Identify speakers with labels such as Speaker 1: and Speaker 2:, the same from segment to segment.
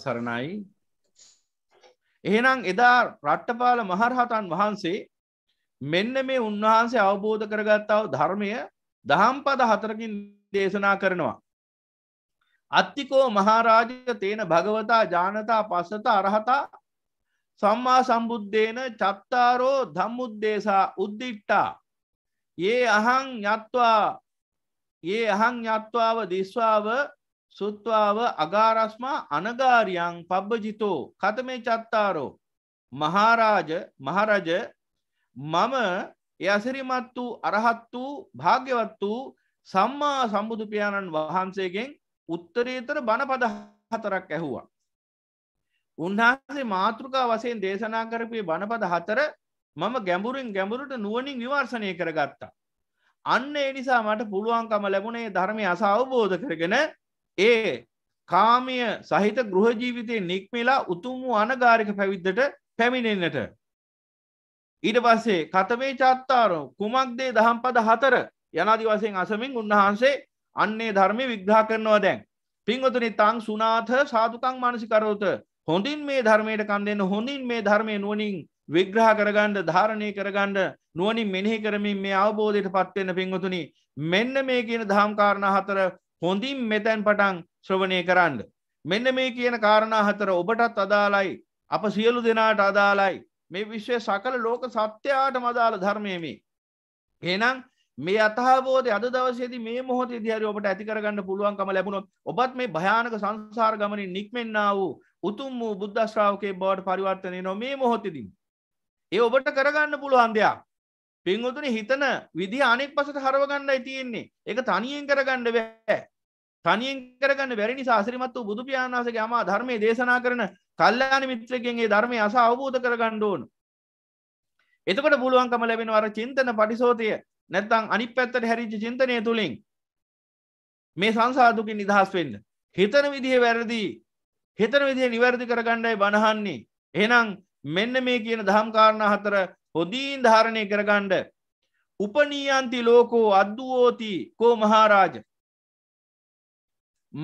Speaker 1: සරණයි එහෙනම් එදා රට්ටපාල මහරහතන් වහන්සේ මෙන්න මේ උන්වහන්සේ අවබෝධ කරගත්තාව ධර්මය දහම් පද හතරකින් දේශනා කරනවා අත්තිකෝ මහාරාජය තේන භගවතා ජානතා පස්සත අරහතා සම්මා සම්බුද්ධයන චත්තාරෝ ධම්මුද්දේශා උද්දිට්ටා ඒ අහං යත්වා ඒ අහං යත්වාව දිස්වාව සුත්වාව අගාරස්මා අනගාරියං පබ්බජිතෝ කතමේ චත්තාරෝ මහාරාජ මහරජ මම යසිරිමත් වූ අරහත් වූ භාග්‍යවත් වූ සම්මා සම්බුදුපාණන් වහන්සේගෙන් උත්තරීතර බණපද හතරක් ඇහුවා. උන්වහන්සේ මාතෘකා වසයෙන් දේශනා කරපුේ බණපද හතර මම ගැඹුරින් ගැඹුරට නුවනින් විවර්ශනය කරගත්තා. අන්න ඒ නිසා මට පුළුවන්කම ලැබුණේ ධර්මය අස අවබෝධ කරගෙන ඒ කාමය සහිත ගෘහජීවිතය නික්මලා උතුම් වූ අනගාරික පැවිද්දට පැමිණෙන්න්නට. ඊට පස්සේ කතමේ චත්තාරෝ කුමක් දේ දහම් පද හතර යනාදි වසයෙන් අසමින් උන්වහන්සේ අන්නේ ධර්මය විග්‍රහ කරනවා දැන්. පින්වතුනි තං සුනාත සාතුකං මානසිකරවත හොඳින් මේ ධර්මයට කන් දෙන්න හොඳින් මේ ධර්මය නුවනින් විග්‍රහ කරගණ්ඩ ධාරණය කරගණ්ඩ නුවනින් මෙනෙහි කරමින් මේ අවබෝධයට පත්වෙන්න පින්වතුනි මෙන්න මේ කියන දහම්කාරණ හතර හොඳින් මෙතැන් පටන් ශ්‍රවණය කරන්න. මෙන්න මේ කියන කාරණා හතර ඔබටත් අදාලයි අප සියලු දෙනාට අදාලයි මේ විශ්වය සකල ලෝක සත්‍යයාට මදාළ ධර්මයමේ. එනම් මේ අතහබෝධ අද දවසේද මේ මොහොත දිහරි ඔබට ඇතිකරගන්න පුළුවන්කම ලැබුණොත් ඔබත් මේ භයානක සංසාර ගමනින් නික්මෙන්න්න වූ උතුම් වූ බුද්ධශ්‍රාවකේ බෝඩ් පරිවර්තනය නො මේ මොහොතදින්. ඒ ඔබට කරගන්න පුළුවන් දෙයක් පින්වතුන හිතන විදි අනෙක් පසට හරවගණ්ඩයි තියෙන්නේ එක තනියෙන් කරගණ්ඩ බෑ තනියෙන් කරගන්න වැරි සාසිරිමත් වූ බුදු පියාණාසගේ අමා ධර්මය දේශනා කරන කල්ලාන මිත්‍රකෙන්ගේ ධර්මය අස අවබෝධ කරගණ්ඩ ඕන එතකට පුළුවන්කම ලැබෙන අර චින්තන පටිසෝතය නැත්තං අනි පැත්තට හැරිච්ච චින්තනය තුළින් මේ සංසාදුකින් නිදහස් වෙන්න හිතන විදිහ වැරදි හිතන විදිහ නිවැරදි කරගණ්ඩයි බණහන්නේ එනම් මෙන්න මේ කියන දහම්කාරණ හතර හොදීන් ධාරණය කරගණ්ඩ උපනීයන්ති ලෝකෝ අද්දුවෝති කෝ මහාරාජ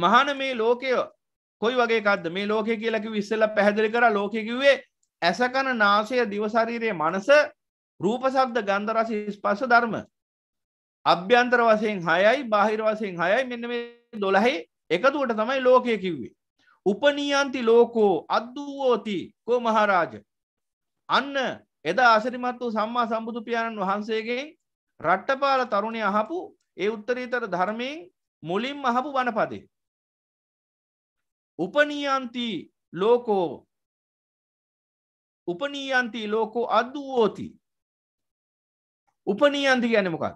Speaker 1: මහන මේ ලෝකයෝ කොයි වගේකද මේ ලෝකය කියලකි විස්සල පැහැදිලි කර ලෝකකිවේ ඇසකන නාසය දිවශරීරයේ මනස රූපසබ්ද ගන්ධරස ස්පස ධර්ම අභ්‍යන්තර වසයෙන් හයයි බාහිර වසයෙන් හයයි මෙන්න මේ දොළහි එකතුවට තමයි ලෝකය කිව්වේ උපනීයන්ති ලෝකෝ අද්දුවෝති කෝ මහාරාජ අන්න එදා අසිරිමත් වූ සම්මා සම්බුදු පියාණන් වහන්සේගෙන් රට්ටපාල තරුණය අහපු ඒ උත්තරීතර ධර්මයෙන් මුලින්ම අහපු වනපදේ. උපනීයන්ති ලෝකෝ උපනීයන්ති ලෝකෝ අද්දුවෝති උපනීයන්ති ගැන මොකක්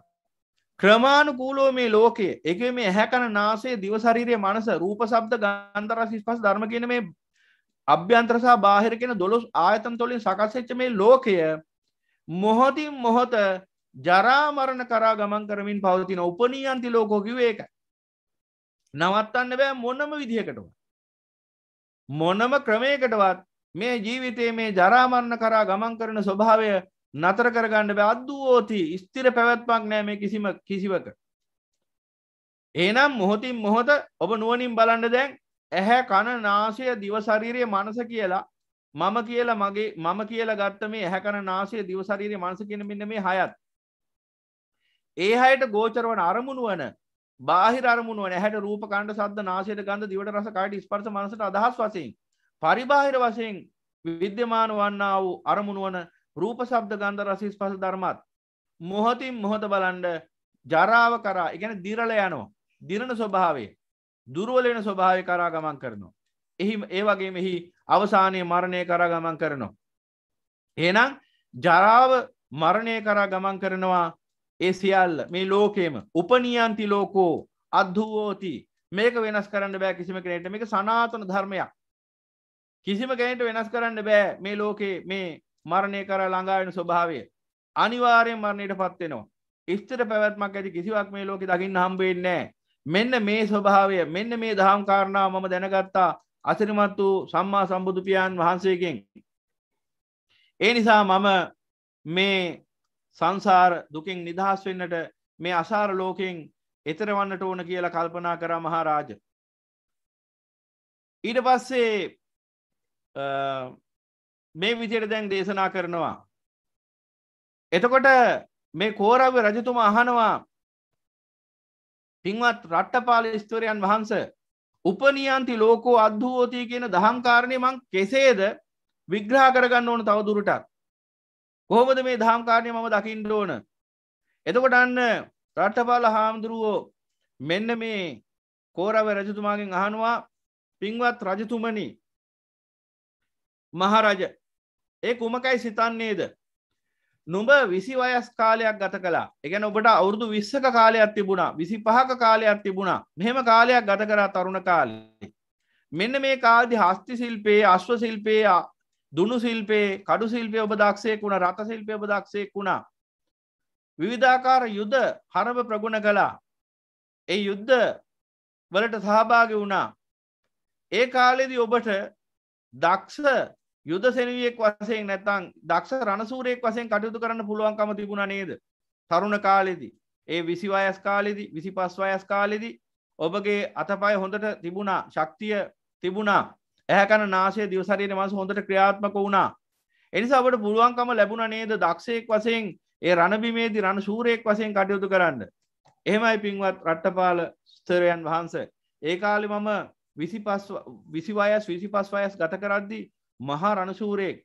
Speaker 1: ක්‍රමාණු කූලෝ මේ ලෝකය එක මේ හැකන නාසේ දිවශරීරය මනස රූප සබ්ද ගන්තරශිස් පස ධර්ම කියන මේ අභ්‍යන්ත්‍රසා බාහිර කෙන දොළොස් ආයතන් තොලින් සකස්ච්ච මේ ලෝකය මොහොතින් මොහොත ජරාමරණ කරා ගමන් කරමින් පවතින උපනීයන්ති ලෝකෝකිව ඒක නවත්තන්න බෑ මොනම විදිහකටව මොනම ක්‍රමයකටවත් මේ ජීවිතයේ මේ ජරාමරණ කරා ගමන් කරන ස්වභාවය නතර කරගන්න බෑ අද්දුවෝති ස්තිර පැවැත්මක් නෑ මේ කිසිම කිසිවක ඒනම් මොහොතින් මොහොත ඔබ නුවනින් බලන්න දැන් ඇහැ කණ නාසය දිවශරීරය මනස කියලා මම කියලා මගේ මම කියලා ගත්ත මේ ඇහැ කණ නාසය දිවශරීරය මනස කියෙන මෙන්න මේ හයත්. ඒ හයට ගෝචරවන අරමුණ වන බාහිර අරමුණ වන හැට රූප කණ්ඩ සද නාසයට ගන්ධ දිවට රස කාඩි ස්පර්ස මනසට අදහස් වසයෙන් පරිබාහිර වසයෙන් විද්‍යමාන වන්නා වූ අරමුණ වන රූප සබ්ද ගන්ධ රසිස් පස ධර්මත් මොහොතින් මොහොත බලන්ඩ ජරාව කරා එකන දිරල යනෝ දිරණ ස්වභාවේ දුරුවලෙන ස්වභාව කරා ගමන් කරනවා. එහි ඒ වගේ මෙහි අවසානය මරණය කරා ගමන් කරනවා. එනම් ජරාව මරණය කරා ගමන් කරනවා ඒ සියල්ල මේ ලෝකේම උපනියන්ති ලෝකෝ අද්දුවෝති මේක වෙනස් කරන්න බෑ කිසිම කෙනෙට මේක සනාතන ධර්මයක් කිසිම කෙනෙට වෙනස් කරන්න බෑ මේ ලෝකේ මේ මරණය කර ළඟාවෙන ස්වභාවය අනිවාරයෙන් මරණයට පත්වෙනවා ස්තර පැවැත්මක් ඇති කිසිවක් මේ ලෝකෙ දකින්න හම්බෙන්නේ නෑ මෙන්න මේ ස්වභාවය මෙන්න මේ දහම් කාරණාව මම දැනගත්තා අසිරිමත් වූ සම්මා සම්බුදුපියන් වහන්සේකෙන්. ඒ නිසා මම මේ සංසාර දුකින් නිදහස් වෙන්නට මේ අසාර ලෝකෙන් එතරවන්නට ඕන කියලා කල්පනා කරා මහරාජ. ඊට පස්සේ මේ විදියට දැන් දේශනා කරනවා. එතකොට මේ කෝරව රජතුමා අහනවා පින්වත් රට්ටපාල ස්තවරයන් වහන්ස උපනියන්ති ලෝකෝ අධ්‍යෝතිය කියන දහම්කාරණය මං කෙසේද විග්‍රහ කරගන්න ඕන තවදුරටත් කොහොමද මේ දහම්කාරණය මම දකිින්ට ඕන එතකොට අන්න රට්ටපාල හාමුදුරුවෝ මෙන්න මේ කෝරව රජතුමාගෙන් අහනවා පින්වත් රජතුමනි මහරජ ඒ කුමකයි සිතන්නේද නුඹ විසි වයස් කාලයක් ගත කලා එකන ඔබට අවුරුදු විශ්සක කාලයක් තිබුණා විසි පහක කාලයක් තිබුණා මෙහෙම කාලයක් ගත කරා තරුණ කාලේ. මෙන්න මේ කාදි හස්ති සිල්පයේ අශ්ව සිල්පය දුනු සිල්පේ කඩු සිල්පය ඔබ දක්ෂයෙක් වුණ රත සිල්පය ඔබ දක්ෂයෙක් වුණා. විවිධාකාර යුද හරම ප්‍රගුණ කලා ඒ යුද්ධ වලට සහභාග වුණා ඒ කාලෙදි ඔබට දක්ෂ යුද සෙනවියෙක් වසයෙන් නැතං දක්ෂ රණසූරයෙක් වසයෙන් කටයුතු කරන්න පුළුවන්කම තිබුණ නේද තරුණ කාලෙදි ඒ විසිවයස් කාලෙදි විසි පස්වයස් කාලෙදි ඔබගේ අතපය හොඳට තිබුණා ශක්තිය තිබුණා ඇහැකන නාශය දිවසරයට මස හොඳට ක්‍රියාත්මක වුණා එනිසා ඔබට පුළුවන්කම ලැබුණ නේද දක්ෂයෙක් වසයෙන් ඒ රණබිමේදි රණශූරයෙක් වසයෙන් කටයුතු කරන්න එහෙමයි පින්වත් රට්ටපාල ස්තරයන් වහන්ස ඒ කාලි මම විසි පස් විසිවයස් විසි පස් වයස් ගත කරද්දිී මහා රණශූරයෙක්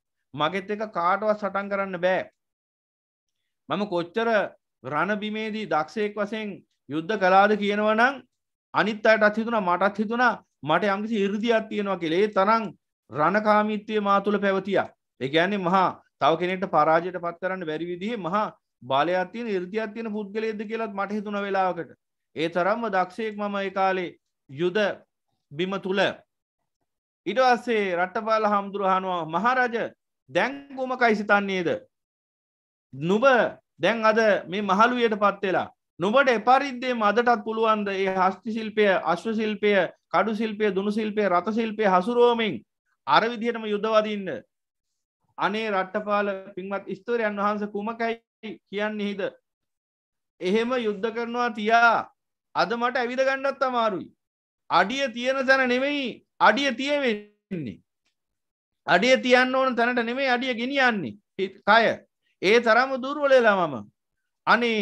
Speaker 1: මගෙත් එක කාටවත් සටන් කරන්න බෑ මම කොච්චර රණබිමේදී දක්ෂයෙක් වසයෙන් යුද්ධ කලාද කියනවනම් අනිත් අයට අත්හිතුනා මටත් හිතුනා මට යම්කිසි ඉරදියක් තියෙනවා කෙලේ තරං රණකාමිත්වය මාතුළ පැවතියා එකයන්නේ මහා තව කෙනෙට පරාජයට පත් කරන්න බැරිවිදිහ මහා බලයත්තියන ඉරදියක් තියෙන පුද්ගලේද කියලත් මට හිතුන වෙලාවකට ඒ තරම්ම දක්ෂයෙක් මම ඒ කාලේ යුද බිම තුළ ඉඩවස්සේ රට්ටපාල හාමුදුරහනවා මහරජ දැංගුම කයිසිතන්නේද නුබ දැන් අද මේ මහළුවයට පත්වෙලා නොබට එපරිද්දේ මදටත් පුළුවන්ද ඒ හස්ති ශිල්පය අශ්ව ශිල්පය කඩු ශිල්පය දුනු ශිල්පය රත ශිල්පය හසුරුවෝමෙන් අරවිදිහටම යුදවදින්න අනේ රට්ටපාල පින්වත් ස්තෝරයන් වහන්ස කුමකයි කියන්නේ හිද එහෙම යුද්ධ කරනවා තියා අද මට ඇවිදගන්නත් අමාරුයි අඩිය තියෙන තැන නෙමෙයි අඩිය තියවෙන්නේ අඩිය තියන්න ඕන තැනට නෙමේ අඩිය ගෙනියන්නේ කය ඒ තරම දුර්වලලා මම අනේ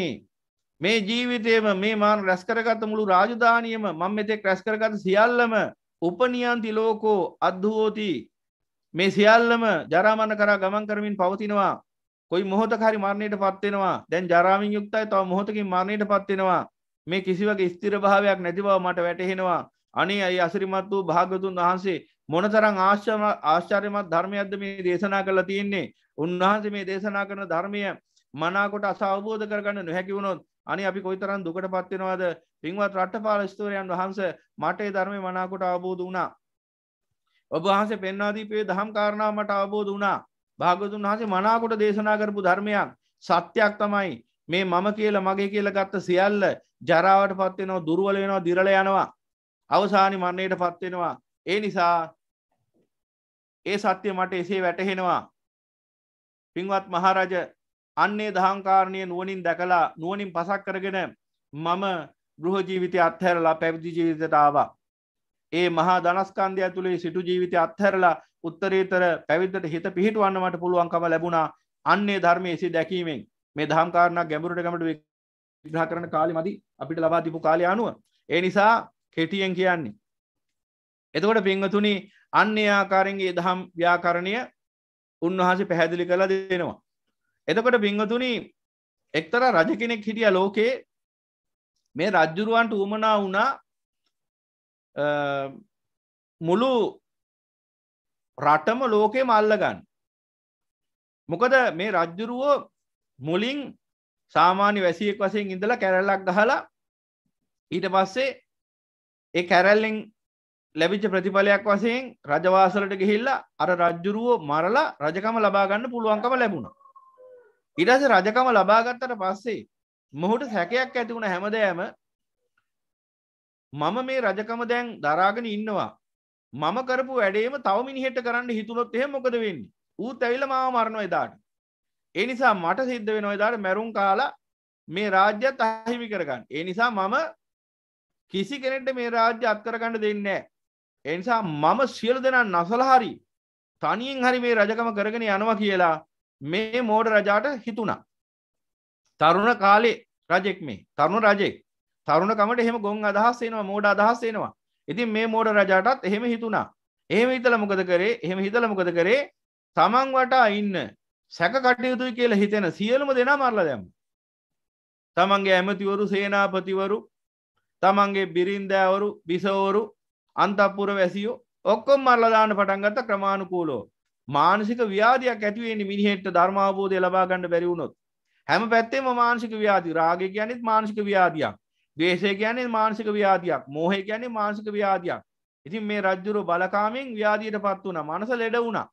Speaker 1: මේ ජීවිතයම මේ මාන රැස්කරගත මුළු රාජධානියම මං මෙතෙක් රැස්කරගත සියල්ලම උපනියන්ති ලෝකෝ අද්දුවෝති මේ සියල්ලම ජරාමන්න කරා ගමන් කරමින් පවතිනවා කොයි මොහොත හරි මරණයට පත්වෙනවා දැන් ජරාමින් යුක්තයි තව මොහොතකින් මරණයට පත්වෙනවා මේ කිසිවගේ ස්තිර භාවයක් නැති බව මට වැටහෙනවා අනේ අයි අසිරිමත් වූ භාගතුන් වහන්සේ මොනතරං ආශ්චම ආශ්චර්යමත් ධර්මයක්ද මේ දේශනා කරලා තියෙන්නේ උන්වහන්සේ මේ දේශනා කරන ධර්මය මනාකොට අසවබෝධ කරගන්න නොහැකි වුණොත් අනි අපි කොයිතරම් දුකට පත්වෙනවාද පින්වත් රට්ටපාල ස්තූරයන් වහන්ස මට ඒ ධර්මය මනාකොට අවබෝධ වුණා ඔබ වහන්සේ පෙන්වාදීපේ දහම් කාරණාව මට අවබෝධ වුණා භාගතුන් වහන්සේ මනාකොට දේශනා කරපු ධර්මයක් සත්‍යයක් තමයි මේ මම කියලා මගේ කියලා ගත්ත සියල්ල ජරාවට පත්වෙනවා දුර්වල වෙනවා දිරල යනවා අවසානි මරණයට පත්වෙනවා ඒ නිසා ඒ සත්‍යය මට එසේ වැටහෙනවා පින්වත් මහරජ අන්නේ දහංකාරණය නුවනින් දැකලා නුවනින් පසක් කරගෙන මම බෘහජීවිතය අත්හැරලා පැවිදි ජීවිතටාවා ඒ මහා දනස්කන්දය තුළේ සිටු ජීවිතය අත්හැරලා උත්තරීතර පැවිදට හිත පිහිටුවන්නමට පුළුවන්කම ලැබුණා අන්නේ ධර්මය එසි දැකීමෙන් මේ දහම්කාරණ ගැඹුරට ගමට විග්‍රහ කරන කාලි මදි අපිට ලබා තිබු කාලය අනුව ඒ නිසා කෙටියෙන් කියන්නේ එතකොට පිංහතුනි අන්නේ ආකාරෙන්ගේ දහම් ව්‍යාකරණය උන්වහසේ පැහැදිලි කළ දෙනවා එතකොට පිංහතුනි එක්තර රජ කෙනෙක් හිටිය ලෝකයේ මේ රජ්ජුරුවන්ට උමනා වුණා මුළු රටම ලෝකේ මල්ලගන්න මොකද මේ රජ්ජුරුවෝ මුලින් සාමාන්‍ය වැසියෙක් වසයෙන් ඉඳලා කැරල්ලක් ගහලා ඊට පස්සේ ඒ කැරැල්ලෙන් ලැබිච්ච ප්‍රතිඵලයක් වසයෙන් රජවාසලට ගිහිල්ලා අර රජ්ජුරුවෝ මරලා රජකම ලබාගන්න පුළුවන්කම ලැබුණ. ඉඩස රජකම ලබාගත්තට පස්සේ මොහුට සැකයක් ඇතිවුණ හැමදෑම මම මේ රජකම දැන් දරාගෙන ඉන්නවා මම කරපු වැඩේම තව මිනිහෙට කරන්න හිතුනොත් එහෙ මොකද වෙන්නේ ඌත් ඇවිල්ලා මාව මරනවා එදාට ඒ නිසා මට සිද්ධ වෙනවා එදාට මැරුම් කාලා මේ රාජ්‍යත් අහිමි කරගන්න ඒ නිසා මම කිසි කෙනෙට මේ රාජ්‍ය අත්කරගන්න දෙන්නේ. එනිසා මම සියලු දෙනා නසලහරි තනියෙන් හරි මේ රජකම කරගෙන යනවා කියලා මේ මෝඩ රජාට හිතුණා. තරුණ කාලේ රජෙක් මේ තරුණ රජෙක් තරුණකමට එහෙම ගොන් අදහස් එනවා මෝඩ අදහස් එනවා. ඉතින් මේ මෝඩ රජාටත් එහෙම හිතුණා. එහෙම හිතලා මොකද කරේ? එහෙම හිතලා මොකද කරේ? තමන් වටා ඉන්න සැක කටයුතුයි කියලා හිතෙන සියලුම දෙනා මරලා දැම්මා. තමන්ගේ ඇමතිවරු, සේනාපතිවරු, තමන්ගේ බිරින්දෑවරු බිසවෝරු අන්තපුර වැසියෝ ඔක්කොම් මරලදාන පටන්ගත ක්‍රමාණුකූලෝ මානසික ව්‍යාධයක් ඇතිවේනි මිනිහෙට ධර්මාබෝධය ලබාගණඩ බැරිවුණොත් හැම පැත්තේම මානසික ව්‍යාති රාග ගැනෙත් මානසික ව්‍යාධියක් දේශය ගැනෙත් මානසික ව්‍යාධයක් මෝහය ගැනෙ මානසික ව්‍යාධයක් ඉතින් මේ රජ්ජුරු බලකාමෙන් ව්‍යාධීයට පත් වුණ මනස ලෙඩ වුණා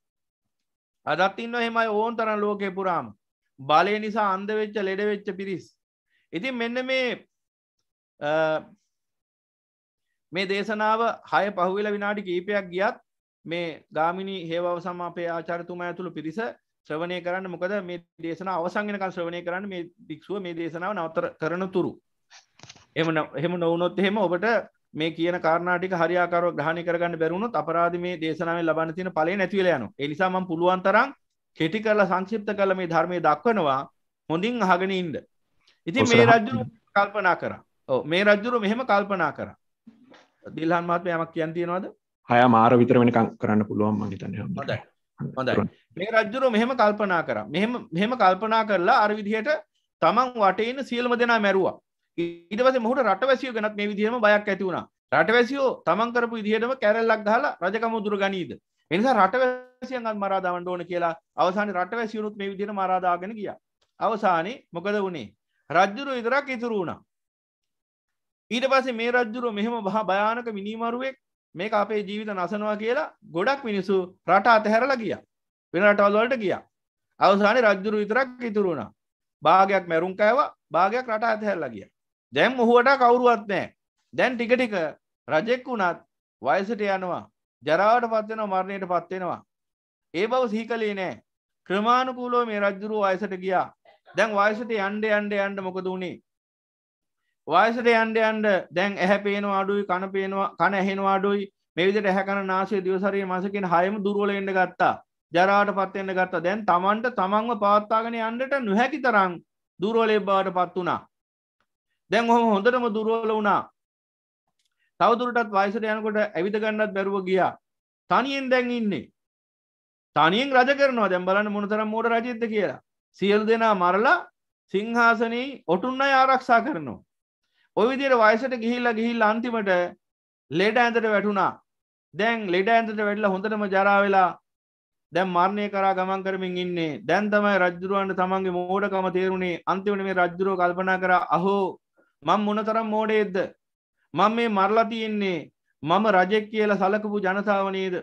Speaker 1: අදත්තින්න හෙමයි ඕන් තරන් ලෝකය පුරාම බලය නිසා අන්දවෙච්ච ලෙඩවෙච්ච පිරිස් ඉතින් මෙන්න මේ මේ දේශනාව හය පහුවෙල විනාඩි කීපයක් ගියත් මේ ගාමිණි හේවව සම අපේ ආචරතුමා ඇතුළු පිරිස ශ්‍රවණය කරන්න මොකද මේ දේශන අවසංගෙනකන් ශ්‍රවණය කරන්න මේ භික්ෂුව මේ දේශනාව නවතර කරන තුරු. එම එහෙම නොවනොත් එහෙම ඔබට මේ කියන කාරණාටික හරියාකාරව ග්‍රහණය කරගන්න බැරුණොත් අපරාධ මේ දේශනාවෙන් ලබන්න තියෙන ඵලය නැති වෙලා යනවා. ඒ නිසා මම පුළුවන් තරම් කෙටි කරලා සංක්ෂිප්ත කරලා මේ ධර්මයේ දක්වනවා. හොඳින් අහගෙන ඉන්න. ඉතින් මේ රජුරු කල්පනා කරා. ඔව් මේ රජුරු මෙහෙම කල්පනා කරා. දිල්හන් මාත්ම යමක් කියන් තියෙනවාද හය මාර විතර වෙනකං කරන්න පුළුවන් මහිතන්න හොඳයි හොඳයි මේ රජ්ජුරු මෙහෙම කල්පනා කර මෙම මෙහෙම කල්පනා කරලා අරවිදිහයට තමන් වටේන සියල්ම දෙනා මැරුවා ඉටවස මුහට රට වැසියෝ ගැත් මේ විදිහම බයක් ඇති වුණා රට වැසියෝ තමන් කරපු විදිහටම කැරල්ලක් හලා රජකමුදුර ගනීද එනිසා රට වැසියන් මරාදාවන්ට ඕන කියලා අවසාන රට වැසියුනුත් මේ විදිහට මරාදාගෙන ගිය අවසානයේ මොකද වුණේ රජ්ජුරු විතරක් ඉතුරු වුණා ඊට පසේ මේ රජ්ජුරුව මෙහෙම බහ භයානක මිනිමරුවෙක් මේක අපේ ජීවිත නසනවා කියලා ගොඩක් මිනිසු රට අතහැරලා ගිය වෙන රටවල්වලට ගිය අවසානි රජ්ජුරු විතරක් ඉතුරුුණා භාගයක් මැරුම් කෑව භාගයක් රට අතහැරලා ගිය දැම් ඔහුවට කවුරුවත් නෑ දැන් ටිකටික රජෙක් වුණත් වයසට යනවා ජරාවට පත්වෙනවා මරණයට පත්වෙනවා ඒ බව සීකලේ නෑ ක්‍රමාණකූලෝ මේ රජ්ජුරුව අයසට ගියා දැන් වයසට යන්ඩ අන්ඩ අන්ඩ මොකද වුණේ වයසට යන්ඩ අන්ඩ දැන් ඇහැ පේනවා අඩුයි කන පේනවා කන ඇහෙනවා අඩුයි මෙවිදට ඇහැකන නාශය දියසරයේ මසකින් හයම දුරුවල එන්න ගත්තා ජරාට පත්වෙන්න ගත්තා දැන් තමන්ට තමන්ව පවත්තාගෙන යන්නට නොහැකි තරං දුරුවලේ බාට පත් වුණා දැන් හොම හොඳටම දුරුවල වුණා තවදුරටත් වයිසට යනකොට ඇවිත ගන්නත් බැරුව ගියා තනියෙන් දැන් ඉන්නේ තනියෙන් රජ කරනවා දැම් බලන්න මොනතරම් මෝඩ රජයත්ත කියලා සියල් දෙනා මරලා සිංහාසනී ඔටුන්න අය ආරක්ෂා කරනවා ඔය විදියට වයසට ගිහිල්ලා ගිහිල්ලා අන්තිමට ලෙඩ ඇඳට වැටුණා. දැන් ලෙඩ ඇඳට වැටලා හොඳටම ජරා වෙලා දැන් මරණය කරා ගමන් කරමින් ඉන්නේ. දැන් තමයි රජුරවන්ට තමන්ගේ මෝඩකම තේරුණේ. අන්තිමට මේ රජුරව කල්පනා කරා අහෝ මම මොනතරම් මෝඩයෙක්ද? මම මේ මරලා තියෙන්නේ මම රජෙක් කියලා සලකපු ජනතාව නේද?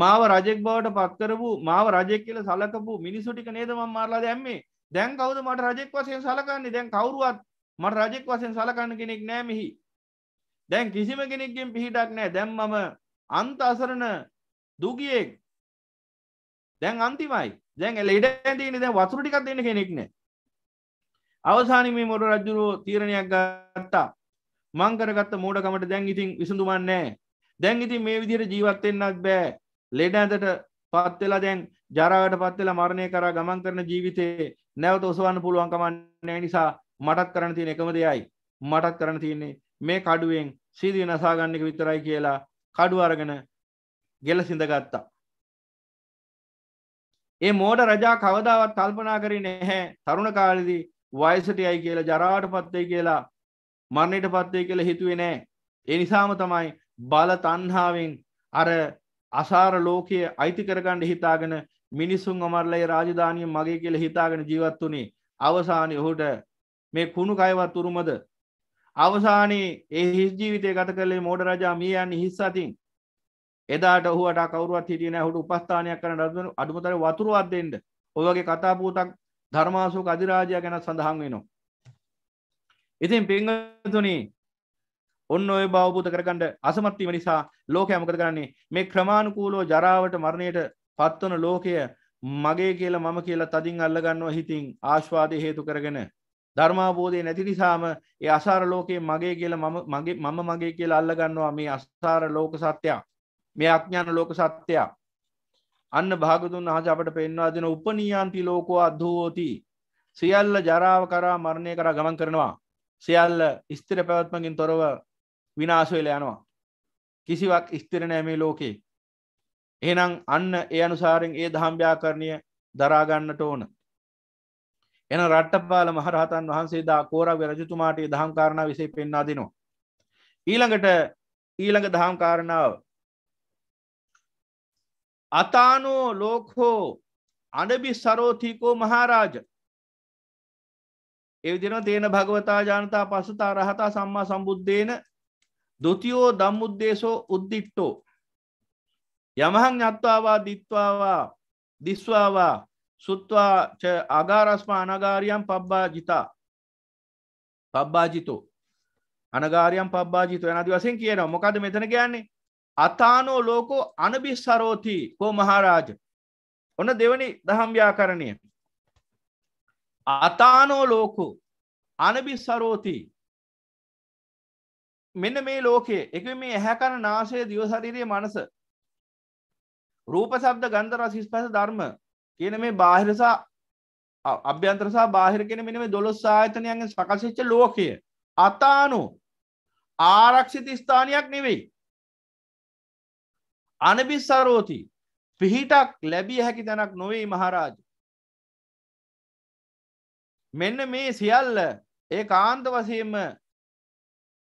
Speaker 1: මාව රජෙක් බවට පත් කරපු මාව රජෙක් කියලා සලකපු මිනිස්සු ටික නේද මම මරලා දැම්මේ? දැන් කවුද මට රජෙක් වශයෙන් සලකන්නේ? දැන් කවුරුවත් මට රජෙක් වසෙන් සලකන්න කෙනෙක් නෑ මෙහි දැන් කිසිම කෙනෙක්ගෙන් පිහිටක් නෑ දැම්මම අන්ත අසරණ දුගියෙක් දැන් අන්තිමයි දැන් ලෙඩ ඇතින දැ වතුරටිකක් දෙන්න කෙනෙක් නෑ අවසානි මේ මොට රජ්ජුරුවෝ තීරණයක් ගත්තා මංකරගත්ත මෝඩකමට දැන් ඉතින් විසඳුමන්නෑ දැන් ඉතින් මේ විදිහට ජීවත්වෙන්නත් බෑ ලෙඩ ඇතට පත්වෙලා දැන් ජරාවට පත්වෙලා මරණය කරා ගමන් කරන ජීවිතයේ නැවත ඔසවන්න පුළුවන්කමන්නේ නිසා මටත් කරන්න තියෙන එකම දෙයයි මටත් කරන්න තියන්නේ මේ කඩුවෙන් සීදී නසාගන්න එක විතරයි කියලා කඩු අරගෙන ගෙල සිඳගත්තා ඒ මෝඩ රජා කවදාවත් කල්පනා කරි නැහැ තරුණ කාලෙදී වයසට යයි කියලා ජරාට පත්වේ කියලා මරණයට පත්වේ කියලා හිතුවේ නෑ ඒ නිසාම තමයි බල තන්හාාවෙන් අර අසාර ලෝකයේ අයිති කරගණ්ඩ හිතාගෙන මිනිසුන් අමරලයි රාජධානය මගේ කියල හිතාගෙන ජීවත් වුණේ අවසානය ඔහුට මේ කුණු කයවත් තුරුමද අවසානයේ ඒ හිස් ජීවිතය ගත කළේ මෝඩ රජා මිය යන්නේ හිස් අතින් එදාට ඔහුට කවුරුවත් හිටියේ නැහැ ඔහුට උපස්ථානයක් කරන්න අඩුම අඩුමතරේ වතුරවත් දෙන්න ඔය වගේ කතා පුවතක් ධර්මාශෝක අධිරාජයා ගැන සඳහන් වෙනවා ඉතින් පිංගතුනි ඔන්න ඔය බවබූත කරගන්න අසමත්වීම නිසා ලෝකය මොකද කරන්නේ මේ ක්‍රමාණුකූලෝ ජරාවට මරණයට පත්වන ලෝකය මගේ කියලා මම කියලා තදින් අල්ලගන්නව හිතින් ආශ්වාදය හේතු කරගෙන ධර්මාබෝධය නැති නිසාම ඒ අසාර ලෝකයේ මගේ කියල මම මගේ මම මගේ කියලා අල්ලගන්නවා මේ අස්සාර ලෝක සත්‍යයා මේ අඥාන ලෝක සත්‍යයා අන්න භාගතුන් හස අපට පෙන්වා දෙන උපනීයන්ති ලෝකෝ අධූෝති සියල්ල ජරාව කරා මරණය කරා ගමන් කරනවා සියල්ල ස්තිර පැවත්මකින් තොරව විනාශවෙල යනවා කිසිවක් ස්තිරණෑ මේ ලෝකේ එහනම් අන්න ඒ අනුසාරෙන් ඒ දහම්භ්‍යා කරණය දරාගන්නට ඕන එන රට්ටපාල මහරහතන් වහන්සේ දා කෝරක් රජතුමාට දහම්කාරණ විසේ පෙන්වා දෙනවා. ඊළඟට ඊළඟ දහම්කාරණාව අතානෝ ලෝකෝ අඩබි සරෝතිකෝ මහාරාජ එවිදින තේන භගවතා ජනතා පසුතා රහතා සම්මා සම්බුද්ධයන දෘතියෝ දම්මුද්දේශෝ උද්දිට්ටෝ යමහං අත්වාවා දිත්වාවා දිස්වාවා සුත්වා අගාරස්ම අනගාරියම් පබ්බාජිතා පබ්බාජිතෝ අනගාරියම් පබ්බාජිත යනදි වසෙන් කියනවා මොකද මෙතන කියන්නේ අතානෝ ලෝකෝ අනබිස්සරෝති කෝ මහරාජ ඔන්න දෙවනි දහම් ව්‍යාකරණය අතානෝ ලෝකෝ අනබිස්සරෝති මෙන්න මේ ලෝකයේ එක මේ ඇහැකන නාසය දිවසරීරයේ මනස රූප සබ්ද ගන්ධ රස ස්පර්ශ ධර්ම කියන මේ බාහිරසා අභ්‍යන්තරසා බාහිර කෙන මෙනම දොළොස් ආයතනයන්ගෙන් සකසිච්ච ලෝකය අතානු ආරක්ෂිත ස්ථානයක් නෙවෙයි අනබිස්සරෝති පිහිටක් ලැබිය හැකි තැනක් නොවෙයි මහරාජ මෙන්න මේ සියල්ල ඒ කාන්ත වසයෙන්ම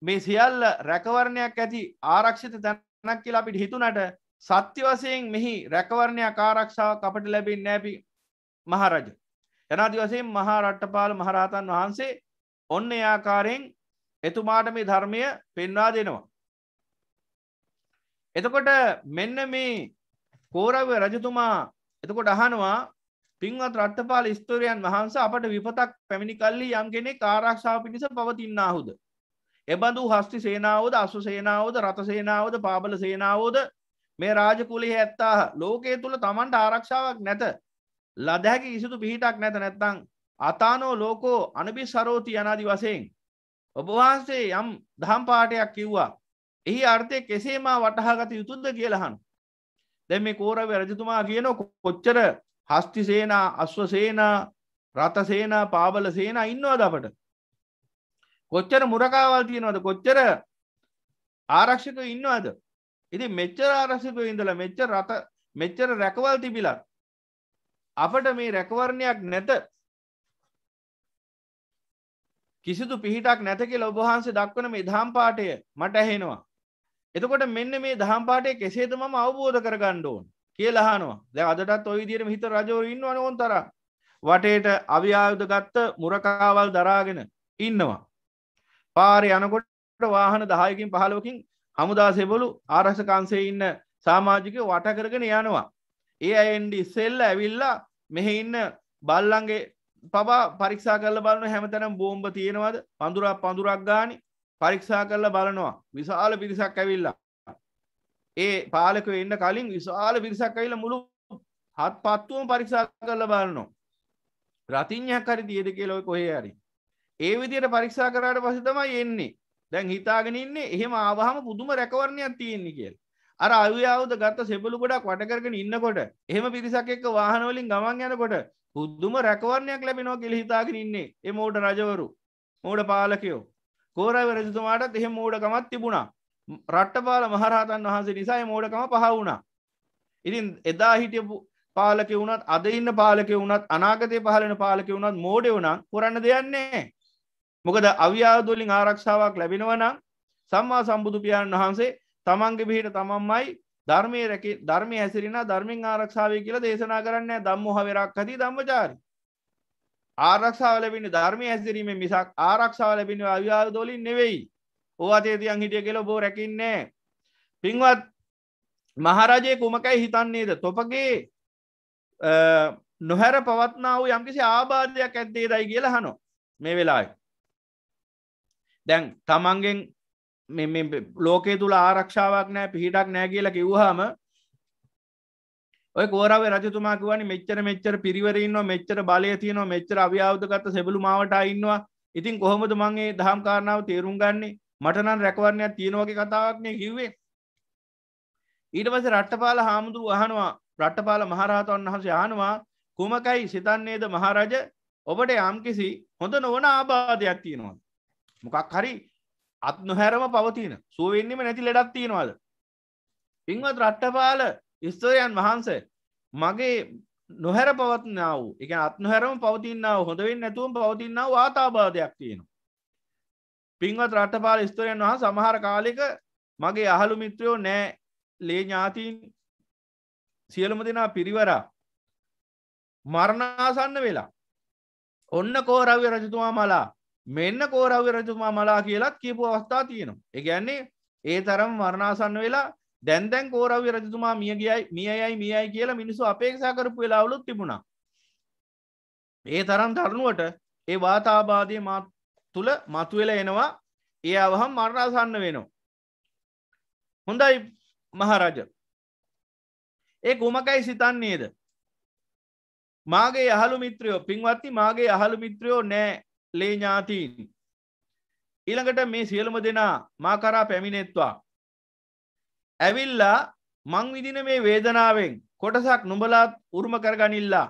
Speaker 1: මේ සියල්ල රැකවරණයක් ඇති ආරක්ෂිත තැනක් කියලා අපිට හිතුනට සත්‍ය වසයෙන් මෙහි රැකවරණය ආරක්ෂාව අපට ලැබෙන් නෑපි මහරජ. ජනාති වසයෙන් මහා රට්ටපාල මහරහතන් වහන්සේ ඔන්න ආකාරයෙන් එතුමාට මේ ධර්මය පෙන්වා දෙනවා. එතකොට මෙන්න මේ කෝරව රජතුමා එතකොට අහනවා පින්වත් රට්ටපාල ස්තෝරයන් වහන්ස අපට විපතක් පැමිණි කල්ලි යම් කෙනෙ කාරක්ෂාව පිණිස පවතින්නාහුද. එබඳු හස්ති සේනාවෝද අසු සේනාවෝද රත සේනාවෝද පාබල සේනාවෝද මේ රාජකුලි ඇත්තාහ ලෝකයේ තුළ තමන්ට ආරක්ෂාවක් නැත ලදැහැකි කිසිදු පිහිටක් නැත නැත්තං අතානෝ ලෝකෝ අනබි සරෝති යනාදි වසයෙන් ඔබවහන්සේ යම් දහම් පාටයක් කිව්වා එහි අර්ථය කෙසේම වටහාගත යුතුද්ද කියලහන් දැ මේ කෝරව රජතුමා කියන කොච්චර හස්තිසේනා අස්වසේනා රථසේනා පාබල සේනා ඉන්නවාද අපට කොච්චර මුරකාවල් තියෙනවද කොච්චර ආරක්ෂක ඉන්නවාද ඉතින් මෙච්චර අරසිප ඉඳලා මෙච්චර රත මෙච්චර රැකවල් තිබිලා අපට මේ රැකවරණයක් නැත කිසිදු පිහිටක් නැත කියලා ඔබහන්සේ දක්වන මේ දහම් පාඨය මට ඇහෙනවා එතකොට මෙන්න මේ දහම් පාඨය කෙසේද මම අවබෝධ කරගන්න ඕන කියලා අහනවා දැන් අදටත් ওই විදිහට හිත රජවරු ඉන්නවනේ ඕන් තරම් වටේට අවියායුධ ගත්ත මුරකාවල් දරාගෙන ඉන්නවා පාරේ යනකොට වාහන 10කින් 15කින් හමුදාසෙබොලු ආරක්ෂකන්සේ ඉන්න සාමාජික වටකරගෙන යනවා ඒ අයින්ඩ ඉස්සෙල්ල ඇවිල්ලා මෙහෙ ඉන්න බල්ලන්ගේ පබා පරික්ෂා කරල බලන හැමතැනම් බෝම්බ තියෙනවද පඳුරා පඳුරක් ගානි පරික්ෂා කරල බලනවා විශාල පිරිසක් ඇවිල්ලා ඒ පාලකව එන්න කලින් විශාල පිරිසක් ඇවිල මුළු හත් පත්තුවම පරික්ෂා කරල බලනවා රතිංයක් හරි තියද කියලොයි කොහේ හරි ඒ විදියට පරික්ෂා කරාට පසතමයි එන්නේ දැන් හිතාගෙන ඉන්නේ එහෙම ආවහම පුදුම රැකවරණයක් තියෙන්නේ කියලා. අර අවියාවුද ගත්ත සෙබළු ගොඩක් වට කරගෙන ඉන්නකොට එහෙම පිරිසක් එක්ක වාහන වලින් ගමන් යනකොට පුදුම රැකවරණයක් ලැබෙනවා කියලා හිතාගෙන ඉන්නේ ඒ මෝඩ රජවරු මෝඩ පාලකයෝ කෝරාව රජතුමාටත් එහෙම මෝඩකමක් තිබුණා. රට්ටපාල මහරහතන් වහන්සේ නිසා මේ මෝඩකම පහ වුණා. ඉතින් එදා හිටියපු පාලකේ වුණත් අද ඉන්න පාලකේ වුණත් අනාගතයේ පහළ වෙන පාලකේ වුණත් මෝඩයෝ නම් කරන්න දෙයක් නැහැ. මොකද අව්‍යාදුවලින් ආරක්ෂාවක් ලැබෙනවනම් සම්මා සම්බුදුපියාණන් වහන්සේ තමන්ගේ පිහිට තමන්මයි ධර්මය රැක ධර්මය ඇසිරෙන ධර්මින් ආරක්ෂාවය කියලා දේශනා කරන්න දම්ම හවරක් ඇති දම්මචාරි ආරක්ෂාව ලැබෙන ධර්මය ඇසිරීම මිසක් ආරක්ෂාව ලැබෙන අව්‍යාදෝලින් නෙවෙයි ඕවාතේ තියන් හිටිය කෙල බෝ රැකින්නේ පින්වත් මහරජය කුමකයි හිතන්නේද තොපගේ නොහැර පවත්නාව යම්කිසි ආබාධයක් ඇත්තේ දයි කියලා හනෝ මේ වෙලායි දැන් තමන්ගෙන් ලෝකේ තුළ ආරක්ෂාවක් නෑ පිහිටක් නෑ කියලා කිව්හම ඔය කෝරාව රජතුමා කිවනි මෙච්චර මෙච්චර පිරිවරන්නවා මෙච්චර බලය තියනවා මෙච්චර අව්‍යාවධගත සෙබලු මාවට ඉන්නවා ඉතින් කොහොමද මගේ දහම් කාරණාව තේරුම් ගන්නේ මටනන් රැකවරණයක් තියෙනවගේ කතාවක්නය කිව්වේ ඊට පස රට්ටපාල හාමුදුරු අහනවා රට්ටපාල මහරහතන් වහන්සේ යහනවා කුමකයි සිතන්නේද මහරජ ඔබට යම්කිසි හොඳ නොවන ආබාධයක් තියෙනවා මොකක් හරි අත් නොහැරම පවතින සුවවෙන්නම නැති ලෙඩක් තියෙනවාද පින්වත් රට්ටපාල ස්තෝරයන් වහන්සේ මගේ නොහැර පවත්නාව එක අත් නොහැරම පවතින්නාව හොඳවෙන්න නැතුවම් පවතින්නාව වාතාබාධයක් තියෙනවා පින්වත් රට්ටපාල ස්තෝරයන් වහ සමහර කාලෙක මගේ අහළු මිත්‍රයෝ නෑ ලේ ඥාතිීන් සියලුම දෙනා පිරිවරා මරණාසන්න වෙලා ඔන්න කෝරව්‍ය රජතුමා මලා මෙන්න කෝරව්‍ය රජතුමා මලා කියලත් කියපු අවස්ථා තියෙනවා. එකගැන්නේ ඒ තරම් වරණාසන්න වෙලා දැන්දැන් කෝරව්‍ය රජතුමා මිය ගියයි මියයයි මියයි කියලා මිනිසු අපේක්ෂා කරපු වෙලාවලුත් තිබුණා. ඒ තරම් තරුණුවට ඒ වාතාබාධය තුළ මතුවෙල එනවා ඒ අවහම් මරණාසන්න වෙනවා. හොඳයි මහරජ ඒ කුමකයි සිතන්නේද මාගේ අහළු මිත්‍රයෝ පින්වත්ති මාගේ අහළු මිත්‍රයෝ නෑ ලේ ඥාතීන් ඊළඟට මේ සියලුම දෙනා මා කරා පැමිණෙත්වා ඇවිල්ලා මං විදින මේ වේදනාවෙන් කොටසක් නුඹලාත් උරුම කරගනිල්ලා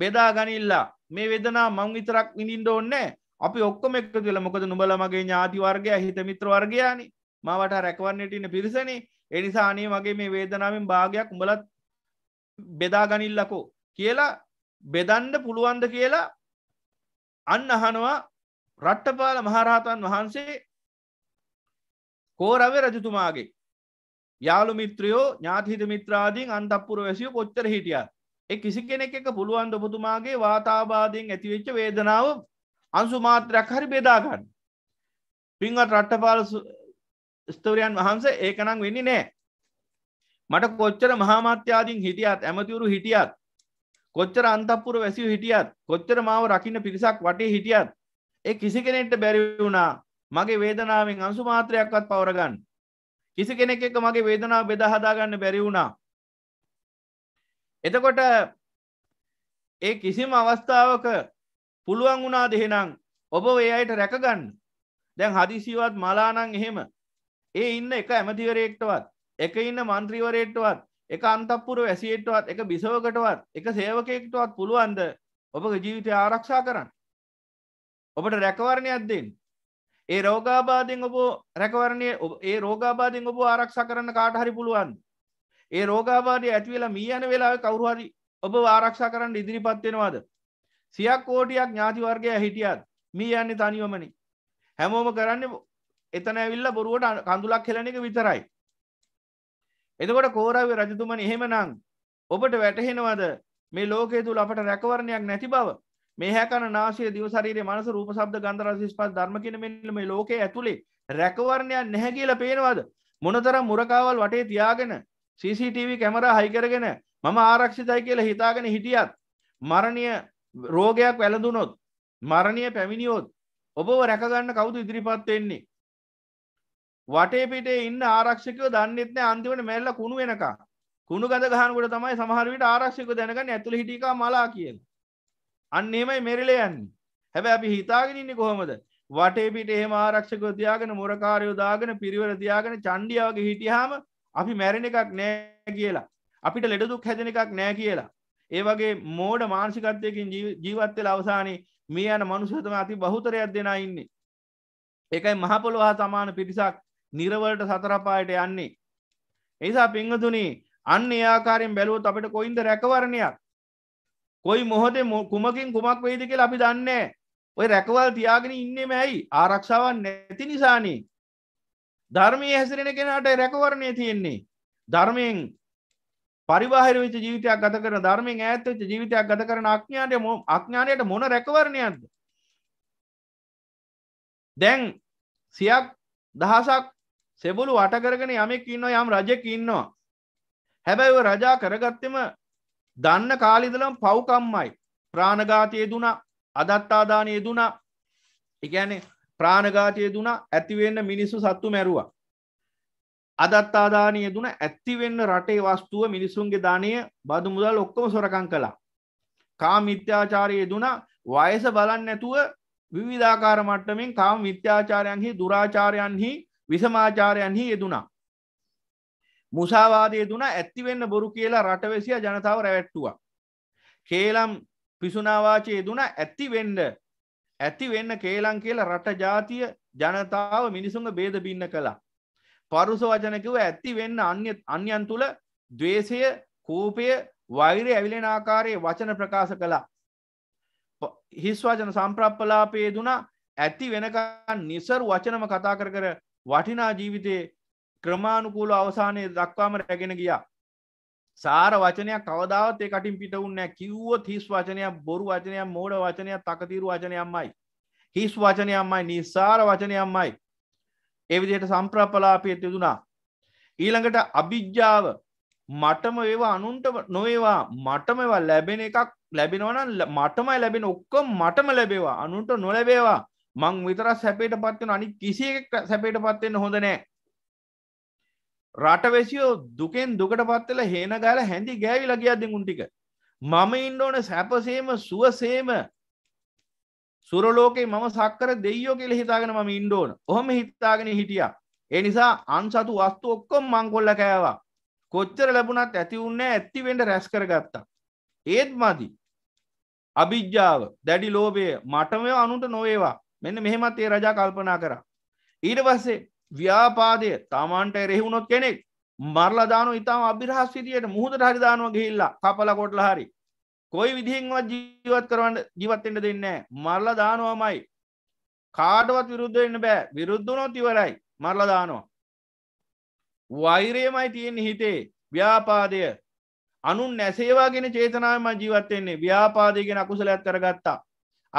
Speaker 1: බෙදා ගනිල්ලා මේ වෙදනා මං විතරක් විඳින්න ඕනේ අපි ඔක්කොම එකතු වෙලා මොකද නුඹලා මගේ ඥාති වර්ගය හිත මිත්‍ර වර්ගයනි මාවට රැකවන්නට ඉන්න පිරිසනේ ඒ නිසා අනේ මගේ මේ වේදනාවෙන් භාගයක් උඹලත් බෙදා ගනිල්ලකෝ කියලා බෙදන්න පුළුවන්ද කියලා අන්න අහනවා රට්ටපාල මහරහතන් වහන්සේ කෝරව රජතුමාගේ යාලු මිත්‍රයෝ ඥාතිහිත මිත්‍රාදීන් අන්තපුර වැසිය පොච්චර හිටිය එ කිසි කෙනෙක් එක පුළුවන් ඔබතුමාගේ වාතාබාධයෙන් ඇතිවෙච්ච වේදනාව අන්සු මාත්‍රයක් හරි බෙදාගන්න පින්වත් රට්ටපාල ස්තවරයන් වහන්සේ ඒකනං වෙන්නේ නෑ මට කොච්චර මහාමාත්‍යාදීන් හිටියත් ඇමතිවරු හිටියත් කොච්චර අන්තපුර වැසිව හිටියත් කොච්චර මාව රකින්න පිරිසක් වටේ හිටියත් ඒ කිසි කෙනෙක්ට බැරි වුණා මගේ වේදනාවෙන් අංසු මාත්‍රයක්වත් පවරගන්න කිසි කෙනෙක් එක මගේ වේදනාව බෙදා හදාගන්න බැරි වුණා එතකොට ඒ කිසිම අවස්ථාවක පුළුවන් වුණා දෙහෙනම් ඔබ ඒ අයට රැකගන්න දැන් හදිසිවත් මලානං එහෙම ඒ ඉන්න එක ඇමතිවරයෙක්ටවත් එක ඉන්න මන්ත්‍රීවරයෙක්ටවත් එක අන්තපුර වැසියටවත් එක බිසවකටවත් එක සේවකයෙක්ටවත් පුළුවන්ද ඔබගේ ජීවිතය ආරක්ෂා කරන්න ඔබට රැකවරණයක් දෙන්න ඒ රෝගාබාධෙන් ඔබ රැකවරණය ඒ රෝගාබාධෙන් ඔබ ආරක්ෂා කරන්න කාට හරි පුළුවන් ඒ රෝගාබාධය ඇතිවෙලා මී යන වෙලාව කවුරු හරි ඔබ ආරක්ෂා කරන්න ඉදිරිපත් වෙනවාද සියක් කෝටියක් ඥාති වර්ගය හිටියත් මී යන්නේ තනිවමනි හැමෝම කරන්න එතන ඇවිල්ලා බොරුවට කඳුලක් හෙලන එක විතරයි එතකොට කෝරාව රජතුමනි එහෙමනං ඔබට වැටහෙනවද මේ ලෝකේ තුළ අපට රැකවරණයක් නැති බව මේ හැකන නාසය දවසරේ මනස රූප සබ්ද ගන්දරසිස් පත් ධර්මකින මෙල්ලම ලෝකේ ඇතුළේ රැකවරණයක් නැහැ කියලා පේනවද මොනතරම් මුරකාවල් වටේ තියාගෙන CCTV කැමර හයිකරගෙන මම ආරක්ෂිතයි කියලා හිතාගෙන හිටියත් මරණය රෝගයක් වැලඳුනොත් මරණය පැමිණියෝත් ඔබව රැකගන්න කවුතු ඉදිරිපත් වෙන්නේ වටේ පිටේ ඉන්න ආරක්ෂකව දන්නෙත් නෑ අන්තිමට මැරිලා කුණු වෙනකම්. කුණු ගඳ ගහනකොට තමයි සමහර විට ආරක්ෂකව දැනගන්නේ ඇතුළේ හිටියකා මලා කියලා. අන්න එහෙමයි මෙරිලා යන්නේ. හැබැයි අපි හිතාගෙන ඉන්නේ කොහමද? වටේ පිටේ එහෙම ආරක්ෂකව තියාගෙන මොරකාරයෝ දාගෙන පිරිවර තියාගෙන චණ්ඩියා වගේ හිටියාම අපි මැරෙන එකක් නෑ කියලා. අපිට ලෙඩ දුක් හැදෙන එකක් නෑ කියලා. ඒ වගේ මෝඩ මානසිකත්වයකින් ජීවත් වෙලා අවසානයේ මේ යන මනුෂ්‍ය තමයි අති බහුතරයක් දෙනා ඉන්නේ. ඒකයි මහ පොළොව හා සමාන පිරිසක් නිරවලට සතරපායට යන්නේ එනිසා පිංහතුනි අන්න ඒආකාරයෙන් බැලුවත් අපට කොයින්ද රැකවරණයක් කොයි මොහොදේ කුමකින් කුමක් වෙයිද කියලා අපි දන්නේ ඔය රැකවල් තියාගෙන ඉන්නෙම ඇයි ආරක්ෂාවන් නැති නිසානේ ධර්මයේ හැසිරෙන කෙනාට රැකවරණය තියෙන්නේ ධර්මයෙන් පරිවාහර වෙච්ච ජීවිතයක් ගත කරන ධර්මයෙන් ඈත් වෙච්ච ජීවිතයක් ගත කරන අඥාණයට අඥාණයට මොන රැකවරණයක්ද දැන් සියක් දහසක් සෙබුළු වටකරගෙන යමෙක් ඉන්නවා යම් රජෙක් ඉන්නවා හැබැයි ඔය රජා කරගත්තෙම දන්න කාලිදලම් පව්කම්මයි ප්‍රාණඝාතයේ දුනා අදත්තාදානය දුනා එකනේ ප්‍රාණඝාතය දුන ඇතිවෙන්න මිනිස්සු සත්තු මැරුවා අදත්තාදානය දුන ඇත්තිවෙන්න රටේ වස්තුව මිනිසුන්ගේ දානය බදු මුදල් ඔක්කොම සොරකං කළා කා මිත්‍යාචාරයේ දුන වයස බලන්න නැතුව විවිධාකාර මට්ටමින් කාම විත්‍යාචාරයන්හි දුරාචාරයන්හි විසමාචාරයන්හි යෙදුණා මුසාවාදය දුන ඇත්තිවෙන්න බොරු කියලා රටවෙසිය ජනතාව රැවැට්ටුවා කේලම් පිසුනාවාචයේ දුන ඇත්තිවෙන්ඩ ඇතිවෙන්න කේලං කියලා රට ජාතිය ජනතාව මිනිසුන් බේද බින්න කළා පරුස වචනකිව ඇතිවෙන්න අන්‍යන් තුළ දවේශය කෝපය වෛරය ඇවිලෙන ආකාරයේ වචන ප්‍රකාශ කළා හිස්වාචන සම්ප්‍රප්පලාපයේ දුනා ඇති වෙනකන් නිසරු වචනම කතා කර කර වටිනා ජීවිතයේ ක්‍රමාණුකූල අවසානය දක්වාම රැගෙන ගියා සාර වචනයක් කවදාවතේ කටින් පිට උන්නෑ කිව්වොත් හිස් වචනයක් බොරු වචනයක් මෝඩ වචනයක් තකතිරු වචනයම්මයි. හිස් වචනයම්මයි නිසාර වචනයම්මයි. එවිදියට සම්ප්‍රපලාපය තිදුනා. ඊළඟට අභිජ්ජාව මටම ඒවා අනුන්ට නොවේවා මටමවා ලැබෙන එකක් ලැබෙනවන මටමයි ලැබෙන ඔක්කො මටම ලැබේවා අනුන්ට නොලැබේවා මං විතර සැපේට පත්වෙන අනි කිසි සැපේට පත්වෙන්න හොඳ නෑ රටවැසියෝ දුකෙන් දුකට පත්වෙල හේන ගෑල හැඳි ගෑවි ලගියද ගුන්ටික මම ඉන්ඩෝන සැපසේම සුවසේම සුරලෝකේ මම සක්කර දෙයෝ කෙළ හිතාගෙන මම ඉන්ඩෝන ඔහොම හිතාගෙන හිටිය ඒ නිසා අන්සතු වස්තු ඔක්කොම් මංකොල්ල කෑවා කොච්චර ලැබුණත් ඇති උන්න ඇතිවෙන්ට රැස් කර ගත්තා ඒත් මදී අභිජ්ජාව දැඩි ලෝබය මටමය අනුට නොවේවා මෙන්න මෙහෙමත් ඒ රජා කල්පනා කරා. ඊට පස්සේ ව්‍යාපාදය තමන්ට එරෙහුුණොත් කෙනෙක් මරලදාන ඉතාම අභිරහස් විදියට මුහුදට හරිදානුව ගහිල්ලා කපල කොටල හරි කොයි විදිහෙන්වත් ජීවත් කරවන්න ජීවත්තෙන්ට දෙන්න මරලා දානවාමයි කාඩවත් විරුද්ධ වෙන්න බෑ විරුද්ධනොත් ඉවරයි මරලා දානවා වෛරයමයි තියෙන් හිතේ ව්‍යාපාදය අනු නැසේවාගෙන චේතනාවම ජීවත්වෙන්නේ ව්‍යාපාදයගෙන අකුසලයක් කරගත්තා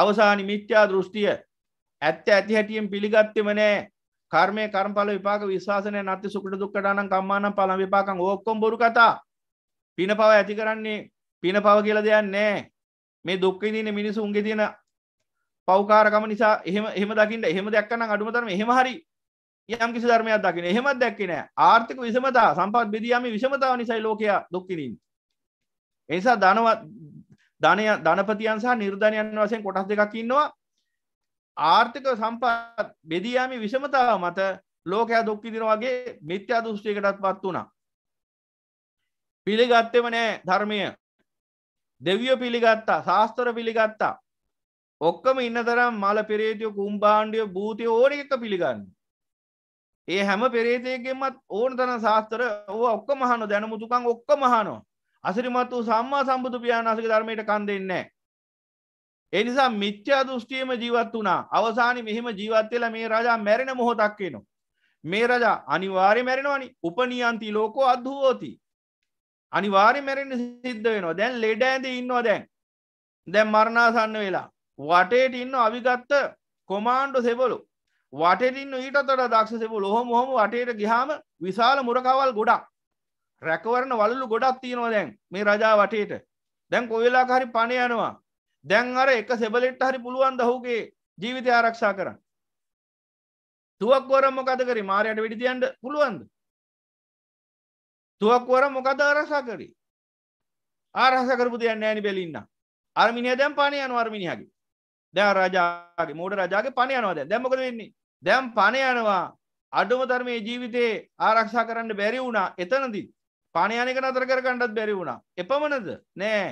Speaker 1: අවසානි මිත්‍යා දෘෂ්ටිය ඇත්ත ඇති හැටියෙන් පිළිගත්තෙම නෑ කර්මය කරම්ඵල විපාක විශවාසනය නත්ති සුකට දුක්කටානම් කම්මානම් පල විපාකං ඕක්කොම් බොරු කතා පින පව ඇති කරන්නේ පින පව කියල දෙයක් නෑ මේ දුක්කදින මිනිසු උන්ගේ තියෙන පෞකාරකම නිසා එහම එහම දකිට එහෙම දැක්කන අඩුමතරම එහෙම හරි යම් කිසි ධර්මයක් දකින එහෙමත් දැක්කෙන ආර්ථික විසමතා සම්පත් බෙදියම විෂමතාව නිසයි ලෝකයා දුක්කිරින් එනිසා ධනවත් ධනය ධනපතියන් සහ නිර්ධනයන් වසයෙන් කොටස් දෙකක් ඉන්නවා ආර්ථික සම්පත් බෙදයාමි විෂමතාව මත ලෝකයා දුක්කිදින වගේ මිත්‍යා දෘෂ්ටිකටත් පත් වුණා. පිළිගත්තෙම නෑ ධර්මය දෙවියෝ පිළිගත්තා ශාස්තර පිළිගත්තා ඔක්කම ඉන්න තරම් මල පෙරේතිය කුම්බාණ්ඩිය භූතිය ඕන එක පිළිගන්න. ඒ හැම පෙරේතයගෙන්මත් ඕන තන ශාස්තර ඕ ඔක්ක මහනො දැනමුතුකං ඔක්ක මහනෝ අසිරිමත් වූ සම්මා සම්බුදු පියාණසක ධර්මයට කන් දෙන්නේ එනිසා මිච්චා දෘෂ්ටියම ජීවත් වනා අවසානි මෙහෙම ජීවත්වෙලා මේ රජා මැරෙන මොහොතක් වෙනවා. මේ රජා අනිවාර්ය මැරෙනවනි උපනියන්ති ලෝකෝ අදහෝති. අනිවාර්ය මැරෙන සිද්ධ වෙනවා දැන් ලෙඩ ඇඳ ඉන්නවා දැන් දැන් මරණාසන්න වෙලා. වටේට ඉන්න අවිගත්ත කොමාන්්ඩො සෙබලු වටටින්න ඊට තොට දක්ෂ සෙබල ොහොම හොම වටේට ගිහාම විශාල මුරකවල් ගොඩක් රැකවරණ වලු ගොඩක් තියෙනවා දැන් මේ රජා වටේට දැන් කොවෙලා හරි පණ යනවා දැන් අර එක සෙබලෙට් හරි පුළුවන් දහුගේ ජීවිතය ආරක්ෂා කරන්න තුවක් වර මොකද කරි මාරයට විඩිතියන්ට පුළුවන්ද තුවක් වර මොකද ආරසා කරි ආරහස කරපු තියන්න ෑනි බෙලින්න අරමිනිය දැම් පානය යන අර්මිනිියගේ දැ රජාගේ මෝඩ රජාගේ පණ යනවාද දැමකද වෙන්නේ දැම් පණ යනවා අඩුම ධර්මය ජීවිතයේ ආරක්ෂා කරන්න බැරි වුණා එතනදි පණයනක නතර කරගන්නත් බැරි වුණා එපමණද නෑ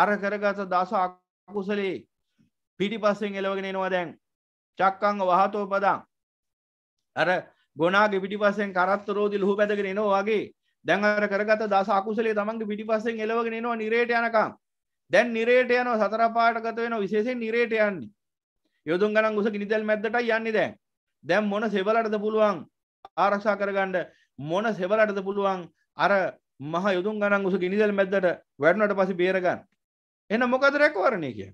Speaker 1: අර කරගත දස අකුසලේ පිටිපස්සෙන් එලවගෙන එනවා දැන් චක්කංග වහතෝ පදං අර ගොනාගේ පිටිපස්සෙන් කරත්තරෝදි ලුහු පැදගෙන එනවා වගේ දැන් අර කරගත දස අකුසලේ තමන්ගේ පිටිපස්සෙන් එලවගෙන එනවා නිරේට යනකම් දැන් නිරේට යනවා සතර පාට ගත වෙනවා විශේෂයෙන් නිරේට යන්නේ යොදුන් ගණන් උස ගිනිදැල් මැද්දටයි යන්නේ දැන් දැන් මොන සෙවලටද පුළුවන් ආරක්ෂා කරගන්න මොන සෙවලටද පුළුවන් අර මහ යොදුන් ගණන් උස ගිනිදැල් මැද්දට වැඩුණට පස්සේ බේරගන්න එන මොකද රැකවරණය කිය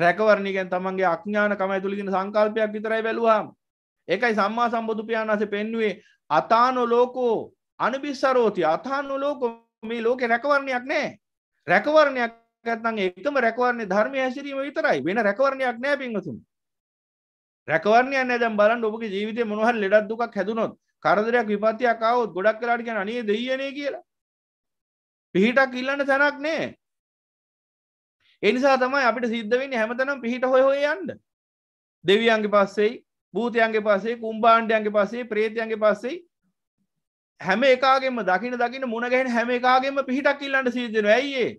Speaker 1: රැකවරණයගෙන් තමන්ගේ අඥාන කමයි තුළිගෙන සංකල්පයක් විතරයි බැලුවම් එකයි සම්මා සම්බුදු පියාණස පෙන්නුවේ අතානො ලෝකෝ අනබිස්සරෝති අතානු ලෝකො මේ ලෝකෙ රැකවරණයක් නෑ රැකවරණයක් ඇත්නම් එකම රැකවරණය ධර්මය හැසිරීම විතරයි වෙන රැකවරණයක් නෑ පින්වතුන් රැකවරණය නෑ දැන් බලන්න ඔබගේ ජීවිතේ මොනවහරි ලෙඩක් දුකක් හැදුනොත් කරදරයක් විපත්තියක් ආවොත් ගොඩක් වෙලාට කියන අනේ දෙයියනේ කියලා පිහිටක් ඉල්ලන්න තැනක් නෑ එනිසා තමයි අපිට සිද්ධවෙන්න හැමතනම් පිහිට හොය යන්න දෙවියන්ගේ පස්සෙයි භූතයන්ගේ පස්සේ කුම්බාණ්ඩයන්ගේ පස්සේ ප්‍රේතියන්ගේ පස්සේ හැම එකගේම දකින දකින මුණගැහෙන හැම එකගේම පිහිටක් ඉල්ලන්න සිදෙන ඇයිඒ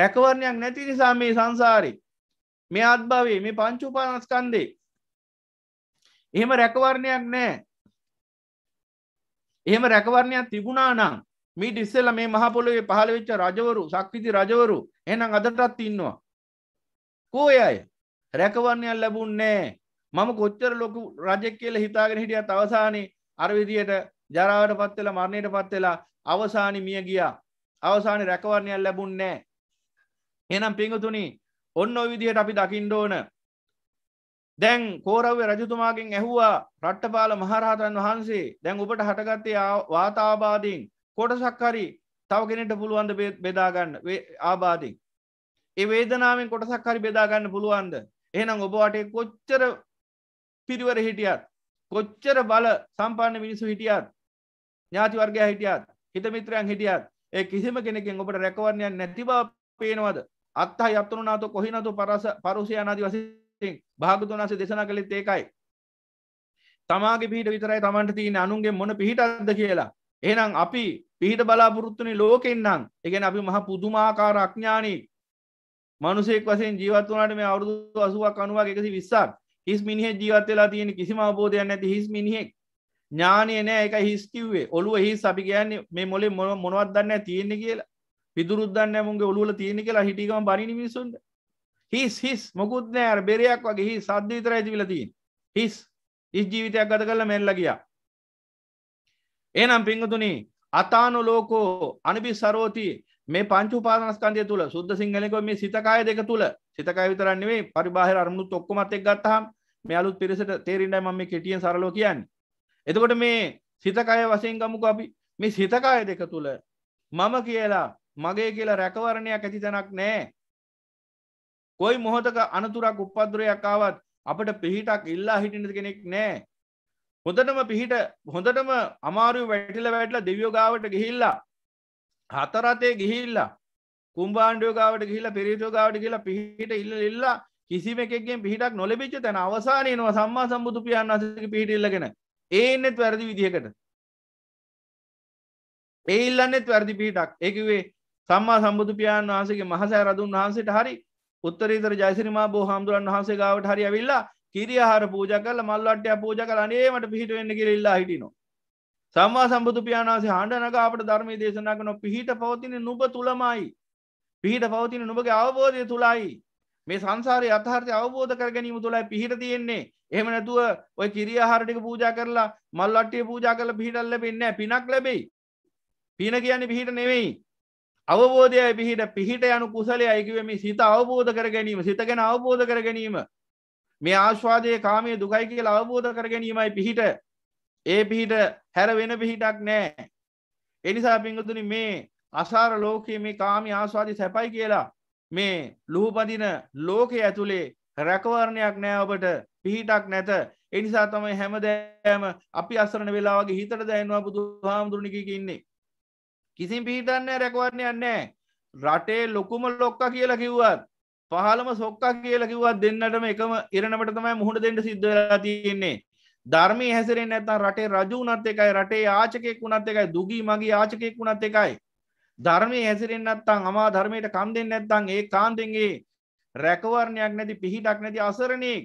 Speaker 1: රැකවරණයක් නැති නිසා මේ සංසාරි මේ අත්භවේ මේ පංචුපානස්කන්දේ එහෙම රැකවරණයක් නෑ එහෙම රැකවරණයක් තිබුණා නම් මීට ඉස්සෙල්ල මේ මහපොළොවේ පහළ වෙච්ච රජවරු සක්විති රජවරු එනම් අදටත් ඉන්නවා කෝය අය රැකවන්නයක් ලැබුන්නේ මම කොච්චර ලොකු රජෙක් කියල හිතාගෙන හිටිය අවසානයේ අරවිදියට ජරාවට පත්වෙලා මරණයට පත්වෙලා අවසානි මිය ගියා අවසානි රැකවන්නයක් ලැබුන්නේ එනම් පිංගතුනි ඔන්න විදිහට අපි දකිින්ඩ ඕන දැන් කෝරව්‍ය රජතුමාගෙන් ඇහුවා රට්ටපාල මහරහතන් වහන්සේ දැන් උපට හටගත්තේ වාතාබාදීන් කොටසක් හරි තව කෙනෙට පුළුවන්ද බෙදාගන්න ආබාධින් ඒ වේදනාවෙන් කොටසක් හරි බෙදාගන්න පුළුවන්ද එහනම් ඔබවටේ කොච්චර පිරිවර හිටියත් කොච්චර බල සම්පාන්න මිනිසු හිටියත් ඥාති වර්ගය හිටියත් හිතමිත්‍රයන් හිටියත් ඒ කිසිම කෙනෙකින් ඔබට රැකවරණයක් නැතිබව පේනවද අත්තා යත්තුනුනාතු කොහිනතු පරස පරුසය අනාදි වසින් භාගතුන් වන්සේ දෙසනා කළෙත් ඒකයි තමාගේ පිහිට විතරයි තමන්ට තියෙන අනුන්ගේ මොන පිහිටක්ද කියලා එහෙනම් අපි පිහිට බලාපොරොත්තුනි ලෝකෙන්නම් එකගෙන අපි මහ පුදුමාකාර අඥානී මනුසෙක් වසෙන් ජීවත්වනට මේ අවුරුදු අසුවක් අනුවක් එකසි විස්සක් හිස් මිනිහෙ ජීවත් වෙලා තියෙන කිසිම අවබෝධයක් නැති හිස් මිනිහෙක් ඥානය නෑ එක හිස්කිව්වේ ඔලුව හිස් අපි කියන්නේ මේ මොලේ මො මොනවත් දන්න තියෙන්නේ කියලා පිදුරුද්දන්න මුන්ගේ ඔලුවල තියෙන කියලා හිටිකම බරිනි මිනිසුන්ට හිස් හිස් මොකුත් නෑ අර බෙරයක් වගේ හිස් සද්ද විතර ඇතිවිලා තියෙන හිස් හිස් ජීවිතයක් ගත කරලා මැරිලා ගියා එහෙනම් පින්වතුනි අතානු ලෝකෝ අනිබි සරෝති මේ පංච උපාදනස්කන්ධය තුළ සුද්ධ සිංහලක මේ සිතකාය දෙක තුළ සිතකය විතරන්නේ පරිබාහිර අරමුණුත් ඔක්කොමත් එක් ගත්තහම් මේ අලුත් පිරිසට තේරෙන්නයි මම මේ කෙටියෙන් සරලව කියන්නේ. එතකොට මේ සිතකය වශයෙන් ගමුකෝ අපි මේ සිතකය දෙක තුළ මම කියලා මගේ කියලා රැකවරණයක් ඇති තැනක් නැහැ. કોઈ මොහොතක අනතුරක් උපද්‍රවයක් ආවත් අපිට පිහිටක් ඉල්ලා හිටින්න කෙනෙක් නැහැ. හොඳටම පිහිට හොඳටම අමාරුව වැටිලා වැටිලා දෙවියෝ ගාවට ගිහිල්ලා හතරතේ ගිහිල්ලා කුම්බාණ්ඩුව ගාවට ගිහිලා පිරිටුව ගාවට කියලා පිහිට ඉල්ල ඉල්ලා කිසිම එකෙන් පිහිටක් නොලබිච්ච තැන අවසානයනවා සම්මා සම්බුදු පියන් අසක පිහිටිල්ලගෙන ඒන්නෙත් වැරදි විදිහකට ඒල්ලන්නෙත් වැරදි පිහිටක් එකවේ සම්මා සම්බුදු පියාන් වහන්සේගේ මහසෑ රදුන් වහන්සේට හරි උත්තරීතර ජයසිරිමා බෝ හාමුදුරන් වහන්සේ ගාවට හරි ඇවිල්ලා කිරියහාර පූජ කල මල්ලට්ටය පූජ කල අනේමට පිහිට වෙන්න කිරල්ලා හිටිනවා සම්වා සම්බුදු පියාණාසේ හඬ නග අපට ධර්මය දේශනා කරන පිහිට පවතින නුබ තුළමයි. පිහිට පවතින නුබගේ අවබෝධය තුළයි. මේ සංසාරය අතහර්ථය අවබෝධ කර ගැනීම තුළයි පිහිට තියෙන්නේ. එහෙම නැතුව ඔය කිරිය ආහාරටික පූජා කරලා මල් වට්ටිය පූජා කරලා පිහිටක් ලැබෙන්නේ නැහැ. පිනක් ලැබෙයි. පින කියන්නේ පිහිට නෙවෙයි. අවබෝධයයි පිහිට පිහිට යනු කුසලයයි කිව්වේ මේ සිත අවබෝධ කර ගැනීම. සිත ගැන අවබෝධ කර ගැනීම. මේ ආස්වාදයේ කාමයේ දුකයි කියලා අවබෝධ කර ගැනීමයි පිහිට ඒ පිහිට හැර වෙන පිහිටක් නෑ එනිසා පිංගතුනි මේ අසාර ලෝකයේ මේ කාමි ආස්වාදී සැපයි කියලා මේ ලූපදින ලෝකයේ ඇතුළේ රැකවරණයක් නෑ ඔබට පිහිටක් නැත එනිසා තමයි හැමදෑම අපි අසරණ වෙලාවගේ හිතට දැන්වා බුදු හාමුදුරණිකක ඉන්නේ කිසිම පිහිටන්න රැකවරණයක් නෑ රටේ ලොකුම ලොක්ක කියලා කිව්වත් පහළම සොක්කා කියලා කිව්වත් දෙන්නටම එකම ඉරණමට තමයි මුහුණ දෙන්න සිද්ධ වෙලා තියෙන්නේ ධර්මය හැසිරෙන් ඇතන් රටේ රජු වනත් එකයි රටේ ආචකෙක් වුණත් එකයි දුගී මගේ ආචකෙක් වුණත් එකයි ධර්මය හැසිරෙන් ඇත්තං අමා ධර්මයට කම් දෙන්න ඇත්තං ඒ කාන්දෙන්ගේ රැකවරණයක් නැති පිහිටක් නැති අසරණයෙක්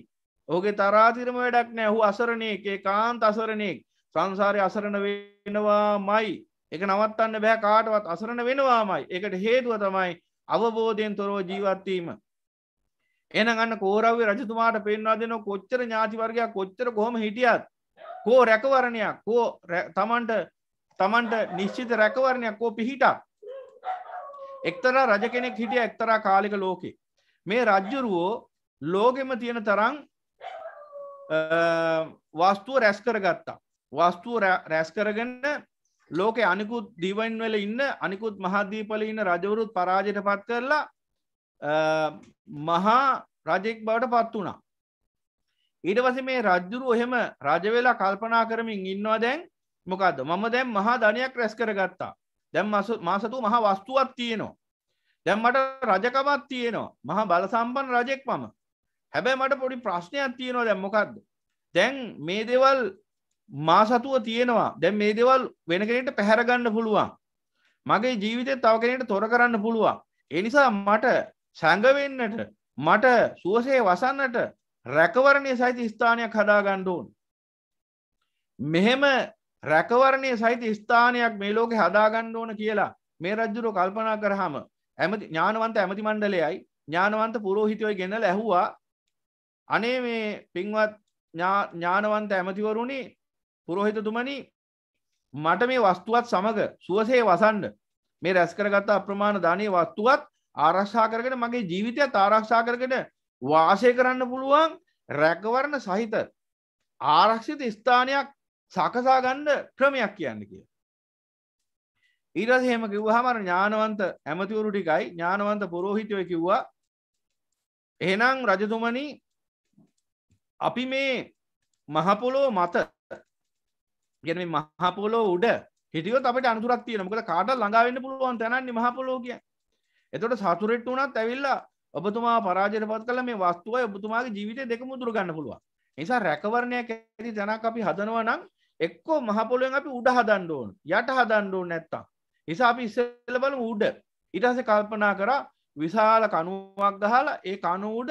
Speaker 1: ඕගේ තරාතිරම වැඩක් නෑ හු අසරණයෙක් ඒ කාන්ත අසරණයෙක් සංසාරය අසරණ වෙනවා මයි එක නවත්තන්න බෑ කාටවත් අසරණ වෙනවාමයි එකට හේතුව තමයි අවබෝධයෙන් තොරෝ ජීවත්වීම එනගන්න කෝරව්ව රජතුමාට පෙන්වා දෙන කොච්චර ඥාතිවර්ගයක් කොච්චර කොහොම හිටියත් කෝ රැකවරණයක් කෝ තමන්ට තමන්ට නිශ්චිත රැකවරණයක් කෝ පිහිටක් එක්තර රජ කෙනෙක් හිටිය එක්තරා කාලික ලෝකෙ මේ රජ්ජුරුවෝ ලෝකෙම තියෙන තරං වස්තුව රැස් කරගත්තා වස්තුව රැස් කරගන්න ලෝකෙ අනිකුත් දීවයින් වල ඉන්න අනිකුත් මහදීපල ඉන්න රජවරුත් පරාජයට පත් කරලා මහා රජෙක් බවට පත් වුණා ඊට පස මේ රජ්ජුරු ඔහෙම රජවෙලා කල්පනා කරමින් ඉන්නවා දැන් මොකද මම දැන් මහා ධනයක් රැස් කරගත්තා දැම් මාසතු මහා වස්තුවත් තියෙනවා දැම් මට රජකමත් තියෙනවා මහා බල සම්පන් රජෙක් මම හැබැයි මට පොඩි ප්‍රශ්නයක් තියෙනවා දැම් මොකක්ද දැන් මේ දෙවල් මාසතුව තියෙනවා දැන් මේ දෙවල් වෙන කෙනෙට පැහැරගන්න පුළුවන් මගේ ජීවිතය තව කෙනෙට තොර කරන්න පුළුවන් එනිසා මට සැඟවෙන්නට මට සුවසේ වසන්නට රැකවරණය සහිත ස්ථානයක් හදාගණ්ඩුවන්. මෙහෙම රැකවරණය සහිත ස්ථානයක් මේ ලෝකෙ හදාගණ්ඩ ඕන කියලා මේ රජ්ජුරෝ කල්පනා කරහම ඇමති ඥානවන්ත ඇමති මණ්ඩලයයි ඥානවන්ත පුරෝහිතයයි ගෙනල ඇහුවා අනේ මේ පින්වත් ඥානවන්ත ඇමතිවරුණි පුරොහිතතුමනි මට මේ වස්තුවත් සමඟ සුවසේ වසන්ඩ මේ රැස් කරගත්තා අප්‍රමාණ ධනය වස්තුවත් ආරක්ෂා කරකට මගේ ජීවිතය තාරක්ෂා කරකට වාසය කරන්න පුළුවන් රැකවරණ සහිත ආරක්ෂිත ස්ථානයක් සකසා ගණ්ඩ ක්‍රමයක් කියන්න කිය. ඊරස හෙම කිව්හමර ඥානවන්ත ඇමතිවරු ටිකයි ඥානවන්ත පුරෝහිතය කිව්වා එහෙනම් රජතුමනි අපි මේ මහපොලෝ මත ගැන මහපොලෝ උඩ හිටියෝ අපට අනුරක් තියනමකට කාඩ ළඟවෙන්න පුළුවන් තැනන්නේ මහපොලෝ කිය එතොට සතුරෙට් වනත් ඇවිල්ලා ඔබතුමා පරාජයට පත් කල මේ වස්තුවයි ඔබතුමාගේ ජීවිතය දෙක මුදුර ගන්න පුළුවන් නිසා රැකවරණයක් ඇති තැනක් අපි හදනව නම් එක්කෝ මහපොලුවෙන් අපි උඩ හදන්න ඕන යට හදන්න ඕන නැත්තම් නිසා අපි ඉස්සෙල්ල බලමු උඩ ඊට පස්සේ කල්පනා කරා විශාල කණුවක් ගහලා ඒ කණුව උඩ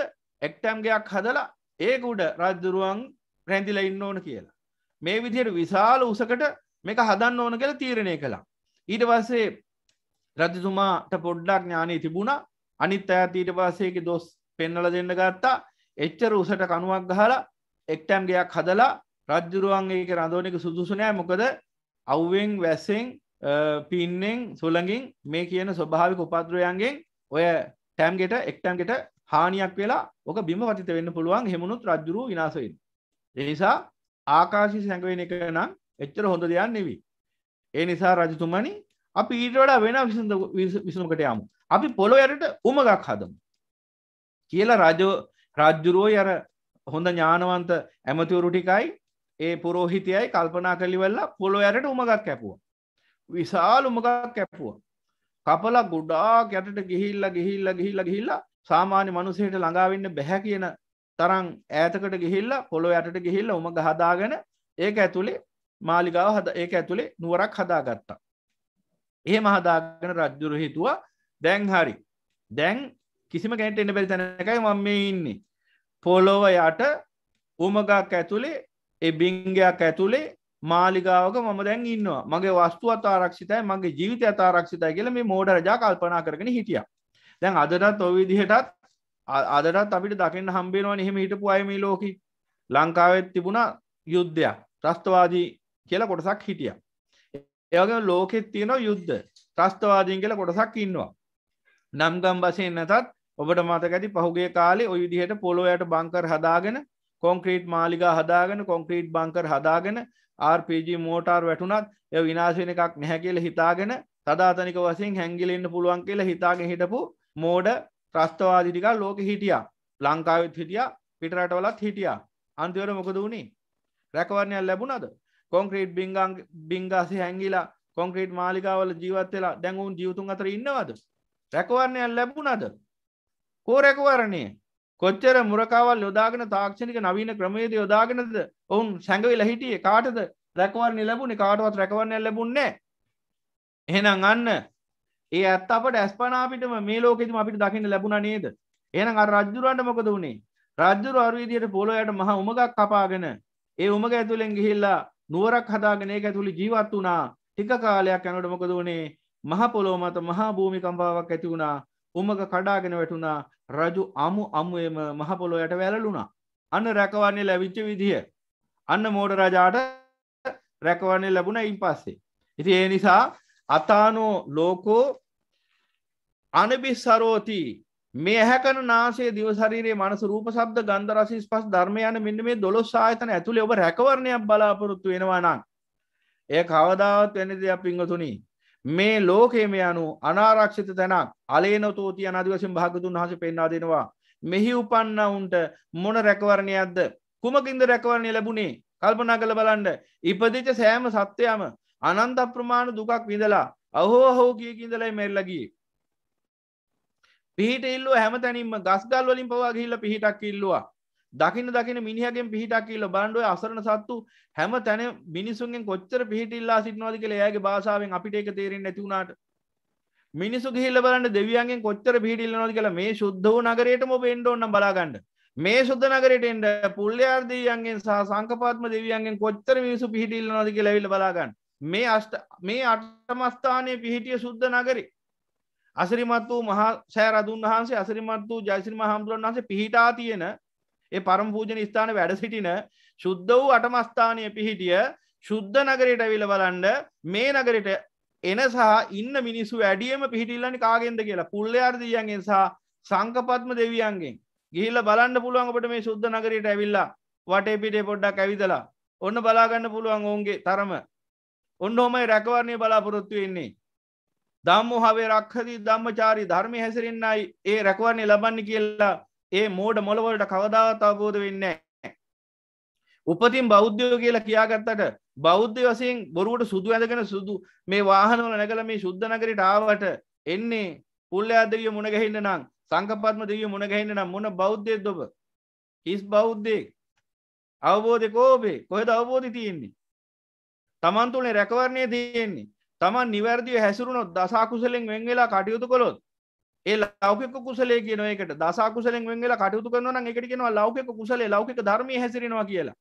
Speaker 1: එක්ටම් ගයක් හදලා ඒක උඩ රජ්ජුරුවන් රැඳිලා ඉන්න ඕන කියලා මේ විදිහට විශාල උසකට මේක හදන්න ඕන කියලා තීරණය කළා ඊට පස්සේ රජතුමාට පොඩ්ඩක් ඥානය තිබුණ අනිත් ඇතීට පස්සේක දොස් පෙන්නල දෙන්න ගත්තා එච්චර උසට කනුවක් ගහලා එක්ටැම් ගයක් හදලා රජ්ජුරුවන්ගේක රඳෝනක සුදුසුනෑ මොකද අව්වෙන් වැස්සෙන් පින්නෙන් සුළඟින් මේ කියන ස්වභාවික උපද්‍රයන්ගෙන් ඔය ටැම්ගෙට එක්ටැම්ගෙට හානියක් වෙලා ඕක බිම පතිත වෙන්න පුළුවන් හෙමුණුත් රජ්ජුරු විනාසයෙන්. එනිසා ආකාශි සැඟවෙන එක නම් එච්චර හොඳ දෙයක් නෙවී. ඒ නිසා රජතුමනි අපි ඊට වඩා වෙන විසඳ විසඳුමකට යමු. අපි පොළොව යටට උමගක් හදමු. කියලා රජෝ රාජ්ජුරුවෝ අර හොඳ ඥානවන්ත ඇමතිවරු ටිකයි ඒ පුරෝහිතයයි කල්පනා කළිවෙල්ලා පොළො යටට උමගක් කැපුවා. විශාල උමගක් කැපුවා. කපල ගොඩාක් යටට ගිහිල්ල ගිහිල්ල ගිහිල්ල ගිහිල්ලා සාමාන්‍ය මනුසයට ළඟාවෙන්න බැහැ කියන තරං ඈතකට ගිහිල්ල පොළො යටට ගිහිල්ල උමග හදාගෙන ඒක ඇතුළේ මාලිගාව හද ඒක ඇතුළේ නුවරක් හදාගත්තා. එහෙම හදාගෙන රජ්ජුර හිතුවා දැන් හරි දැන් කිසිම කැට එන්න පැරි තැනකයි මම මේ ඉන්නේ පොලොව යට උමගක් ඇතුළේ එබිංගයක් ඇතුළේ මාලිගාවක මම දැන් ඉන්නවා මගේ වස්තුව අතාරක්ෂිතයි මගේ ජීවිත අතාරක්ෂිතයි කියල මේ මෝඩ රජා කල්පනා කරගෙන හිටිය දැන් අදටත් ඔවිදිහටත් අදටත් අපිට දකින්න හම්බේෙනවා එහෙම හිටපු අයමී ලෝක ලංකාවෙත් තිබුණ යුද්ධයක් ත්‍රස්තවාදී කියලා කොටසක් හිටිය ඒවගේ ලෝකෙත් තියෙනවා යුද්ධ ත්‍රස්තවාදීන් කියලා කොටසක් ඉන්නවා. නම්ගම් වසයෙන් නැතත් ඔබට මතක ඇති පහුගේ කාලේ ඔය විදිහට පොලොයට බංකර් හදාගෙන කොන්ක්‍රීට් මාලිගා හදාගෙන කොන්ක්‍රීට් බංකර් හදාගෙන RPG මෝටර් වැටුනත් එය විනාශවෙන එකක් නැහැ කියල හිතාගෙන තදාතනික වසින් හැංගිලෙන්න්න පුළුවන් කියලා හිතාගෙන හිටපු මෝඩ ත්‍රස්තවාදිටික ලෝක හිටියා ලංකාවත් හිටිය පිටරටවලත් හිටියා අන්තිවර මොකද වුණේ රැකවරණයක් ලැබුණද කොන්ක්‍රීට් බිංගං බිංගාසි හැංගිලා කොන්ක්‍රීට් මාලිකාවල ජීවත්වෙලා දැඟවුන් ජීවතුන් අතර ඉන්නවද රැකවරණයක් ලැබුණද කෝ රැකවරණය කොච්චර මුරකාවල් යොදාගෙන තාක්ෂණික නවීන ක්‍රමේද යොදාගෙනද ඔවුන් සැඟවිල හිටියේ කාටද රැකවරණය ලැබුණේ කාටවත් රැකවරණය ලැබුන්නේ එහෙනම් අන්න ඒ ඇත්ත අපට ඇස්පනාපිටම මේ ලෝකෙදම අපිට දකින්න ලැබුණ නේද එහෙනම් අර රජ්ජුරුවන්ට මොකද වුණේ රජ්ජුරු අර විදියට පොළොයට මහා උමගක් කපාගෙන ඒ උමග ඇතුලෙන් ගිහිල්ලා නුවරක් හදාගෙන ඒක ඇතුළි ජීවත් වුණා ටික කාලයක් යනට මොකද වනේ මහපොලෝමත මහා භූමිකම්පාවක් ඇති වුණා උමක කඩාගෙන වැටුණා රජු අමු අමුයම මහපොලෝ යට වැලලුණා අන්න රැකවන්නේ ලැවිච්ච විදිහ අන්න මෝඩ රජාට රැකවන්නේ ලැබුණ ඉන් පස්සේ ඉති ඒ නිසා අතානෝ ලෝකෝ අනබිස්සරෝතිී මේ ඇහැකන නාසේ දිවසරීරයේ මනස රූප සබ්ද ගන්දරසිස් පස් ධර්මයන මෙන්න මේ දොළොස් ආයතන ඇතුළේ ඔබ රැකවරණයක් බලාපොරොත්තු වෙනවානම්. එය කවදාවත් වෙන දෙයක් පිංහතුනි. මේ ලෝකයේ මේ අනු අනාරක්ෂිත තැනක් අලේනොතෝති අනදිවසින් භාගතුන් වහස පෙන්වා දෙනවා. මෙහි උපන්න උන්ට මොන රැකවරණයක්ද. කුමකින්ද රැකවරණය ලැබුණේ කල්පනා කළ බලන්ඩ ඉපදිච සෑම සත්‍යයම අනන්ත ප්‍රමාණ දුකක් විඳලා අහෝ හෝ කියකින්දලයි මෙල්ලගිය පිහිට ඉල්ලුව හැම තැනින්ම ගස්ගල් වලින් පවා ගිහිල්ල පිහිටක් ඉල්ලවා දකින දකින මිනිහගෙන් පිහිටක් ඉල්ල බණ්ඩුව අසරණ සත්තු හැම තැන මිනිසුන්ගෙන් කොච්චර පිහිටිල්ලා සිටනවාද කියලා යාගේ භාෂාවෙන් අපිට එක තේරෙන් ඇතිවුණට මිනිසු ගිහිල්ල බලන්න දෙවියන්ගෙන් කොච්චර පිහිටිල්ලනවාද කියලා මේ ශුද්ධ වූ නගරයටම බෙන්ඩ ඔන්න බලාගන්න මේ සුද්ද නගරයට එන්ඩ පුල්ලයාර් දෙවියන්ගෙන් සහ සංකපාත්ම දෙවියන්ගෙන් කොච්චර මිනිසු පිහිටිල්ලනවාද කියලා ඇවිල්ල බලාගන්න මේ අස්ට මේ අටමස්ථානය පිහිටිය සුද්ද නගරේ අසරිමත් වූ මහා සෑ රදුන් වහන්සේ අසරිමත් වූ ජයසිරි හාමුදුරන් වහන්සේ පිහිටා තියෙන ඒ පරම් පූජන ස්ථාන වැඩ සිටින ශුද්ධ වූ අටමස්ථානය පිහිටිය ශුද්ධ නගරයට ඇවිල බලන්ඩ මේ නගරට එන සහ ඉන්න මිනිස්සු වැඩියම පිහිටිල්ලනි කාගෙන්ද කියලා පුල්ලයාර දීයන්ගෙන් සහ සංකපත්ම දෙවියන්ගෙන් ගිහිල්ල බලන්න පුළුවන්ට මේ ශුද්ධ නගරයට ඇවිල්ලා වටේ පිටේ පොඩ්ඩක් ඇවිදලා ඔන්න බලාගන්න පුළුවන් ඔවුන්ගේ තරම ඔන්න හොමයි රැකවරණය බලාපොරොත්තු වෙන්නේ දම්මොහවේ රක්හදි දම්මචාරි ධර්මය හැසිරෙන්න්නයි ඒ රැකවන්නේ ලබන්න කියලා ඒ මෝඩ මොලවලට කවදාවත් අවබෝධ වෙන්න උපතින් බෞද්ධයෝ කියලා කියාගත්තට බෞද්ධ වසයෙන් බොරුවට සුදු ඇඳගෙන සුදු මේ වාහනවල නැගල මේ ශුද්ධනකරට ආවට එන්නේ පුල්ල අදවිය මුණගැහින්න නම් සංකපත්ම දෙවිය මුණගැහින්න නම් මොන බෞද්ධයක් දොබ හිස් බෞද්ධයෙක් අවබෝධ කෝබේ කොහෙද අවබෝධි තියෙන්නේ තමන් තුළේ රැකවරණය තියෙන්නේ තමන් නිවැරදිව හැසුරුණොත් දසා කුසලෙන් වෙන් වෙලා කටයුතු කළොත් ඒ ලෞකික කුසලේ කියන එකට දසා කුසලෙන් වෙන් වෙලා කටයුතු කරනවා නම් ඒකට කියනවා ලෞකික කුසලේ ලෞකික ධර්මයේ හැසිරෙනවා කියලා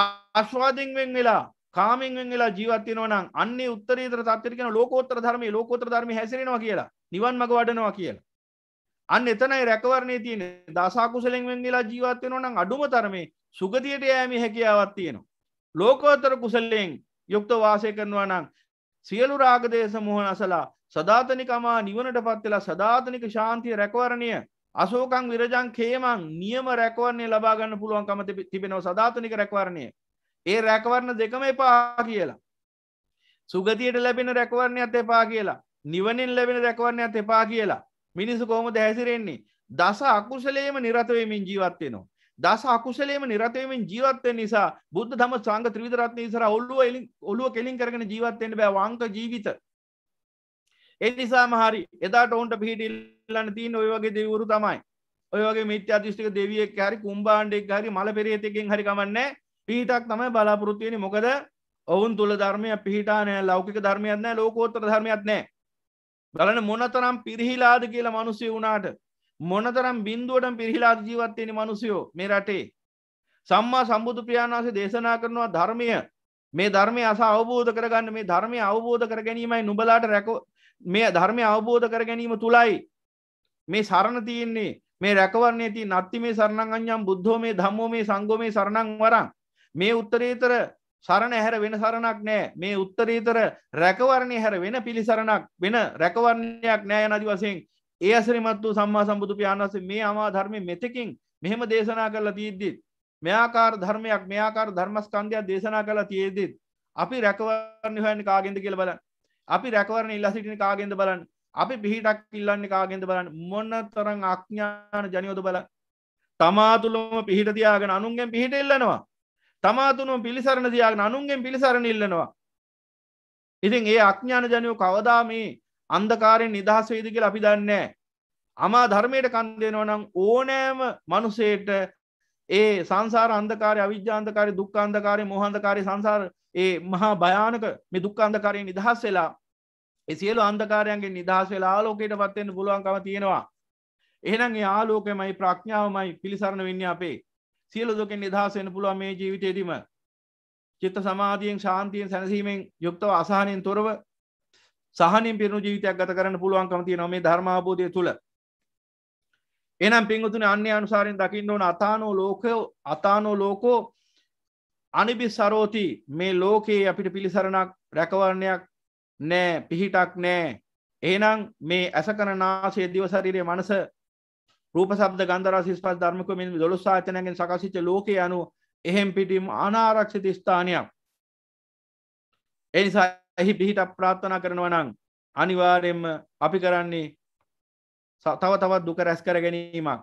Speaker 1: ආස්වාදයෙන් වෙන් වෙලා කාමෙන් වෙන් වෙලා ජීවත් වෙනවා නම් අන්නේ උත්තරීතර තත්ත්වයට කියන ලෝකෝත්තර ධර්මයේ ලෝකෝත්තර ධර්මයේ හැසිරෙනවා කියලා නිවන් මඟ වඩනවා කියලා අන්න එතනයි රැකවරණේ තියෙන දසා කුසලෙන් වෙන් වෙලා ජීවත් වෙනවා නම් අඩුම තරමේ සුගතියට යෑමේ හැකියාවක් තියෙනවා ලෝකෝත්තර කුසලයෙන් යුක්ත වාසය කරනවා නම් සියලු රාගදේශ මුහන අසලා සධාතනිකමා නිවනට පත්වෙලා සධාතනික ශාන්තිය රැකවරණය අසෝකං විරජං කේමං නියම රැකවරණය ලබාගන්න පුළුවන්කම තිබෙනව සධාතනික රැකවරණය ඒ රැකවරණ දෙකම එපා කියලා සුගතියට ලැබෙන රැකවරණයත් එපා කියලා නිවනින් ලැබෙන රැකවරණයත් එපා කියලා මිනිසු කොහොම දැහැසිරෙන්නේ දස අකුසලේම නිරතවමින් ජීවත්වෙනවා දස අකුසලේම නිරතයමෙන් ජීවත්වෙන් නිසා බුද්ධ ධම සංග ත්‍රීවිතරත්න ඉසර ඔල්ලුව එලි ඔලුව කෙලින් කරගෙන ජීවත්වෙන්ට බෑ වංක ජීවිත එනිසා මහරි එදාට ඔවුන්ට පිහිටිල්ලන්න තිීන් ඔය වගේ දෙවරු තමයි ඔයගේ මිත්‍ය අතිෂ්ටික දෙවියෙක් හරි කුම්බාන්්ඩෙක් හරි මල පෙරේතකෙන් හරිකමන්නේ පිහිටක් තමයි බලාපොරොත්තියනි මොකද ඔවුන් තුළ ධර්මය පිහිටානෑ ලෞකික ධර්මයක්නෑ ලෝකෝත්තර ධර්මයක් නෑ බලන මොනතරම් පිරිහිලාද කියලා මනුසේ වුණාට මොනතරම් බින්දුවට පිරිහිලා ජීවත්වෙන මනුසයෝ මේ රටේ සම්මා සම්බුදු ප්‍රියාණවාසේ දේශනා කරනවා ධර්මය මේ ධර්මය අස අවබෝධ කරගන්න මේ ධර්මය අවබෝධ කර ගැනීමයි නුබලාට රැකෝ මේ ධර්මය අවබෝධ කර ගැනීම තුළයි මේ සරණ තියෙන්නේ මේ රැකවරන්නේ ති නත්ති මේ සරණං අඥම් බුද්ධෝ මේ ධම්මෝ මේ සංගෝ මේ සරණං වරං මේ උත්තරීතර සරණ හැර වෙන සරණක් නෑ මේ උත්තරීතර රැකවරණය හැර වෙන පිළිසරණක් වෙන රැකවරණයක් නෑ යනදි වසයෙන් ඒ අසරිමත් වූ සම්මා සම්බුදු පියාණන්ස මේ අමා ධර්මය මෙතකින් මෙහෙම දේශනා කරලා තියද්දිත් මෙයාකාර ධර්මයක් මෙයාකාර ධර්මස්කන්ධයක් දේශනා කරලා තියෙද්දිත් අපි රැකවරණ හොයන්නේ කාගෙන්ද කියලා බලන්න. අපි රැකවරණ ඉල්ලා සිටින කාගෙන්ද බලන්න. අපි පිහිටක් ඉල්ලන්නේ කාගෙන්ද බලන්න. මොනතරම් අඥාන ජනියෝද බලන්න. තමා තුළම පිහිට තියාගෙන අනුන්ගෙන් පිහිට ඉල්ලනවා. තමා තුළම පිළිසරණ තියාගෙන අනුන්ගෙන් පිළිසරණ ඉල්ලනවා. ඉතින් ඒ අඥාන ජනියෝ කවදා මේ අන්දකාරෙන් නිදහස් වේද කියලා අපි දන්නේ අමා ධර්මයට කන් දෙනවා නම් ඕනෑම මනුසයට ඒ සංසාර අන්දකාරය අවිද්‍යාන්තකාරය දුක්කාන්දකාරය මොහන්දකාරය සංසාර ඒ මහා භයානක මේ දුක්කාන්දකාරයෙන් නිදහස් වෙලා ඒ සියලු අන්දකාරයන්ගේ නිදහස් වෙලා ආලෝකයට පත්වෙන්න පුළුවන්කම තියෙනවා එහෙනම් ඒ ආලෝකයමයි ප්‍රඥාවමයි පිළිසරණ වෙන්නේ අපේ සියලු දුකෙන් නිදහස් වෙන්න පුළුවන් මේ ජීවිතේදීම චිත්ත සමාධියෙන් ශාන්තියෙන් සැනසීමෙන් යුක්තව අසහනෙන් තොරව සහනින් පිරු ජීවිතයක් ගත කරන්න පුළුවන්කම තියෙනවා මේ ධර්මාබෝධය තුළ එනම් පින්වතුන අන්‍ය අනුසාරෙන් දකින්න ඕන අතානෝ ලෝකෝ අතානෝ ලෝකෝ අනිබි සරෝති මේ ලෝකයේ අපිට පිළිසරණක් රැකවරණයක් නෑ පිහිටක් නෑ ඒනම් මේ ඇස කරනාසේ දිවසරීරය මනස රූප සබ්ද ගන්දර සිස්පස් ධර්මක මෙ දොළොස්සාචනයගෙන් සකසිච්ච ලෝකය අනු එහෙම් පිටිම් අනාරක්ෂිත ස්ථානයක් එනිසා එහි පිහිටක් ප්‍රාත්ථනා කරනවනං අනිවාරයෙන්ම අපි කරන්නේ තව තවත් දුක රැස් කර ගැනීමක්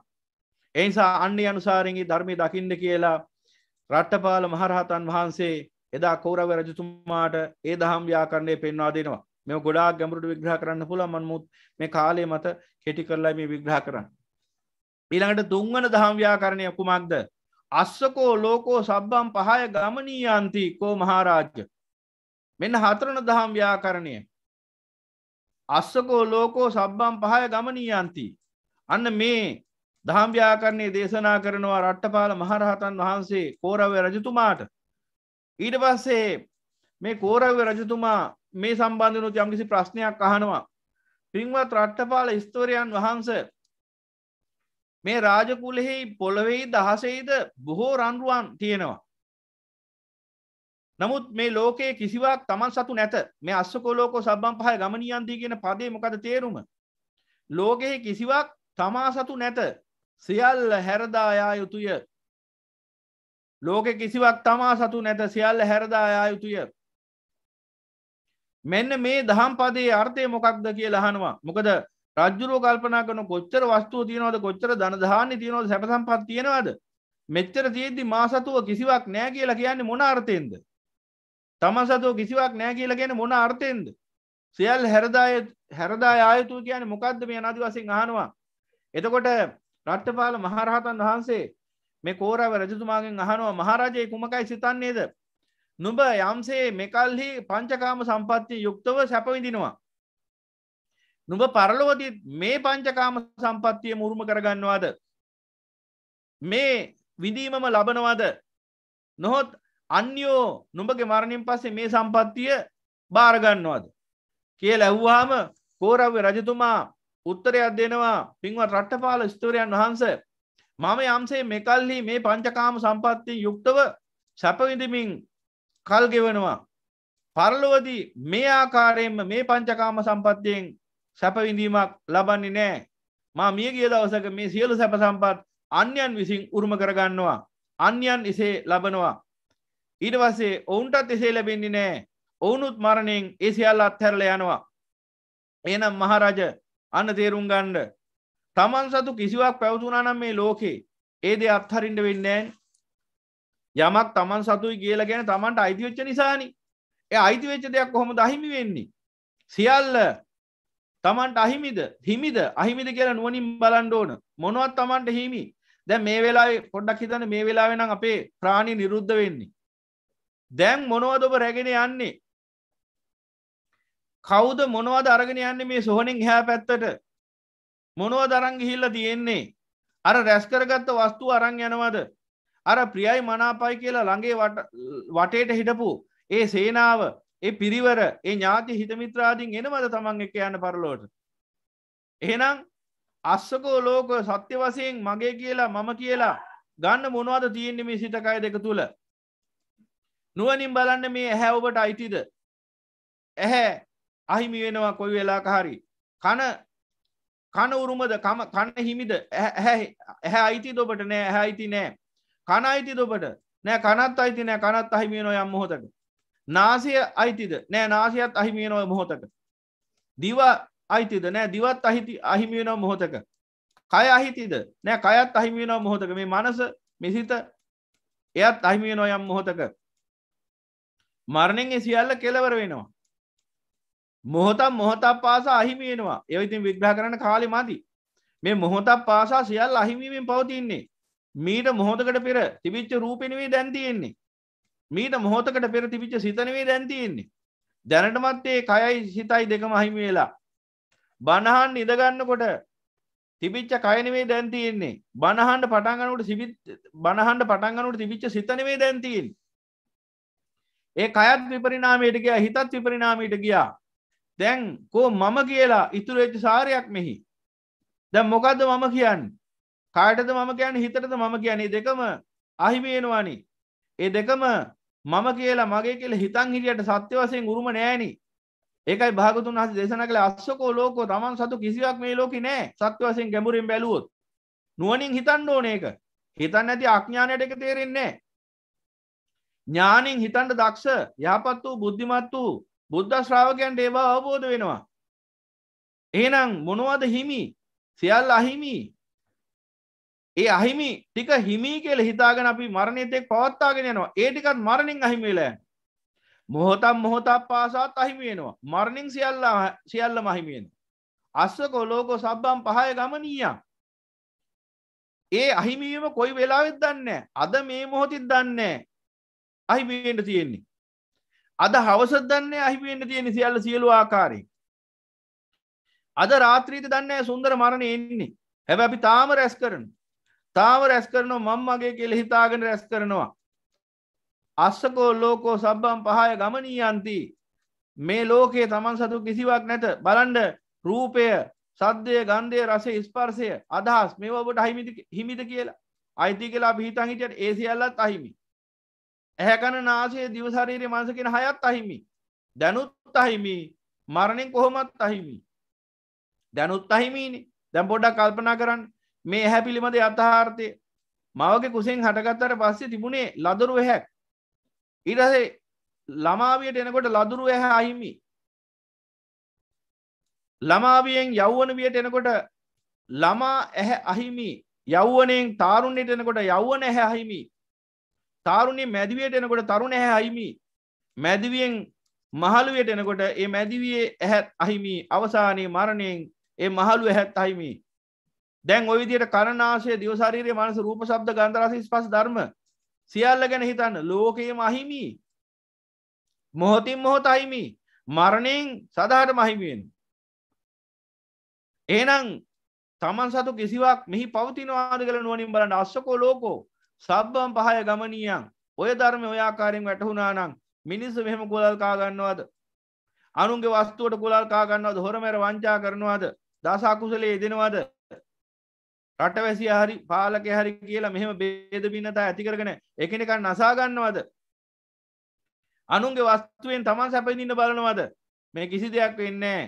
Speaker 1: එනිසා අන්නේ අනුසාරෙන්ගේ ධර්මය දකිින්ද කියලා රට්ටපාල මහරහතන් වහන්සේ එදා කෝරව රජතුමාට ඒ දහම් ව්‍යාකරණය පෙන්වා දෙනවා මෙ ගොඩා ගැමරුට විග්‍රහ කරන්න පුළමන් මුත් මේ කාලය මත කෙටි කරලා මේ විග්‍රහ කරන්න. ඊළඟට තුන්වන දහම්ව්‍යාකරණය කුමක්ද. අස්සකෝ ලෝකෝ සබ්බම් පහය ගමනීයන්ති කෝ මහාරාජ්‍ය මෙන්න හතරන දහම් ව්‍යාකරණය අස්සකෝ ලෝකෝ සබ්බම් පහය ගමනීයන්ති අන්න මේ දහම්ව්‍යාකරණය දේශනා කරනවා රට්ටපාල මහරහතන් වහන්සේ කෝරව්‍ය රජතුමාට ඊට පස්සේ මේ කෝරව්‍ය රජතුමා මේ සම්බන්ධනුත් යම්කිසි ප්‍රශ්නයක් අහනවා පින්වත් රට්ටපාල ස්තෝරයන් වහන්ස මේ රාජකුලෙහි පොළොවෙයි දහසෙයිද බොහෝ රන්රුවන් තියෙනවා නමුත් මේ ලෝකයේ කිසිවක් තමන් සතු නැත මේ අස්සකෝ ලෝකෝ සබ්බම් පහය ගමනියන්දී කියන පදේ මොකද තේරුම ලෝකයේ කිසිවක් තමා සතු නැත සියල්ල හැරදායා යුතුය ලෝක කිසිවක් තමා සතු නැත සියල්ල හැරදායා යුතුය මෙන්න මේ දහම් පදේ අර්ථය මොකක්ද කියලා අහනවා මොකද රජ්ජුරුව කල්පනා කරන කොච්චර වස්තුව තියෙනවද කොච්චර ධනධාන්‍ය තියෙනවද සැප සම්පත් තියෙනවද මෙච්චර තියෙද්දි මා සතුව කිසිවක් නෑ කියලා කියන්නේ මොන අර්ථයෙන්ද තමන් සතුව කිසිවක් නෑ කියලා ගැන මොන අර්ථයෙන්ද සියල් හැරදාය හැරදා ආයුතු කියන මොකක්ද මේ අනදි වසින් අහනවා එතකොට රට්ටපාල මහරහතන් වහන්සේ මේ කෝරාව රජතුමාගෙන් අහනවා මහරජය කුමකයි සිතන්නේද නුඹ යම්සේ මෙකල්හි පංචකාම සම්පත්තිය යුක්තව සැපවිඳිනවා නුඹ පරලොවතිත් මේ පංචකාම සම්පත්තිය මුරුම කරගන්නවාද මේ විඳීමම ලබනවාද නොහොත් අන්‍යෝ නුඹගේ මරණින් පස්සේ මේ සම්පත්තිය භාරගන්නවාද කියල ඇව්වාම කෝරව්‍ය රජතුමා උත්තරයක් දෙනවා පින්වත් රට්ටපාල ස්තූරයන් වහන්ස මම යම්සේ මෙකල්හි මේ පංචකාම සම්පත්තිෙන් යුක්තව සැපවිඳමින් කල් ගෙවනවා පරලොවදී මේ ආකාරයෙන්ම මේ පංචකාම සම්පත්තියෙන් සැපවිඳීමක් ලබන්නේ නෑ මා මිය ගිය දවසක මේ සියලු සැප සම්පත් අන්‍යන් විසින් උරුම කරගන්නවා අන්‍යන් ඉසේ ලබනවා ඊටවසේ ඔවුන්ටත් එසේ ලැබෙන්නේ නෑ ඔවුනුත් මරණයෙන් ඒසියාල් අත්හැරල යනවා එනම් මහරජ අන්න තේරුම් ගණ්ඩ තමන් සතු කිසිවක් පැවතුනානම් මේ ලෝකේ ඒද අත්හරින්ට වෙන්නෑන් යමක් තමන් සතුයි කියලා ගැන තමන්ට අයිතිවෙච්ච නිසානි ඒ අයිතිවෙච්ච දෙයක් කොහොම දහිමි වෙන්නේ සියල්ල තමන්ට අහිමිද හිමිද අහිමිද කියලා නුවනින් බලන්ඩ ඕන මොනවත් තමන්ට හිමි දැ මේ වෙලා පොඩ්ඩක් හිතන මේ වෙලාවෙනම් අපේ ප්‍රාණි නිරුද්ධ වෙන්නේ දැන් මොනවද ඔබ රැගෙන යන්නේ කවුද මොනවද අරගෙන යන්නේ මේ සොහනෙන් හැ පැත්තට මොනව දරං ගිහිල්ල තියෙන්නේ අර රැස්කරගත්ත වස්තු අරං යනවද අර ප්‍රියයි මනාපයි කියලා ළඟේ වටේට හිටපු ඒ සේනාව ඒ පිරිවර ඒ ඥාති හිතමිත්‍රාදීන් එනවද තමන් එක යන්න පරලෝට එහෙනම් අස්සකෝ ලෝක සත්‍ය වසයෙන් මගේ කියලා මම කියලා ගන්න මොනවද තියෙන්නේ මේ සිතකය දෙක තුළ නුවනින් බලන්න මේ ඇහැ ඔබට අයිතිද ඇහැ අහිමි වෙනවා කොයි වෙලාක හරි කන කන උරුමද කන්න හිමිද ඇහැ අයිති දොබට නෑ ඇහැ අයිති නෑ කන අයිති දොබට නෑ කනත් අයිති නෑ කනත් අහිමියනො යම් මොහොතක නාසිය අයිතිද නෑ නාසියත් අහිමියනොව මොහොතක දිව අයිතිද නෑ දිවත් අහිති අහිමියනො මොහොතක කය අහිතිද නෑ කයත් අහිමියනො මොහොතක මේ මනස මෙසිත එයත් අහිමියනො යම් මොහොතක මරණෙන් ඒ සියල්ල කෙලවර වෙනවා මොහොතක් මොහොතක් පාසා අහිමි වෙනවා ඒව ඉතින් විග්‍රහ කරන්න කාලෙ මදි මේ මොහොතක් පාසා සියල්ල අහිමිවීමෙන් පවතින්නේ මීට මොහොතකට පෙර තිබිච්ච රූපෙනවේ දැන්තියෙන්නේ මීට මොහොතකට පෙර තිබිච්ච සිතනවේ දැන්තියෙන්නේ දැනටමත් ඒ කයයි සිතයි දෙකම අහිමි වෙලා බණහන් ඉදගන්නකොට තිබිච්ච කයනවේ දැන්තියෙන්නේ බණහන්ඩ පටන්ගනට සිබිත් බණහන්ඩ පටන්ගනට තිබිච්ච සිතනවේ දැන්තියෙන් ඒ කයත් විපරිනාමයට ගිය හිතත් විපරිනාමීට ගියා දැන් කෝ මම කියලා ඉතුරේච්ච සාරයක් මෙහි දැ මොකක්ද මම කියන්න කාටද මම කියන්න හිතරද මම කියන්නේ දෙකම අහිමේෙනවානි ඒ දෙකම මම කියලා මගේ කියල හිතන් හිටියට සත්‍ය වසයෙන් ගුරුම නෑනි ඒකයි භාගතුන් හස දෙසන කළ අස්සකෝ ලෝකෝ තමන් සතු කිසිවක් මේ ලෝක නෑ සත්‍ය වසයෙන් ගැඹුරින් බැලුවොත් නුවනින් හිතන්න ඕන ඒක හිතන්න ඇති අඥානයට එක තේරෙන්නේ ඥානින් හිතන්ට දක්ෂ යහපත් වූ බුද්ධිමත් වූ බුද්ධ ශ්‍රාවකයන්ට ඒවා අවබෝධ වෙනවා. එහෙනම් මොනවද හිමි සියල් අහිමි ඒ අහිමි ටික හිමි කියල හිතාගෙන අපි මරණයතෙක් පවත්තාගෙන යනවා ඒටිකත් මරණින් අහිමිලෑ මොහොතම් මොහොතක් පාසාත් අහිමියෙනවා මරණින් සියල්ල සියල්ල මහිමියෙන අස්සකො ලෝකෝ සබ්බම් පහය ගමනීයම් ඒ අහිමීම කොයි වෙලාවෙත් දන්න අද මේ මොහොතිත් දන්නේ අහිමෙන්ට තියෙන්නේ අද හවසත් දන්නේ අහිමෙන්ට තියෙන සියල්ල සියලු ආකාරයෙන් අද රාත්‍රීත දන්නේ සුන්දර මරණ එන්නේ හැබැ අපි තාම රැස් කරන තාම රැස් කරනවා මං මගේ කෙළ හිතාගෙන රැස් කරනවා අස්සකෝ ලෝකෝ සබ්බම් පහය ගමනීයන්ති මේ ලෝකයේ තමන් සතු කිසිවක් නැත බලන්ඩ රූපය සද්ධය ගන්ධය රසේ ස්පර්සය අදහස් මේ ඔබට අහිමිද හිමිද කියලා අයිති කියලා පිහිතන් හිටියට ඒ සියල්ලත් අහිමි ඇහැකන නාසේ දිවශරීරය මනස කියෙන හයත් අහිමි දැනුත් අහිමි මරණෙන් කොහොමත් අහිමි දැනුත් අහිමීනි දැම් පොඩ්ඩක් කල්පනා කරන්න මේ හැ පිළිබඳ අතහාර්ථය මවගේ කුසෙන් හටගත්තර පස්සේ තිබුණේ ලදරු හැක් ඉරසේ ළමාවියට එනකොට ලදුරු ඇහැ අහිමි ළමාවියෙන් යව්වන වියට එනකොට ළමා ඇහැ අහිමි යව්වනයෙන් තාරුන්නට එනකොට යව්වන ඇහැ අහිමි තාරුණේ මැදිවයට එනකොට තරුණ ඇහැ අයිමි මැදිවියෙන් මහළුවයට එනකොට ඒ මැදිවයේ ඇහැත් අහිමි අවසානයේ මරණයෙන් ඒ මහළු ඇහැත් අහිමි දැන් ඔවිදියට කරනාශය දිවසාරීරය මනස රූප සබ්ද ගන්තරසි ස්පස් ධර්ම සියල්ල ගැන හිතන්න ලෝකයේ මහිමි මොහොතින් මොහොත අහිමි මරණයෙන් සදහට මහිමියෙන් ඒනං තමන් සතු කිසිවක් මෙහි පවතිනවාද කළ නුවනින් බලන්න අස්සකෝ ලෝකෝ සබ්බම් පහය ගමනියන් ඔය ධර්ම ඔයාකාරයෙන් වැටහුණනානම් මිනිස්සු මෙහෙම කුලල් කාගන්නවාද අනුන්ගේ වස්තුවට කුලල් කාගන්නවද හොරමැර වංචා කරනවාද දසාකුසලේ දෙනවාද රටවැසි හරි පාලක හරි කියලා මෙහෙම බේද බින්නතා ඇති කරගෙන එකනිකන් නසාගන්නවද අනුන්ගේ වස්තුවෙන් තමන් සැපදින්න බලනවද මේ කිසි දෙයක් වෙන්නේ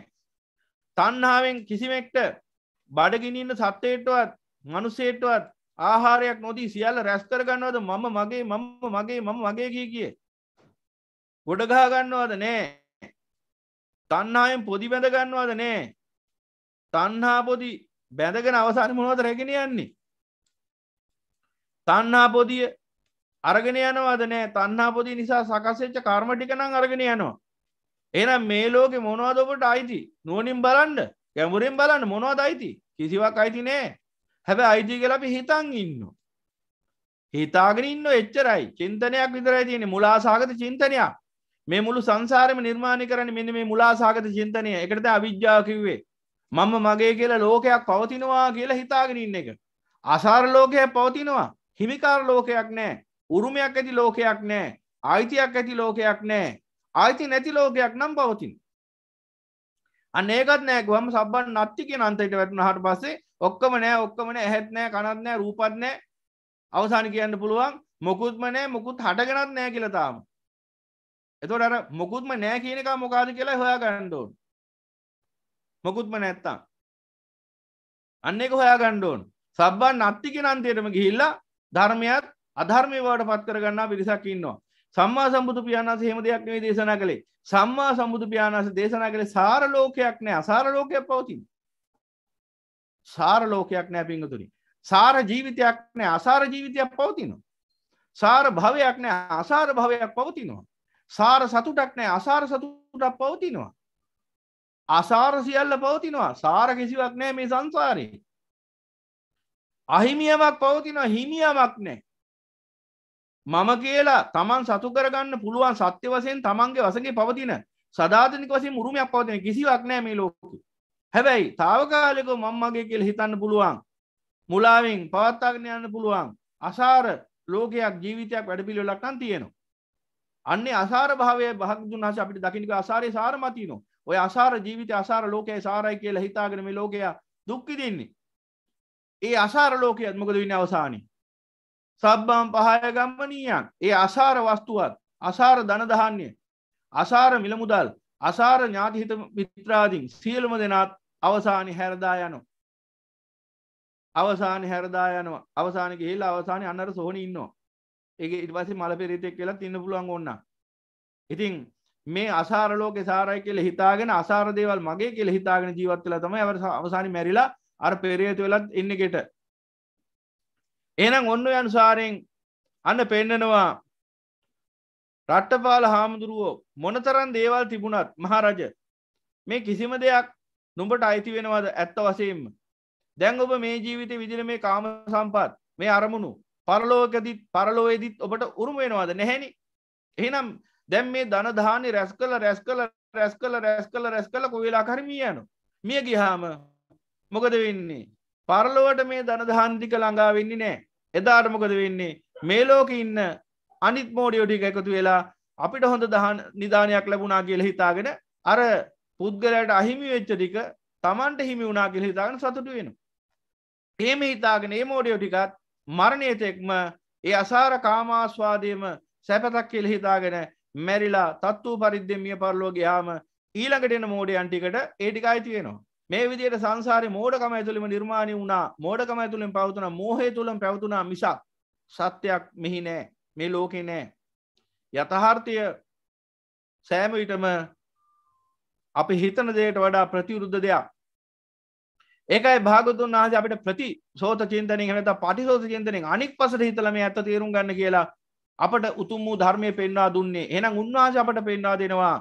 Speaker 1: තන්හාාවෙන් කිසිමෙක්ට බඩගිනින්න සත්තේටවත් මනුසේටවත් ආහාරයක් නොදී සියල්ල රැස්කර ගන්නවද මම මගේ මම මගේ මම වගේ කිය කිය ගොඩගා ගන්නවද නෑ තන්නායෙන් පොදි බැඳ ගන්නවද නෑ තන්හා පොදි බැඳගෙන අවසාන මොනවද රැගෙන යන්නේ තන්නා පොදිය අරගෙන යනවද නෑ තන්නා පොදි නිසා සකසච්ච කර්මටිකනම් අරගෙන යනවා එනම් මේ ලෝකෙ මොනවද ඔබට අයිති නුවනින් බලන්න ගැමුරින් බලන්න මොනවද අයිති කිසිවක් අයිති නෑ හැබ අයිති කල අපි හිතන් ඉන්න හිතාගෙන ඉන්න එච්චරයි චින්තනයක් විතරයි තියෙන මුලාසාගත චින්තනයක් මේ මුළු සංසාරම නිර්මාණය කරන මෙන්න මේ මුලාසාගත චින්තනය එකටද අවිද්‍යාකිව්වේ මම මගේ කියලා ලෝකයක් පවතිනවා කියලා හිතාගෙන ඉන්න එක අසාර ලෝකයක් පවතිනවා හිමිකාර ලෝකයක් නෑ උරුමයක් ඇති ලෝකයක් නෑ අයිතියක් ඇති ලෝකයක් නෑ අයිති නැති ලෝකයක් නම් පවතින් අනේකත් නෑ ගොහම සබන් නත්ති කිය අන්තයට වැටුණ හට පස්සේ ඔක්කම නෑ ඔක්කමන ඇහෙත් නෑ කනත් නෑ රූපත් නෑ අවසාන කියන්න පුළුවන් මොකුත්ම නෑ මොකුත් හටගෙනත් නෑ කියලතාම එතොට අර මොකුත්ම නෑ කියනක මොකාද කියලා හොයා ගණ්ඩෝන් මොකුත්ම නැත්තා අන්නෙක හොයා ගණ්ඩෝන් සබ්බන් නත්තිකෙන අන්තයටම ගිහිල්ලා ධර්මයත් අධර්මය වට පත් කරගන්නා පිරිසක් ඉන්නවා සම්මා සම්බුදු පියාණස හෙම දෙයක් නෙවෙයි දේශනා කළේ සම්මා සම්බුදු පියාණස දේශනා කළේ සාර ලෝකයක් නෑ අසාර ලෝකයක් පවතින සාර ලෝකයක් නෑ පිංගතුනි සාර ජීවිතයක් නෑ අසාර ජීවිතයක් පවතිනවා සාර භවයක් නෑ අසාර භවයක් පවතිනවා සාර සතුටක් නෑ අසාර සතුටක් පවතිනවා අසාර සියල්ල පවතිනවා සාර කිසිවක් නෑ මේ සංසාරේ අහිමියමක් පවතිනවා හිමියමක් නෑ මම කියලා තමන් සතු කරගන්න පුළුවන් සත්‍ය වසයෙන් තමන්ගේ වසගේ පවතින සදාතනික වසින් මුරුමයක් පවතින කිසිවක් නෑ මේ ලෝක හැබැයි තාවකාලෙක මංමගේ කියල හිතන්න පුළුවන් මුලාවෙන් පවත්තාගෙන යන්න පුළුවන් අසාර ලෝකයක් ජීවිතයක් වැඩපිළිවෙලක්කන් තියෙනවා අන්නේ අසාර භාවය භහදුන් හස අපිට දකිනික අසාරය සාරමතිනෝ ඔය අසාර ජීවිත අසාර ලෝකය සාරයි කියලා හිතාගෙන මේ ලෝකයා දුක්කි දෙන්නේ ඒ අසාර ලෝකයත් මොකද වින්න අවසානී සබ්බම් පහය ගම්මනීයන් ඒ අසාර වස්තුවත් අසාර ධනදහන්නේ අසාර මිලමුදල් අසාර ඥාතිහිත මිත්‍රාදිින් සියලුම දෙනාත් අවසානි හැරදා යනු අවසාන හැරදා යනවා අවසාන ගේලා අවසානය අන්නර සෝන ඉන්නවා එක ඉටවස මල පෙරිතෙක් කියලා තින්න පුළුවන් ඔන්න ඉතින් මේ අසාරලෝක සාරය කියල හිතාගෙන අසාරදේවල් මගේ කියල හිතාගෙන ජීවත්වල තම ඇව අවසානි මැරිලා අර පෙරේතු වෙලත් එන්නගෙට එනම් ඔන්න අනුසාරයෙන් අන්න පෙන්නනවා රට්ටපාල හාමුදුරුවෝ මොනතරන් දේවල් තිබුණත් මහරජ මේ කිසිම දෙයක් නුඹට අයිති වෙනවද ඇත්ත වසයෙන්ම දැන් ඔබ මේ ජීවිත විදින මේ කාම සම්පත් මේ අරමුණු පරලෝකදිත් පරලෝයදිත් ඔබට උරුම වෙනවාද නැහැනි එහෙනම් දැන් මේ ධනධානි රැස් කළ රැස් කළ රැස් කළ රැස් කළ රැස් කළ කොවෙලා කරමිය යනු මිය ගිහාම මොකද වෙන්නේ පරලොවට මේ ධනධාන්තික ළඟා වෙන්නේ නෑ එදාටමකොද වෙන්නේ මේ ලෝක ඉන්න අනිත් මෝඩියෝ ටික එකතු වෙලා අපිට හොඳ දහන් නිධානයක් ලැබුණා කියල හිතාගෙන අර පුද්ගලයට අහිමි වෙච්ච ටික තමන්ට හිමි වුණා කියල හිතාගෙන සතුටු වෙන. ඒම හිතාගෙන ඒ මෝඩියෝ ටිකත් මරණයතෙක්ම ඒ අසාර කාමාස්වාදයම සැපතක් කියල හිතාගෙන මැරිලා තත්වූ පරිද්දෙමිය පරලෝගයාම ඊළඟට එන මෝඩයන්ටිකට ඒටික අයිතියෙනවා. මේ විදියට සංසාරය මෝඩකම ඇතුළිම නිර්මාණය වුණා මෝඩකම ඇතුළින් පවතුන මෝහේ තුළම් පැවතුනා මිසක් සත්‍යයක් මෙහි නෑ මේ ලෝකෙ නෑ යථහාර්ථය සෑම විටම අපි හිතන දේට වඩා ප්‍රතිවරුද්ධ දෙයක් ඒකයි භාගතුන් වහස අපිට ප්‍රති සෝත චින්තනින් හනත පටිසෝත චින්තනින් අනික් පසට හිතලම ඇත්ත තේරුම් ගන්න කියලා අපට උතුම් වූ ධර්මය පෙන්වා දුන්නේ එනම් උන්වහස අපට පෙන්වා දෙනවා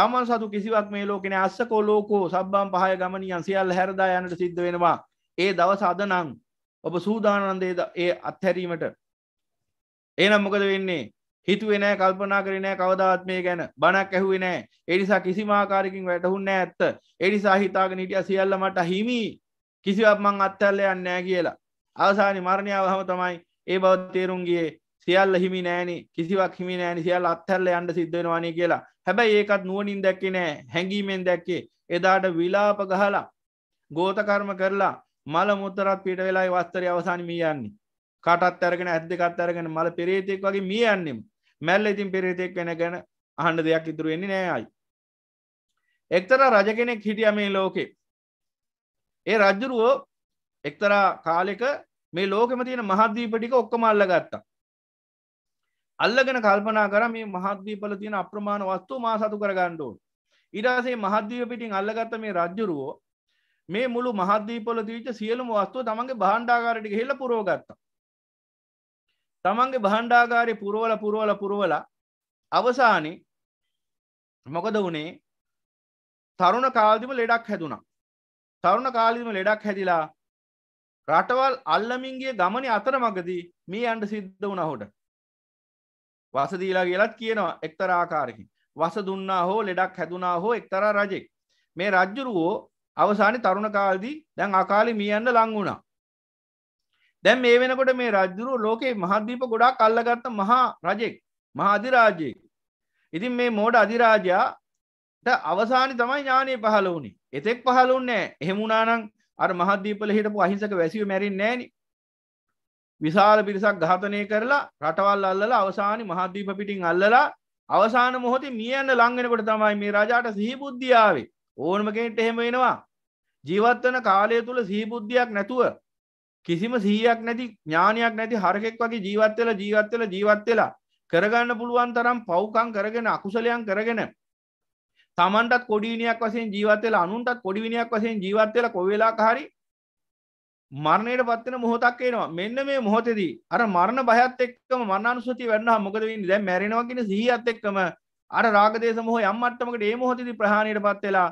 Speaker 1: තමන් සතු කිසිවක් මේ ලෝකෙන අස්සකෝ ලෝකෝ සබ්බම් පහය ගමනියන් සියල් හැරදා යනට සිද්ධ වෙනවා ඒ දවස අද නං ඔබ සූදානන්දේ ඒ අත්හැරීමට ඒනම් මොකද වෙන්නේ හිතුවේ නෑ කල්පනා කරේ නෑ කවදාවත් මේ ගැන බණක් ඇහුවේ නෑ ඒ නිසා කිසිම ආකාරයකින් වැටහුන්නේ නෑ ඇත්ත ඒ නිසා හිතාගෙන හිටියා සියල්ල මට හිමි කිසිවක් මං අත්හැරලා යන්නේ නෑ කියලා අවසානයේ මරණය වහම තමයි ඒ බව තේරුම් ගියේ සියල්ල හිමි නෑනේ කිසිවක් හිමි නෑනේ සියල්ල අත්හැරලා යන්න සිද්ධ වෙනවානේ කියලා හැබැයි ඒකත් නුවනින් දැක්කේ නෑ හැඟීමෙන් දැක්කේ එදාට විලාප ගහලා ගෝතකර්ම කරලා මල මුත්තරත් පිට වෙලායි වස්තර අවසාන මී යන්නේ කටත් අරගෙන ඇත් දෙකත් අරගෙන මල පෙරේතෙක් වගේ මිය යන්නෙම මැල්ල ඉතින් පෙරේතෙක් වෙන ගැන අහන්ඩ දෙයක් ඉතුරු වෙන්නේ නෑයි එක්තර රජ කෙනෙක් හිටිය මේ ලෝකේ ඒ රජ්ජුරුවෝ එක්තරා කාලෙක මේ ලෝකෙම තියෙන මහද්දීපටික ඔක්කමල්ල ගත්තා අල්ලගෙන කල්පනා කර මේ මහද්දීපල තියෙන අප්‍රමාණ වස්තු මා සතු කර ගණ්ඩෝන් ඉඩාසේ මහද්දීව පිටින් අල්ලගත්ත මේ රජ්ජුරුවෝ මේ මුළු මහද්දීපල තිවිච සියලුම වස්තුව තමන්ගේ බහන්්ඩාකාරටික හෙල පුරෝගත්තා තමන්ගේ බහන්්ඩාගාරය පුරුවල පුරුවල පුරුවල අවසානි මොකද වනේ තරුණ කාල්දිම ලෙඩක් හැදුණා තරුණ කාලිම ලෙඩක් හැදිලා රටවල් අල්ලමින්ගේ ගමනි අතර මගදී මේ අන්ඩ සිද්ධ වුණ හොට වසදීලා කියලත් කියනවා එක්තරාකාරකින් වස දුන්නා හෝ ලෙඩක් හැදුනා හෝ එක්තර රජෙක් මේ රජ්ජුරුවෝ අවසානි තරුණ කාල්දී දැන් අකාලි මියන්න ලංවුණා දැන් මේ වෙනකොට මේ රජ්ජුරුව ලෝකේ මහදීප ගොඩක් අල්ලගත්ත මහා රජෙක් මහා අධිරාජයෙක් ඉතින් මේ මෝඩ අධිරාජයාට අවසානි තමයි ඥානය පහල වුණේ එතෙක් පහලුන්නෑ එහෙමුණනම් අර මහදීපල හිටපු අහිසක වැසිව මැරින් නෑනේ විශාල පිරිසක් ඝාතනය කරලා රටවල් අල්ලල අවසානි මහද්දීප පිටින් අල්ලලා අවසාන මොහොතේ මියන්න ලංගෙනකොට තමයි මේ රජාට සිහිබුද්ධියාවේ ඕනම කෙනෙට එහෙම වෙනවා ජීවත්වන කාලය තුළ සීබුද්ධියක් නැතුව කිසිම සීයක් නැති ඥානයක් නැති හරකෙක් වගේ ජීවත්වෙල ජීවත්වෙල ජීවත්වෙලා කරගන්න පුළුවන් තරම් පෞකං කරගෙන අකුසලයන් කරගෙන තමන්ටත් කොඩීනයක් වසෙන් ජීවත්වෙල අනුන්ටත් කොඩිවිනයක් වසෙන් ජීවත්වෙල කොවෙලා හරි මරණයට පත්වන මොහොතක් එනවා මෙන්න මේ මොහොතෙදී අර මරණ බයත් එක්කම මරණානුසතිය වැඩනවා මොකද වෙන්නේ දැන් මැරෙනවා කියන සිහියත් එක්කම අර රාගදේශ මොහ යම් මට්ටමකට ඒ මොහොතෙදී ප්‍රහාණයටපත් වෙලා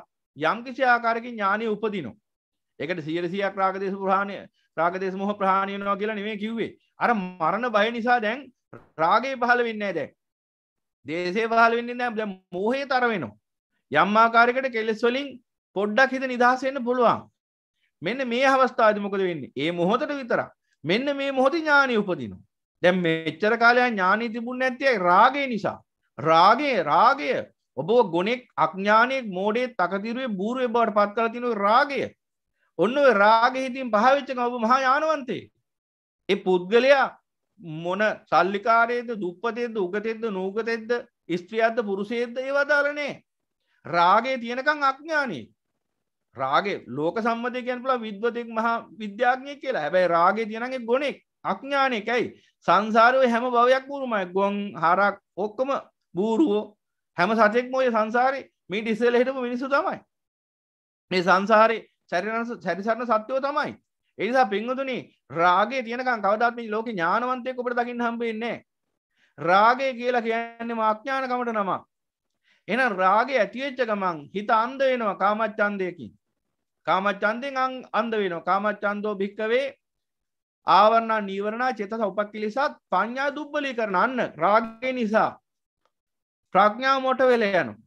Speaker 1: යම් කිසි ආකාරකින් ඥානිය උපදිනවා ඒකට 100ක් රාගදේශ ප්‍රහාණය රාගදේශ මොහ ප්‍රහාණය වෙනවා කියලා නෙමෙයි කිව්වේ අර මරණ බය නිසා දැන් රාගේ පහළ වෙන්නේ නැහැ දැන් දේශේ පහළ වෙන්නේ නැහැ දැන් මෝහේ තර වෙනවා යම් ආකාරයකට කෙලෙස් වලින් පොඩ්ඩක් හිත නිදහස් වෙන්න පුළුවන් මෙන්න මේ අවස්ථාද මොකද වෙන්නේ ඒ මොහොතට විතරක් මෙන්න මේ මොහොත ඥානය උපදිනවා දැම් මෙච්චර කාලය ඥානී තිබුණ ඇතියි රාගය නිසා රාගේ රාගය ඔබ ගොනෙක් අඥානයෙක් මෝඩේ තකතිරුවේ බූරුව බවට පත් කර තිනු රාගය ඔන්න රාගෙ හිතින් පහවිච්චක ඔබ මහා යානුවන්තේ ඒ පුද්ගලයා මොන සල්ලිකාරයේද දුප්පතෙද උගතෙද නූගතෙද ස්ත්‍රියද්ද පුරුසේද ඒවදාලනේ රාගේ තියෙනකං අඥානී රාගේ ලෝක සම්මතය කියන් පුලා විද්වතෙක් මහා විද්‍යාඥය කියලා හැබැයි රාගේ තියනගේ ගොනෙක් අඥානයකැයි සංසාරය හැම බවයක් බුරුමයි ගොන් හරක් ඔක්කොම බූරුවෝ හැම සතෙක් මොය සංසාරය මීට ඉස්සල හිටපු මිනිසු තමයි මේ සංසාරය සැරිරස සැරිසරණ සත්‍යයෝ තමයි එනිසා පින්වතුනි රාගේ තියෙනකම් කවදාත් මේ ලෝකේ ඥානවන්තයෙක් ඔබට දකින්න හම්බෙන්නේ රාගය කියලා කියන්නේ මාඥානකමට නම එහෙනම් රාගය ඇති වෙච්ච ගමන් හිත අන්ධ වෙනවා කාමච්ඡන්දයකින් කාමච්චන්දෙන් අං අන්ද වෙනවා කාමච්චන්දෝ භික්කවේ ආවරණා නීවරණා චේතස උපක්කිලිසාත් පඤ්ඤා දුබ්බලී කරන අන්න රාගය නිසා ප්‍රඥා මොට වෙලා යනවා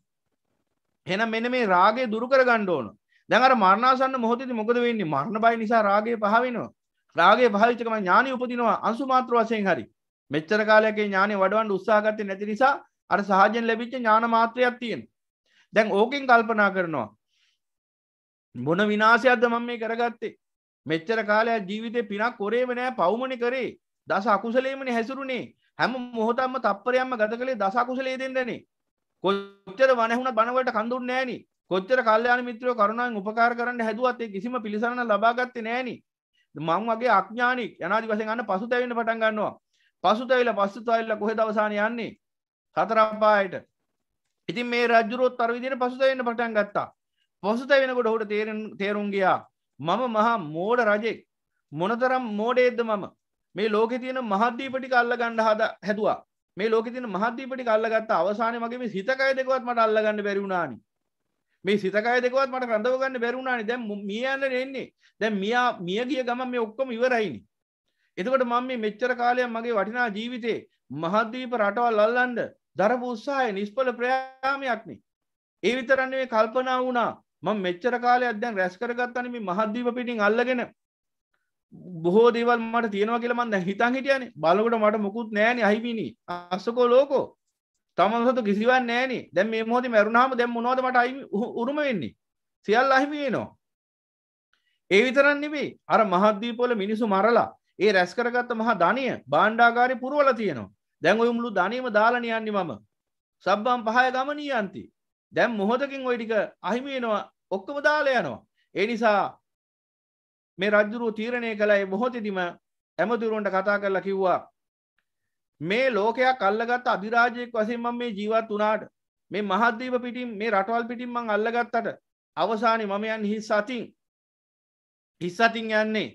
Speaker 1: එහෙනම් මෙන්න මේ රාගය දුරු කරගන්න ඕන දැන් අර මරණාසන්න මොහොතේදී මොකද වෙන්නේ මරණ බය නිසා රාගය පහ වෙනවා රාගය භාවිත කරන ඥානෙ උපදිනවා අංශු මාත්‍ර වශයෙන් හරි මෙච්චර කාලයක් ඒ ඥානෙ වඩවන්න උත්සාහ ගත්තේ නැති නිසා අර සහජයෙන් ලැබිච්ච ඥාන මාත්‍රයක් තියෙනවා දැන් ඕකෙන් කල්පනා කරනවා මොන විනාශයක්ද මම මේ කරගත්තේ මෙච්චර කාලයක් ජීවිතේ පිනක් කොරේම නෑ පවුමනේ කරේ දස අකුසලේමනේ හැසිරුනේ හැම මොහොතක්ම තප්පරයක්ම ගත කළේ දස අකුසලයේ දෙන්නනේ කොච්චර වනහුණත් බන වලට කන් දුන්නේ නෑනේ කොච්චර කල්යාණ මිත්‍රයෝ කරුණාවෙන් උපකාර කරන්න හැදුවත් ඒ කිසිම පිළිසරණ ලබා ගත්තේ නෑනේ මං වගේ අඥානික යනාදි වශයෙන් අන්න පසුතැවෙන්න පටන් ගන්නවා පසුතැවිලා පසුතැවිලා කොහෙද අවසානය යන්නේ හතර අපායට ඉතින් මේ රජුරුවත් අර විදිහට පසුතැවෙන්න පටන් ගත්තා පොසුත වෙනකොට හුට තේරෙන් තේරුන්ගයා මම මහා මෝඩ රජෙක් මොනතරම් මෝඩේද මම මේ ලෝකෙ තියෙන මහද්දීපටි කල්ල ගණ්ඩ හද හැදවා මේ ලෝක තින මහද්දීපටි කල්ලගත්ත අවසානය මගේ මේ සිතකය දෙකවත් මට අල්ලගන්න බැරිුණානි මේ සිතකය දෙකවත් මට රඳවගන්න බැරුණානි දැම් මිය යන්න එන්නේ දැන් මියා මිය ගිය ගම මේ ඔක්කොම ඉවරයිනි එතකොට මම මේ මෙච්චර කාලයක් මගේ වටිනා ජීවිතේ මහද්දීප රටවල් අල්ලන්ඩ දරපු උත්සාහය නිෂ්පල ප්‍රයාමයක්නේ ඒ විතරන්නේ මේ කල්පනා වුණා මං මෙච්චර කාලයක් දැන් රැස් කරගත්තන මේ මහද්දීප පිටින් අල්ලගෙන බොහෝ දේවල් මට තියෙනවා කියලා මන්ද හිතන් හිටියන බලකොට මට මුකුත් නෑන අහිමිනි අස්සකෝ ලෝකෝ තමන්සතු කිසිවන් නෑන දැන් මේ මොහොද මැරුණාම දැම් නොද මට අයි උරුම වෙන්නේ සියල් අහිමියනවා ඒ විතරන් නෙවේ අර මහද්දීපොල මිනිසු මරලා ඒ රැස් කරගත්ත මහා ධනය බාණ්ඩාගාරි පුරුවල තියෙනවා දැන් ඔයුමුළු ධනීම දාලනයන්නේ මම සබ්බම් පහය ගමනී අන්ති දැම් මොහොතකින් ඔයි ටික අහිමියෙනවා ඔක්කම දාලා යනවා ඒ නිසා මේ රජ්ජුරුව තීරණය කළයි බොහොතිදිම ඇමතුරුන්ට කතා කරලා කිව්වා මේ ලෝකයක් අල්ලගත් අධිරාජයෙක් වසෙන් මම මේ ජීවත් වනාට මේ මහද්දීප පිටින් මේ රටවල් පිටින් මං අල්ලගත්තට අවසානි මම යන් හිස් අතින් හිස් අතින් යන්නේ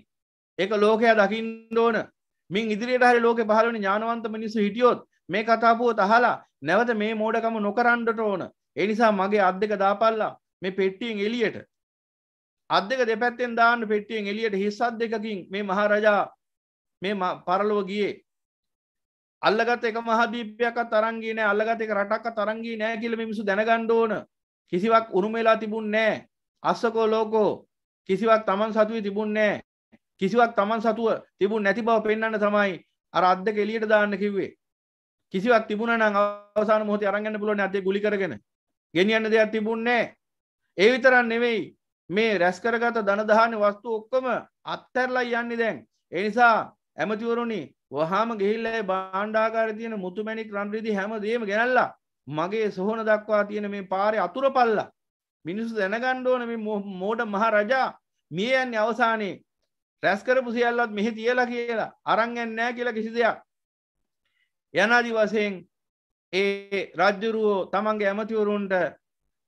Speaker 1: එක ලෝකයා දකිින් ඕන මින් ඉදිරියට හරි ලෝක පහලනි ඥානවන්ත මිනිස්සු හිටියොත් මේ කතාපුුව තහලා නැවත මේ මෝඩකම නොකරන්නට ඕන එනිසා මගේ අත් දෙක දාපල්ලා මේ පෙට්ටියෙන් එලියට අත් දෙක දෙපැත්තෙන් දාන්න පෙට්ටියෙන් එලියට හිස්සත් දෙකකින් මේ මහරජා මේ පරලොව ගියේ අල්ලගත එක මහදීපයක් තරංගී නෑ අල්ලගත එක රටක් තරංගී නෑ කියල මිසු දැනගණ්ඩ ඕන කිසිවක් උරුමවෙලා තිබුන් නෑ අස්සකෝ ලෝකෝ කිසිවක් තමන් සතුවී තිබුන් නෑ කිසිවක් තමන් සතුව තිබුන් නැති බව පෙන්න්න තමයි අර අද්ද කෙලියට දාන්න කිව්වේ කිසිවක් තිබුණන අවසාන මොහොත අරගන්න පුලන අදේ ගුලි කරගෙන ගෙනියන්න දෙයක් තිබුන්නේ ඒ විතරන් නෙවෙයි මේ රැස් කරගත ධනදාන වස්තු ඔක්කොම අත්තැරලා යන්නේ දැන් එනිසා ඇමතිවරුණි වහාම ගෙහිල්ලයි බාණ්ඩාකාර තියෙන මුතුමැණික් රන්රිදි හැම දේම ගැනල්ලා මගේ සොහොන දක්වා තියෙන මේ පාරේ අතුර පල්ලා මිනිස්සු දැනගන්න ඕන මේ මෝඩ මහරජා මිය යන්නේ අවසානයේ රැස් කරපු සියල්ලත් මෙහි තියලා කියලා අරන් යන්නේ නැහැ කියලා කිසි දෙයක් යනාදි වශයෙන් ඒ රජ්ජුරුවෝ තමන්ගේ ඇමතිවරුන්ට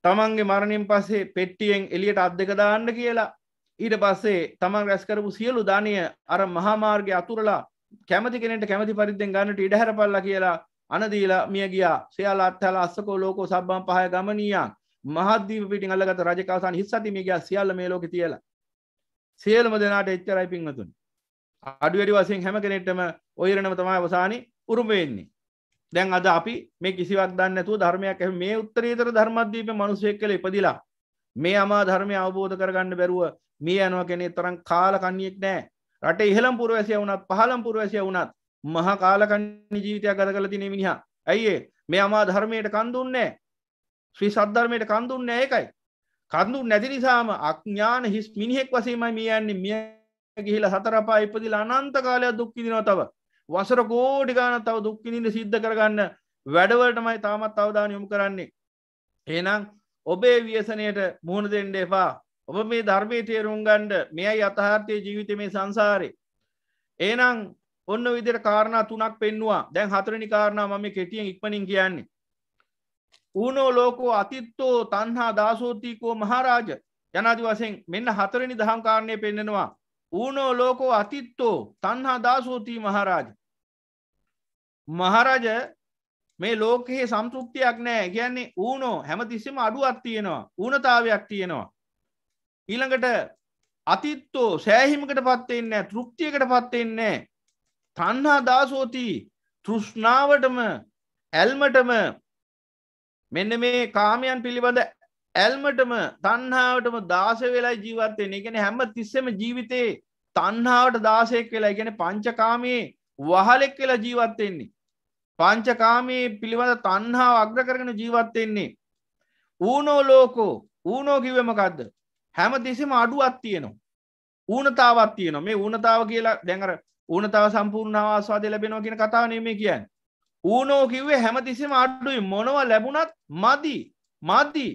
Speaker 1: තමන්ගේ මරණින් පස්සේ පෙට්ටියෙන් එලියට අත් දෙක දාන්න කියලා ඊට පස්සේ තමන් රැස්කරපු සියලු ධනය අර මහාමාර්ගය අතුරලා කැමති කෙනෙට කැමති පරිද්දෙන් ගන්නට ඉඩහැර පල්ල කියලා අනදීලා මිය ගියා සයාල අත්හල අස්සකෝ ලෝකෝ සබ්බම් පහය ගමනියන් මහද්දීප පිටින් අල්ලගත රජකවසාන හිස්සති මිය ගියා සියල්ල මේ ලෝකේ තියලා සියලුම දෙනාට එච්චරයි පින්වතුනි අඩු වැඩි වශයෙන් හැම කෙනෙක්ටම ඔයරණම තමයි අවසානයේ උරුම වෙන්නේ දැන් අද අපි මේ කිසිවක් දන්න නැතුව ධර්මයක් ඇ මේ උත්තරීතර ධර්මද්දීප මනුසෙක් කළ ඉපදිලා මේ අමා ධර්මය අවබෝධ කරගන්න බැරුව මේ යනවා කෙනෙ තරම් කාලකන්නෙක් නෑ රට ඉහළම් පුරවැසිය වුණත් පහළම් පුරවැසිය වුණත් මහා කාලකන්නි ජීවිතයක් ගත කළ තින මිනිහා ඇයිඒ මේ අමා ධර්මයට කන්දුන්නේ ශ්‍රී සද්ධර්මයට කන්දුන්න ඒකයි කඳු නැති නිසාම අඥාන හිස් මිනිහෙක් වසීමයි මියන්නේ මිය ගිහිලා සතරපා ඉපදිලා අනන්ත කාලයක් දුක්කිදිනව තව වසර කෝඩි ගාන තව දුක්කිනිට සිද්ධ කරගන්න වැඩවලටමයි තාමත් අවධාන යොමු කරන්නේ. ඒනම් ඔබේ වියසනයට මුහුණ දෙෙන්ඩ එපා ඔබ මේ ධර්මය තේරුම් ගණ්ඩ මෙයයි අතහාර්ථය ජීවිත මේ සංසාරය. ඒනං ඔන්න විදිර කාරණා තුනක් පෙන්වා දැන් හතරනි කාරණා මම කෙටියෙන් ඉක්මනින් කියන්නේ. ඌනෝ ලෝකෝ අතිත්තෝ තන්හා දාසෝතිකෝ මහරාජ යනාදි වසෙන් මෙන්න හතරනි දහංකාරණය පෙන්නෙනවා. ඌනෝ ලෝකෝ අතිත්තෝ තන්හා දාසෝතිී මහරාජ මහරජ මේ ලෝකයේ සම්තෘප්තියක් නෑ කියන්නේ ඌනෝ හැම තිසිම අඩුවක් තියෙනවා ඌනතාවයක් තියෙනවා. ඊළඟට අතිත්තෝ සෑහිමකට පත්වෙන්න තෘප්තියකට පත්වෙන්නේ තන්හා දාසෝතිී තෘෂ්ණාවටම ඇල්මටම මෙන්න මේ කාමයන් පිළිබඳ ඇල්මටම තන්හාාවටම දාස වෙලා ජීවත්තයෙන් එකෙන හැම තිස්සම ජීවිතේ තන්හාාවට දාසයෙක් වෙලා ගැන පංචකාමයේ වහලෙක් වෙලා ජීවත්වෙන්නේ පංචකාමී පිළිබඳ තන්හා අග්‍ර කරගෙන ජීවත්වෙන්නේ. ඌනෝ ලෝකෝ ඌනෝ කිවමකක්ද හැම තිසිම අඩුවත් තියනවා. ඌනතාවත් තියන මේ ඌනතාව කියලා දැඟර ඌනතාව සම්පූර්ණ ආස්වාද ලැබෙනවා කියෙන කතාවනේ මේ කියන්න. ඌනෝ කිව්වේ හැම තිසිම අඩුයි මොනව ලැබුණත් මදි මදි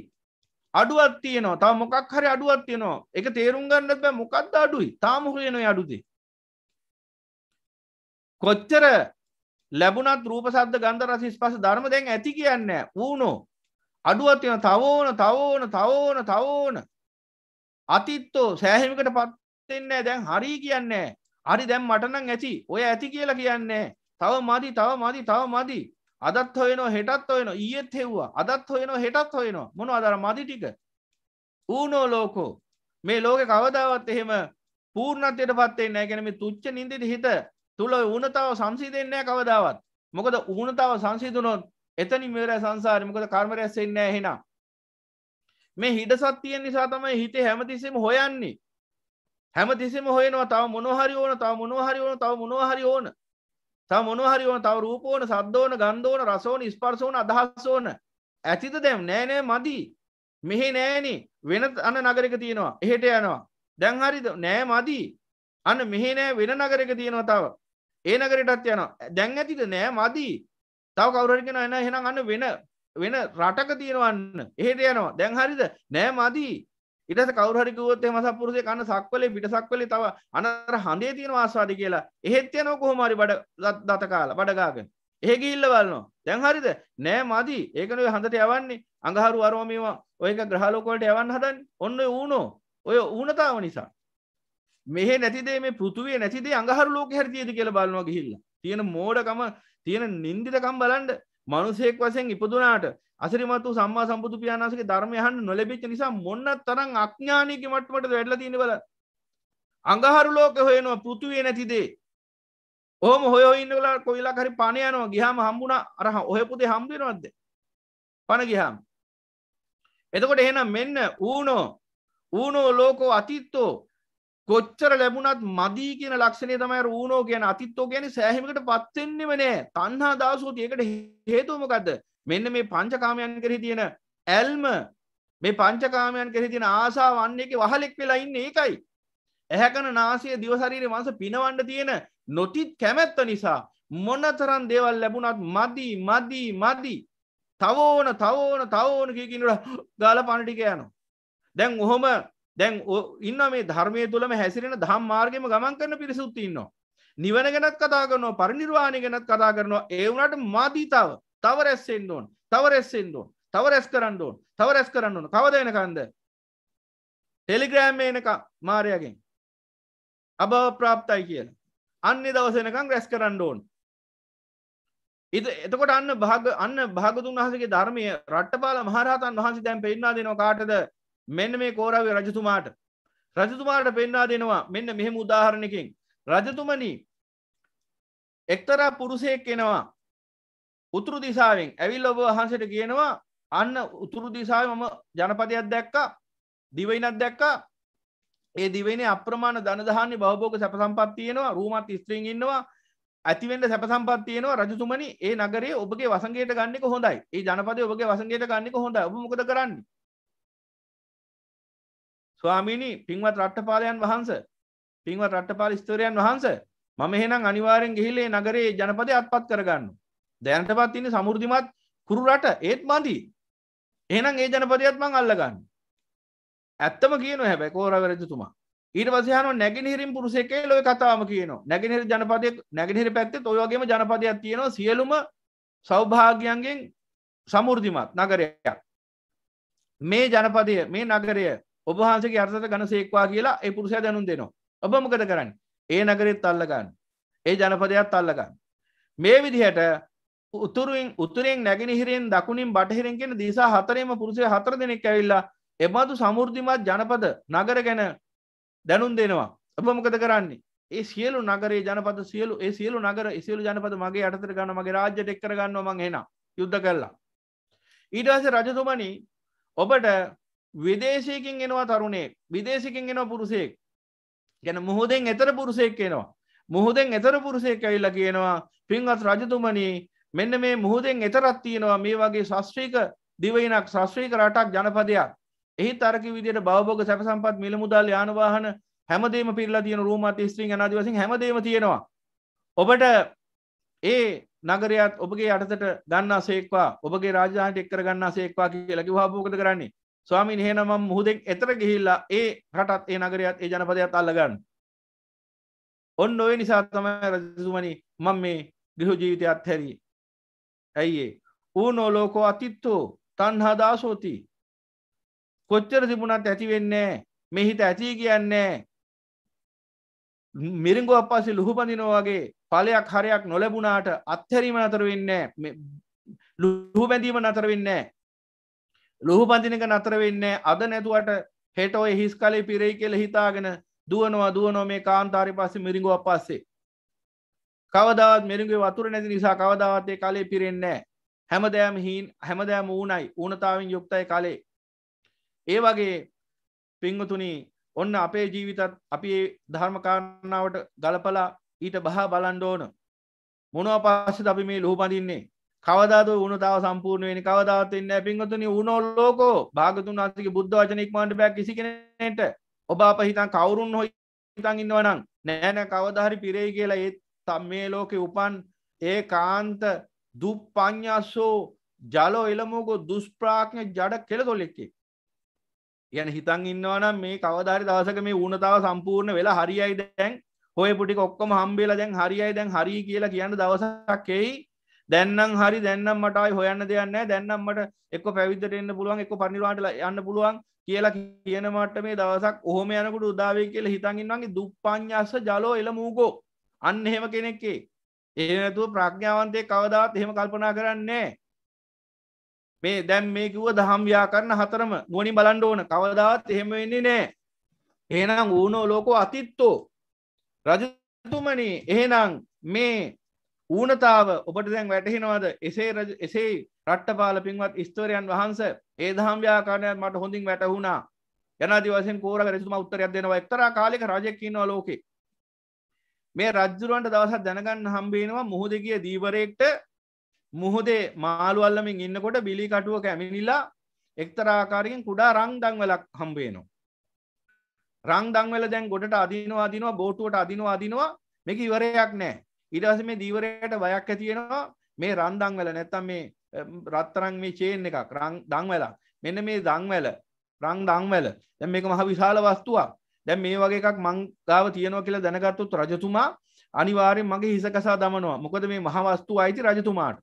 Speaker 1: අඩුවත් තියනවා තම මොකක් හරි අඩුවත් තියනවා එක තේරුම් ගන්න බෑ මොකක්ද අඩුයි තාමුහයනො අඩුදේ. කොච්චර ලැබුණත් රූප සද්ද ගන්ධ රස ස්පර්ශ ධර්ම දැන් ඇති කියන්නේ ඌනෝ අඩුවක් තියෙන තවෝන තවෝන තවෝන තවෝන අතිත්තෝ සෑහීමකට පත් වෙන්නේ දැන් හරි කියන්නේ හරි දැන් මට නම් ඇති ඔය ඇති කියලා කියන්නේ තව මදි තව මදි තව මදි අදත් හොයනවා හෙටත් හොයනවා ඊයේත් හෙව්වා අදත් හොයනවා හෙටත් හොයනවා මොනවද අර මදි ටික ඌනෝ ලෝකෝ මේ ලෝකේ කවදාවත් එහෙම පූර්ණත්වයට පත් වෙන්නේ නැහැ කියන්නේ මේ තුච්ච නිඳිට හිත තුළ ඌනතාව සංසිදෙන්නේ කවදාවත් මොකද ඌනතාව සංසිදුනොත් එතනි මේර සංසාර මොකද කර්මරැස් වෙන්න හෙන මේ හිඩසත් තියෙන් නිසා තමයි හිතේ හැමතිසිම හොයන්නේ හැමතිසිම හොයනවා තව මොනොහරි ඕන තව මොනොහරි ඕන තව මොනොහරි ඕන තව මොනොහරි ඕන තව රූපෝන සද්දෝන ගන්ධෝන රසෝන ස්පර්ශෝන අදහස් ඕන ඇතිත දැම් නෑනෑ මදී මෙහෙ නෑනේ වෙන අන නගරක තියෙනවා එහෙට යනවා දැන් හරිද නෑ මදී අන්න මෙහෙ නෑ වෙන නගරක තියෙනවා තව ඒ නගරටත් යනවා දැන් ඇතිද නෑ මදී තව කවරගෙන එන හෙනම් අන්න වෙන වෙන රටක තියෙනවන්න එහෙට යනවා දැන් හරිද නෑ මදී ඉටස කවරහරිකුවොත් එම සපුරුසේ කන්න සක්වලේ පිටසක්වලේ තව අනර හඳේ තියෙන ආස්වාදි කියලා එහෙත් යනෝ කොහොමරි බඩ දත කාලා බඩගාගෙන එහෙ ගිහිල්ල බලනවා දැන් හරිද නෑ මදී ඒකන හඳට යවන්නේ අඟහරු අරෝමේවා ඔයක ග්‍රහලෝකවලට යවන්න හදන්න ඔන්න ඌනෝ ඔය ඌනතාව නිසා මෙහ නැතිදේ මේ පෘතුවේ නැතිදේ අඟහර ලෝක හැරිතියද කියල බලනවා ගහිල්ල තියෙන මෝඩකම තියෙන නින්දිතකම් බලන්ඩ මනුසෙක් වසෙන් ඉපදුනාට අසරිමතු සම්මා සම්පුතු පියානාසක ධර්මයහන් නොලබිච නිසා මොන්න තරම් අඥානීක මට්මට වැඩල තියෙන බල අඟහරු ලෝක හයනවා පෘතුවේ නැතිදේ ඕම හොය ඉන්නලා කොයිලා හරි පණයනවා ගිහාම හම්බුණ අරහ ඔහපුතේ හම්බෙනවත්ද පණ ගිහාම් එතකොට එහෙනම් මෙන්න ඌනෝ ඌනෝ ලෝකෝ අතිත්තෝ කොච්චර ලැබුණත් මදී කියන ලක්ෂණය තමයි රූනෝ කියන අතිත්තෝ ගැන සෑහිමකට පත්වෙන්නෙම නෑ තන්හා දාසෝති ඒකට හේතුවමකක්ද මෙන්න මේ පංචකාමයන් කරහි තියෙන ඇල්ම මේ පංචකාමයන් කරහි තියෙන ආසා වන්නේ එක වහලෙක් වෙලා ඉන්න ඒකයි ඇහැකන නාසය දිවශරීරය වංස පිනවන්ඩ තියෙන නොතිත් කැමැත්ත නිසා මොනතරන් දේවල් ලැබුණත් මදී මදී මදී තවෝන තවෝන තවෝන කියකිනට ගාල පණටික යනවා දැන් ඔහොම දැන් ඉන්න මේ ධර්මය තුළම හැසිරෙන දහම් මාර්ගම ගමන් කරන පිරිසුත් ඉන්නවා. නිවන ගැනත් කතා කරනවා පරිනිර්වාණය ගැනත් කතා කරනවා ඒ වුණට මාදීතාව තව රැස්සෙන් ඕන් තව රැස්සෙන් ඕන් තව රැස් කරන්න ඕන් තව රැස් කරන්න ඕන කවද එනකන්ද ටෙලිග්‍රෑම් එනක මාරයගෙන් අභව ප්‍රාප්තයි කියල අන්න දවසනකං රැස් කරන්න ඕන් එතකොට අන්න භාග අන්න භාගතුන් වහසගේ ධර්මය රට්ටපාල මහරහතන් වහන්සේ දැන් පෙන්න්නා දෙනවා කාටද මෙන්න මේ කෝරාව රජතුමාට රජතුමාට පෙන්වා දෙනවා මෙන්න මෙහෙම උදාහරණකින් රජතුමනි එක්තරා පුරුසයෙක් එනවා උතුරු දිසාවෙන් ඇවිල් ඔබ වහන්සට කියනවා අන්න උතුරු දිසාාව මම ජනපතියක් දැක්කා දිවයිනත් දැක්කා ඒ දිවෙන අප්‍රමාණ ධනධාන්නේ බවබෝග සැපසම්පත් තියෙනවා රූමත් ස්ත්‍රීන් ඉන්නවා ඇතිවෙන්ට සැපසම්පත් තියෙනවා රජතුමනි ඒ නගරේ ඔබගේ වසගේට ගන්නෙක හොඳයි ඒ ජනපද ඔබගේ වසගේට ගන්නෙක හොඳ ඔබමකද කරන්නේ ස්වාමීණී පින්වත් රට්ටපාලයන් වහන්ස පින්වත් රට්ටපාල ස්තවරයන් වහන්ස මම එහෙනම් අනිවාරෙන් ගිහිලේ නගරේ ජනපද අත්පත් කරගන්න. දැනටපත් ඉන්න සමුෘධිමත් කුරුරට ඒත් මදී. එහෙනම් ඒ ජනපදයත් මං අල්ලගන්න. ඇත්තම කියන හැබැ කෝරවැරජතුමා ඊට වසයන නැගෙනහිරින් පුරුසේකේ ලොය කතාම කියන නැගෙනහිර ජනපදය නැගෙනහිර පැත්තෙත් ඔයගේම ජනපදයක් තියෙනවා සියලුම සෞභාග්‍යන්ගෙන් සමුෘධිමත් නගරයක්. මේ ජනපදය මේ නගරය ඔබහන්සගේ අර්සත ගන සේක්වා කියලා ඒ පුරුෂය දැනුම් දෙනවා ඔබ මොකද කරන්න ඒ නගරෙත් අල්ලගන්න ඒ ජනපදයක් අල්ලගන්න මේ විදිහට උතුරුවෙන් උතුරෙන් නැගෙනහිරෙන් දකුණින් බටහිරෙන් කියෙන දිසා හතරේම පුරුෂය හතර දෙනෙක් ඇවිල්ලා එබඳු සමෘර්ධිමත් ජනපද නගර ගැන දැනුම් දෙනවා ඔබ මොකද කරන්නේ ඒ සියලු නගරේ ජනපද සියලු ඒ සියලු නගර සියලු ජනපද මගේ අටතර ගන්න මගේ රාජ්‍යට එක්කර ගන්න මං එන යුද්ධ කරලා ඊට පස්සේ රජතුමනි ඔබට විදේශයකින් එනවා තරුණේ විදේශකින් එනවා පුරුසෙක් ගැන මුහුදෙන් එතර පුරුසෙක් එනවා මුහුදෙන් එතර පුරුසෙක් ඇවිල්ල කියනවා පින්වත් රජතුමනී මෙන්න මේ මුහුදෙන් එතරත් තියෙනවා මේ වගේ ශස්ත්‍රීක දිවයිනක් ශස්ත්‍රීක රටක් ජනපදයක් එහි තරකි විදියට බවබෝග සැපසම්පත් මිල මුදල් යානවාහන හැමදේම පිල්ලා තියෙන රූමත් ස්ත්‍රීන් අනාදි වසින් හැමදේම තියෙනවා ඔබට ඒ නගරයත් ඔබගේ යටතට ගන්නා සේක්වා ඔබගේ රාජධානයට එක් කර ගන්නා සේක්වා කියලා කිව්වා මොකද කරන්නේ ස්වාමින් හෙනම මුහුදෙක් එතර ගිහිල්ලා ඒ රටත් ඒ නගරයත් ඒ ජනපදයක් අල්ලගන්න ඔන්න ඔය නිසා තමයි රජසුමනි මං මේ ගිහු ජීවිතය අත්හැරී ඇයිඒ ඌනෝ ලෝකෝ අතිත්තෝ තන්හා දාසෝති කොච්චර තිබුණත් ඇතිවෙන්නේ මෙහිත ඇති කියන්නේ මිරිංගෝ අපපසි ලුහුපඳිනෝවගේ පලයක් හරයක් නොලැබුණාට අත්හැරීම නතර වෙන්න ලුහුබැඳීම නතර වෙන්නේ ලොහු පඳනක නතර වෙන්නේ අද නැතුවට හෙට ඔය හිස් කලේ පිරෙයි කෙල හිතාගෙන දුවනවා දුවනෝ මේ කාන්තාරි පස්සේ මිරිඟුවක් පස්සේ කවදවත් මෙරිගේ වතුර නැති නිසා කවදාවත්තේ කලේ පිරෙන්නේ හැමදෑම හීන් හැමදෑම ඌනයි ඌනතාවෙන් යුක්තයි කලේ ඒ වගේ පිංගතුනි ඔන්න අපේ ජීවිතත් අපි ධර්මකාරණාවට ගලපලා ඊට බහා බලන්ඩෝන මොනව පස්සෙද අපි මේ ලොහු පඳින්නේ කවදාද උනතාව සම්පූර්ණ වෙන කවදාවතන්න පින්ගතුනි උනොල්ලෝකෝ භාගතුන් අතික බුද්ධ වචනක්මට බැක් කිසි කෙනට ඔබ අප හිතන් කවුරුන් හොයි හිතන් ඉන්නවනම් නෑන කවදහරි පිරේ කියලා ඒත් තම් මේ ලෝකෙ උපන් ඒ කාන්ත දුප්පඥස්සෝ ජලෝ එළමෝකෝ දුස්ප්‍රාඥ ජඩ කෙළ කොල්ලෙක්කේ යන හිතන් ඉන්නවනම් මේ කවධරි දවසක මේ උනතාව සම්පූර්ණ වෙලා හරියි දැන් හොය පුටි ඔක්කොම හම්බේලා දැන් හරියි දැන් හරි කියලා කියන්න දවසක් එෙයි දැන්නම් හරි දැන්නම් මටයි හොයන්න දෙයන්න දැන්නම්මට එක්ක පැවිදට එන්න පුළුවන් එක්ක පනිවාටල යන්න පුළුවන් කියලා කියන මට මේ දවසක් ඔහොම යනකුට උදාවේ කියල හිතඟින්වගේ දුප්පං්ඥස ජලෝ එල මූකෝ අන්න එහෙම කෙනෙක්කේ ඒනතුව ප්‍රඥාවන්තය කවදාත් එහෙම කල්පනා කරන්නේ මේ දැම් මේ කිව දහම් ව්‍යාකරන හතරම ගොනි බලන්ඩ ඕන කවදාත් එහෙම වෙන්නේ නෑ එහෙනම් ඌනෝ ලෝකෝ අතිත්තෝ රජතුමන එහෙනම් මේ ඌනතාව ඔබට දැන් වැටහෙනවාද එසේ එසේ රට්ටපාල පින්වත් ස්තෝරයන් වහන්ස ඒ දහම්්‍යාකාරණයක් මට හොඳින් වැටහුණා යනදිවසෙන් කෝර රැතුම උත්තරයක් දෙනවා එක්තරා කාලෙක රජයකින්නවා ලෝකේ මේ රජ්ජුරුවන්ට දවසක් දැනගන්න හම්බේනවා මුහුදගිය දීවරයෙක්ට මුහුදේ මාළු අල්ලමින් ඉන්නකොට බිලි කටුව කැමිනිලා එක්තරාකාරකින් කුඩා රං දංවලක් හම්බේනවා රං දංවල දැන් ගොඩට අදිනවා අදිනවා බෝටුවට අදිනවා අදිනවා මේක ඉවරයක් නෑ ඉටවස මේ දීවරයට බයක් ඇතියෙනවා මේ රන්දංවල නැත්තම් මේ රත්තරං මේ චේන් එකක් රං දංවලා මෙන්න මේ දංවැල රං දංවැල දැ මේක මහ විශාල වස්තුවක් දැන් මේ වගේ එකක් මංගාව තියෙනවා කියලා දැනගත්තුත් රජතුමා අනිවාරෙන් මගේ හිසකසා දමනවා මොකද මේ මහවස්තුව අයිති රජතුමාට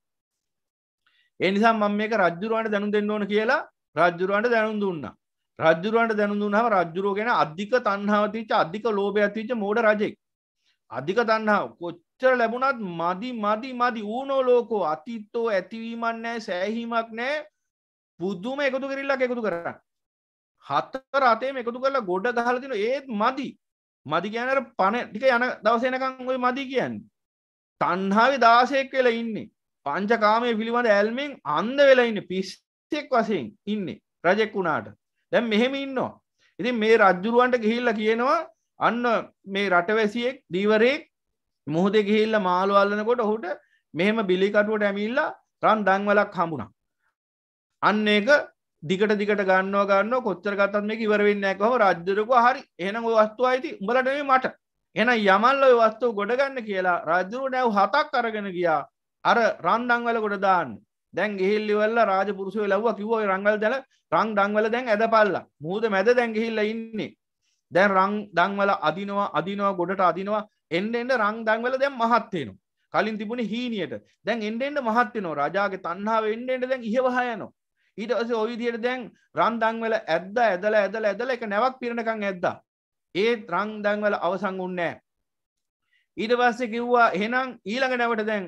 Speaker 1: එනිසා මම මේක රජ්ජුරුවන්ට දැනු දෙන්න ඕන කියලා රජ්ජුරුවන්ට දැනුම් දුන්නා රජ්ජුරුවන්ට දැනුම් දුන්නාම රජ්ජුරුව ගැන අධික තණ්හාව තිච්ච අධික ලෝභය තිච්ච මෝඩ රජෙක් අධික තන්නාව කොච්චර ලැබුණත් මදි මදි මදි ඌනෝ ලෝකෝ අතිත්තෝ ඇතිවීමන් නෑ සෑහීමක් නෑ පුද්දුම එකතු කරල්ලක් එකතු කරන්න හත්තර අතේම එකතු කරලා ගොඩ ගහල තින ඒත් මදි මදි කියනර පණ ටික යන දවසනකං ඔය මදි කියන්න තන්හාවි දාසයෙක් වෙලා ඉන්නේ පංචකාමය පිළිබඳ ඇල්මෙන් අන්ද වෙලා ඉන්න පිස්සෙක් වසයෙන් ඉන්නේ රජෙක් වුණාට දැම් මෙහෙම ඉන්නවා ඉතින් මේ රජ්ජුරුවන්ට ගිහිල්ල කියනවා අන්න මේ රටවැසියෙක් දීවරෙක් මුහද ගිහිල්ල මාළුවල්ලනකොට ඔහුට මෙහෙම බිලිකටුවට ඇමිල්ලා රන් දංවලක් හමුණා අන්න ඒක දිකට දිකට ගන්න ගන්න කොච්චර කතත් මේ ඉවරවෙන්න ඇකහෝ රජ්ජරක හරි එහන වස්තුව අයිති උඹලටේ මට එන යමල්ල වස්තුව ගොඩගන්න කියලා රජ්ජරු නැව් හතක් කරගෙන ගියා අර රන්ඩංවල ගොඩ දාන්න දැන් ගෙහිල්ලිවල්ල රාජපුරුසය ලව්ව කිවෝ රංගල් දැන රං ඩංවල දැන් ඇද පල්ල මුහද මැද දැන් ගෙහිල්ල ඉන්නේ දැන් රං දංවල අදිනවා අදිනවා ගොඩට අදිනවා එන්න එන්න රං දංවල දැන් මහත්තේනවා කලින් තිබුණ හීනියට දැන් එන්ඩෙන්ට මහත්තයනෝ රජාගේ තන්නාව එන්ඩෙන්ට දැන් ඉහවහයනවා ඊටස ඔයිදියට දැන් රන්දංවල ඇද්ද ඇදල ඇදල ඇදල එක නැවක් පිරණකං ඇද්ද ඒත් රංදංවල අවසං උන්නෑ ඊට පස්සේ කිව්වා එහෙනම් ඊළඟ නැවට දැන්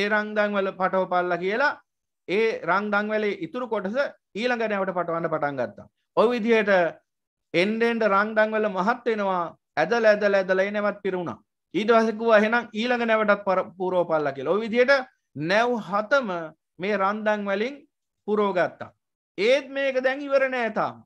Speaker 1: ඒ රංදංවල පටව පල්ල කියලා ඒ රංදංවලේ ඉතුරු කොටස ඊළඟ නැවට පටවන්න පටන් ගත්තා ඔය විදියට එන්ඩෙන්ඩ රංඩං වල මහත් වෙනවා ඇදල ඇදල ඇදලයි නැවත් පිරුණා ඊට වසකුවා හෙනම් ඊළඟ නැවටත් පර පුරෝපල්ල කිය ලො විදියට නැව් හතම මේ රන්දං වලින් පුරෝගත්තා ඒත් මේක දැන් ඉවර නෑතාම්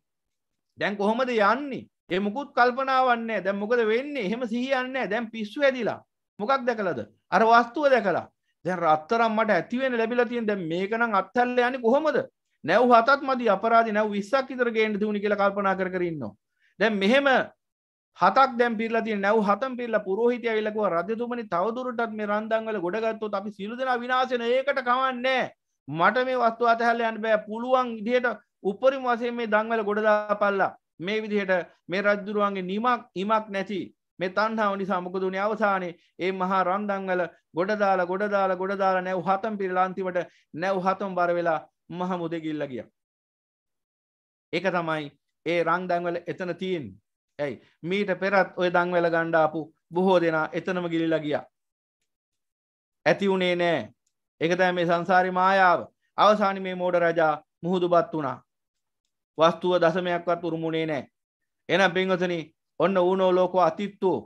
Speaker 1: දැන් කොහොමද යන්නේ එමුකුත් කල්පනාවන්නේ දැම් මොකද වෙන්නේ එහෙම සිහියන්න දැම් පිස්සු ඇදිලා මොකක් දැකලද අර වස්තුව දැකලා දැන් රත්තරම්මට ඇතිවෙන ලැබිලා තියෙන් දැ මේකනම් අත්හල්ල යනි කොහොමද නැව් හතත් මදි අපරාධ නැව් විස්සක් ඉතරගේට තිවුණනි කියල කල්පනා කරන්නවා දැන් මෙහෙම හතක් දැම් පිල්ලති නැව් හතම් පිල්ල පුරෝහිතය වෙලකව රජතුමනි තවදුරටත් මේ රන්දංවල ගොඩගත්තොත් අපි සිරුදෙන විනාශන ඒකට කවන්නේ මට මේ වස්තු අතහැල්ල යන්න බෑ පුළුවන් ඉදිහට උපරිම වසයෙන් මේ දංවල ගොඩදා පල්ලා මේ විදිහට මේ රජ්ජුරුවන්ගේ නිමක් ඉමක් නැති මේ තන්හාව නිසා මොකදුන අවසානයේ ඒ මහා රන්දංවල ගොඩදාලා ගොඩදාලා ගොඩදාලා නැව් හතම් පිරලාන්තිමට නැව් හතම් බර වෙලා මහ මුදේ ගිල්ල ගිය ඒක තමයි ඒ රං දංවල එතන තියෙන් ඇයි මීට පෙරත් ඔය දංවල ගණ්ඩාපු බොහෝ දෙනා එතනම ගිලිල ගිය ඇති වුණේ නෑ එකතෑ මේ සංසාරි මායාව අවසානි මේ මෝඩ රජා මුහුදුබත් වුණා වස්තුව දසමයක්වත් උරුමුණේ නෑ එන පිංහසන ඔන්න ඌනෝ ලෝකෝ අතිත්තුෝ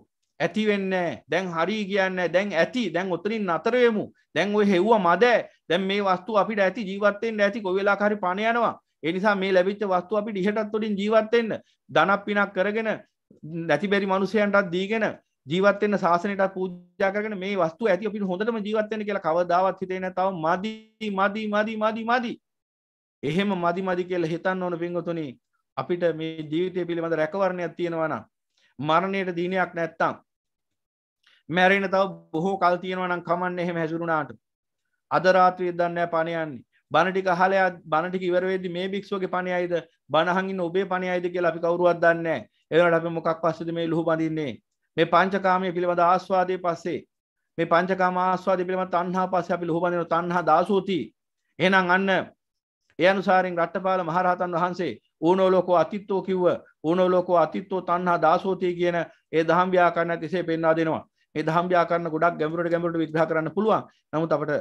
Speaker 1: ඇතිවෙන්න දැන් හරි කියන්න දැන් ඇති දැන් උතරින් අතරයමු දැන් ඔය හෙව්ව මද දැන් මේ වස්තු අපිට ඇති ජීවත්තෙන් ඇති කොවෙලා හරි පණයනවා එනිසා මේ ලැබිච්ච වස්තු අපි ඩිහටත් තොරින් ජීවත්තෙන්න්න දනක් පිනක් කරගෙන නැතිබැරි මනුසයන්ටත් දීගෙන ජීවත්තෙන් ශාසනයට පූජා කරන මේ වස්තු ඇති අපිට හොඳටම ජීවත්තෙන කියලා කවදාවත් හිතෙන තව මදී මදී මදී මදී මදී එහෙම මදි මදි කියලා හිතන්න ඕන පින්වතුනි අපිට මේ ජීවිතය පිළිබඳ රැකවරණයක් තියෙනවා නම් මරණයට දිනයක් නැත්තම් මැරෙන තව බොහෝ කල් තියෙනවා නම් කමන්න එහෙම හැසිරුණාට අදරාත්‍රය දන්න පණයන්නේ බණටික හලයා බණටික ඉවරවේද මේ භික්ෂුවගේ පණයයිද බණහඟින් ඔබේ පණයයිද කියලා අපි කවරුවත් දන්න එවට අප මොකක් පස්සද මේ ලොහ බඳන්නේ මේ පංචකාමය පිළිබඳ ආස්වාදය පස්සේ මේ පංචකාම ආස්වාද පිළිම තන්හා පස්ස අපි ලොහ බඳන තන්හා දාසූතිී එනම් අන්න ඒ අනුසාරෙන් රට්ටපාල මහරහතන් වහන්සේ ඌනෝලෝකෝ අතිත්තෝ කිව්ව ඌනෝලෝකෝ අතිත්තෝ තන්හා දාසෝතී කියන ඒ දහම් ව්‍යාකරණ තිසේ පෙන්වා දෙනවා. මේ දහම් ව්‍යාකරණ ගොඩක් ගැඹුරට ගැඹුරට විග්‍රහ කරන්න පුළුවන්. නමුත් අපට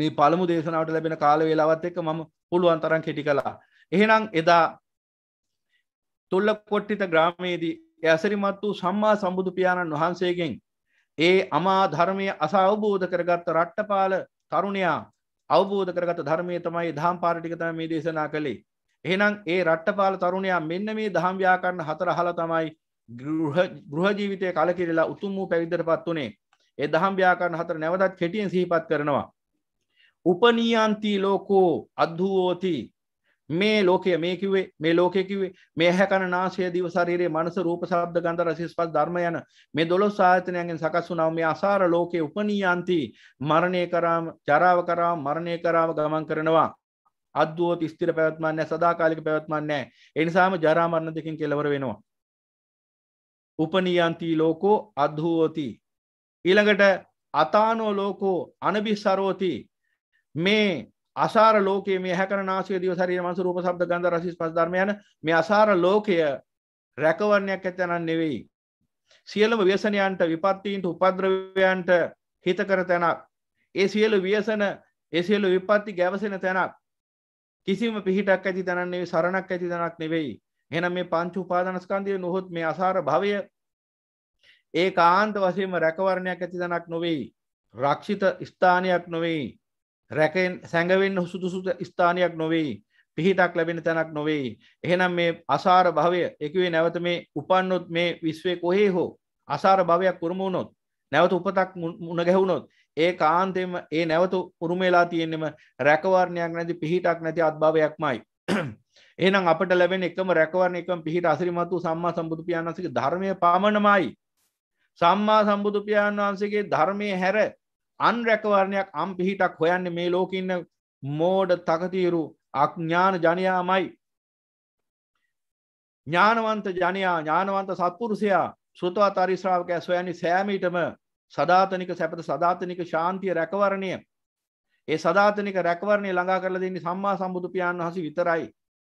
Speaker 1: මේ පළමු දේශනාවට ලැබෙන කාල වේලාවත් එක්ක මම පුළුවන් තරම් කෙටි කළා. එහෙනම් එදා තුල්ල කොට්ටිත ග්‍රාමයේදී ඇසරිමත් වූ සම්මා සම්බුදු පියාණන් වහන්සේගෙන් ඒ අමා ධර්මය අස අවබෝධ කරගත්ත රට්ටපාල තරුණයා අවබෝධ කරගත ධර්මය තමයි දහම් පාරටික තම මේ දේශනා කළේ. එහෙනම් ඒ රට්ටපාල තරුණයා මෙන්න මේ දහම් ව්‍යාකරණ හතර හල තමයි ගෘහ ජීවිතය කලකිරලා උතුම් වූ පැවිදර පත් වනේ ඒ දහම් ව්‍යාකරණ හතර නැවතත් කෙටියෙන් සිහිපත් කරනවා. උපනීයන්ති ලෝකෝ අද්දුවෝති මේ ලෝකය මේකිවේ මේ ලෝකෙකිවේ මේ හැකන නාසය දිව සරීරයේ මනස රූප සබ්ද ගන්ධ රස ස්පර්ශ ධර්ම යන මේ දොළොස් ආයතනයන්ගෙන් සකස් වුණා මේ අසාර ලෝකයේ උපනීයන්ති මරණය කරාම ජරාව කරාම මරණය කරාම ගමන් කරනවා අද්දුවෝති ස්ථිර පැවැත්මක් නැහැ සදාකාලික පැවැත්මක් නැහැ ඒ නිසාම ජරා මරණ දෙකෙන් කෙලවර වෙනවා උපනීයන්ති ලෝකෝ අද්දුවෝති ඊළඟට අතානෝ ලෝකෝ අනබිසරෝති මේ අසාර ලෝකයේ මේ හැකන නාසය දිව ශරීර මනස රූප ශබ්ද ගන්ධ රස ස්පර්ශ ධර්ම යන මේ අසාර ලෝකය රැකවන්නේක් ඇතනක් නෙවෙයි සියලම ව්‍යසනයන්ට විපත්තීන්ට උපද්‍රවයන්ට හිත කර තැනක් ඒ සියලු ව්‍යසන ඒ සියලු විපත්ති ගැවසෙන තැනක් කිසිම පිහිටක් ඇති තැනක් නෙවෙයි සරණක් ඇති තැනක් නෙවෙයි එහෙනම් මේ පංච උපාදානස්කන්ධය නොහොත් මේ අසාර භවය ඒකාන්ත වශයෙන්ම රැකවරණයක් ඇති තැනක් නොවේ රක්ෂිත ස්ථානයක් නොවේ රැකෙන් සැඟවෙන්න හුසුදුසු ස්ථානයක් නොවෙයි පිහිටක් ලැබෙන තැනක් නොවෙයි. එහෙනම් මේ අසාර භවය එකවේ නැවත මේ උපන්නොත් මේ විශ්වය කොහේ හෝ අසාර භවයක් උරුමුණොත් නැවත උපතක් මුණ ගැහුණොත් ඒ කාන්තෙම ඒ නැවත උරුමේලා තියෙන්නෙම රැකවරණයක් නැති පිහිටක් නැති අත්භාවයක්මයි. එහෙනම් අපට ලැබෙන එකම රැකවරණ එකම පිහිට අසිරිමත් වූ සම්මා සම්බුදු පියාණන් වහන්සේගේ ධර්මය පමණමයි. සම්මා සම්බුදු පියාණන් වහන්සේගේ ධර්මයේ හැර අන්රැකවරණයක් අම් පිහිටක් හොයන්න මේ ලෝකඉන්න මෝඩ තකතීරු අඥ්ඥාන ජනයාමයි ඥානවන්ත ජනයා ඥානවන්ත සත්පුරුෂයා සෘතවා තරිශ්‍රාවක ඇස්වයනි සෑමීටම සධාතනික සැපත සධාතනික ශාන්තිය රැකවරණය ඒ සධාතනික රැකවරණය ළඟා කරල දෙන්නේ සම්මා සම්බුදු පියාන් වහස විතරයි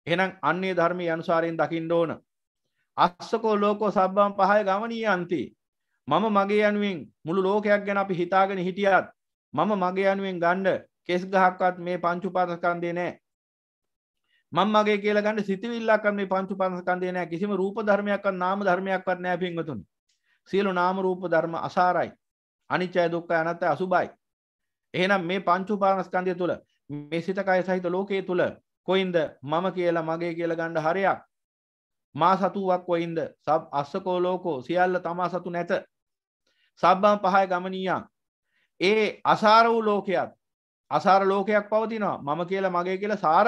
Speaker 1: එනම් අන්නේ ධර්මය අනුසාරයෙන් දකිින් ඕන අස්සකෝ ලෝකෝ සබ්බම් පහය ගමනී අන්තිේ මම මගේ යනුවෙන් මුළු ලෝකයක් ගැන අපි හිතාගෙන හිටියත් මම මගේ යනුවෙන් ගණ්ඩ කෙස් ගහක්වත් මේ පංචුපාසකන්දේ නෑ මං මගේ කියලා ගන්න සිතිවිල්ලක් මේ පංචුපාසකන්දේ නෑ කිසිම රූප ධර්මයක්වත් නාම ධර්මයක්වත් නෑ පින්වතුනි සියලු නාම රූප ධර්ම අසාරයි අනිච්චය දුක්ඛය අනත්තය අසුභයි එහෙනම් මේ පංචුපාසකන්දය තුල මේ සිත කය සහිත ලෝකයේ තුල කොයින්ද මම කියලා මගේ කියලා ගන්න හරයක් මා සතුවක් කොයින්ද සබ් අස්සකෝ ලෝකෝ සියල්ල තමා සතු නැත සබ්බම් පහය ගමනීයන් ඒ අසාර වූ ලෝකයක් අසාර ලෝකයක් පවතිනවා මම කියලා මගේ කියලා සාර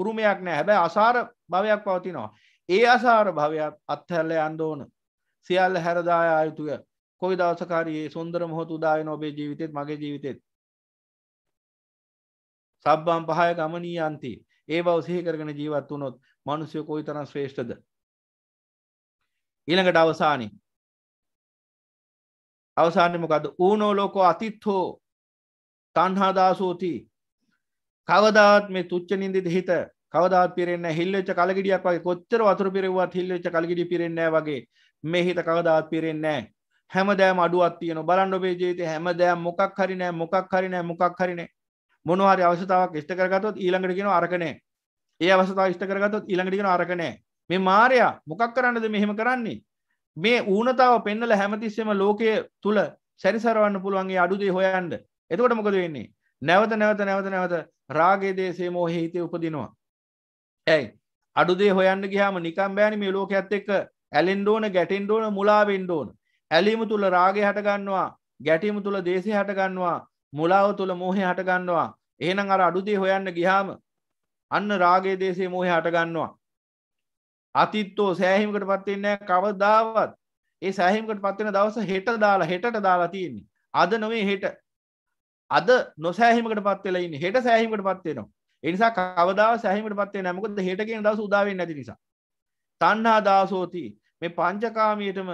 Speaker 1: උරුමයක් නෑ හැබැ අසාර භවයක් පවතිනවා ඒ අසාර භවයක් අත්හැල්ල අන්දෝන සියල්ල හැරදාය අයුතුය කොයි දවසකාරයේ සුන්දර මොහොත උදාය නොබේ ජීවිතෙත් මගේ ජීවිතෙත් සබ්බම් පහය ගමනී අන්ති ඒ බව සිහිකරගෙන ජීවත් වුනොත් මනුසය කොයි තරම් ශ්‍රේෂ්ඨද ඊළඟට අවසානි අවසානමකද ඌනෝ ලෝකෝ අතිත්හෝ තන්හාදාසෝති කවදාත් මේ තුච්චනින්දිද හිත කවදාත් පිරෙන්න්න හිල්ලච්ච කලගිඩියක් වගේ කොච්චර වතුර පිරෙවත් හිල්ලච්ච කලගිඩි පිරෙන්නෑ වගේ මේ හිත කවදාත් පිරෙන්නෑ හැමදෑම අඩුවත් තියන බලන්න ඔබේ ජීවිත හැමදෑම් මොකක් හරිනෑ මොකක් හරිනෑ මොකක් හරිනේ මොනවාරි අවසතාවක් ඉෂ්ට කරගතොත් ඊළඟටිගෙන අරකනේ ඒ අවසතාව ඉෂ්ට කරගතොත් ඊළඟටිගෙන අරකනෑ මේ මාරයා මොකක් කරන්නද මෙහෙම කරන්නේ මේ ඌනතාව පෙන්නල හැමතිස්සෙම ලෝකය තුළ සැරිසරවන්න පුළුවන්ගේ අඩුදේ හොයන්ඩ එතකොට මොකද වෙන්නේ නැවත නැවත නැවත නැවත රාගේ දේශේ මෝහෙ හිතේ උපදිනවා ඇයි අඩුදේ හොයන්න ගහම නිකම් බෑන මේ ලෝක ඇත් එක්ක ඇලෙන්ඩෝන ගැටෙන්ඩෝන මුලාවෙන්ඩෝන ඇලීම තුළ රාගේ හටගන්නවා ගැටීම තුළ දේශය හටගන්නවා මුලාව තුළ මෝහය හටගන්නවා එහෙනම් අර අඩුදේ හොයන්න ගිහාම අන්න රාගේ දේශේ මෝහය හටගන්නවා අතිත්තෝ සෑහිමකට පත්වෙන්නේ කවදාවත් ඒ සෑහිමකට පත්වෙන දවස හෙට දාලා හෙට දාලා තියෙන්නේ අද නොවේ හෙට අද නොසෑහිමකට පත්වෙලා ඉන්න හෙට සෑහිමකට පත්වෙනවා එනිසා කවදාව සෑහිමට පත්වේ නැමකොද හෙට කියෙන දවස උදාවෙන් නැති නිසා තන්හා දාසෝති මේ පංචකාමයටම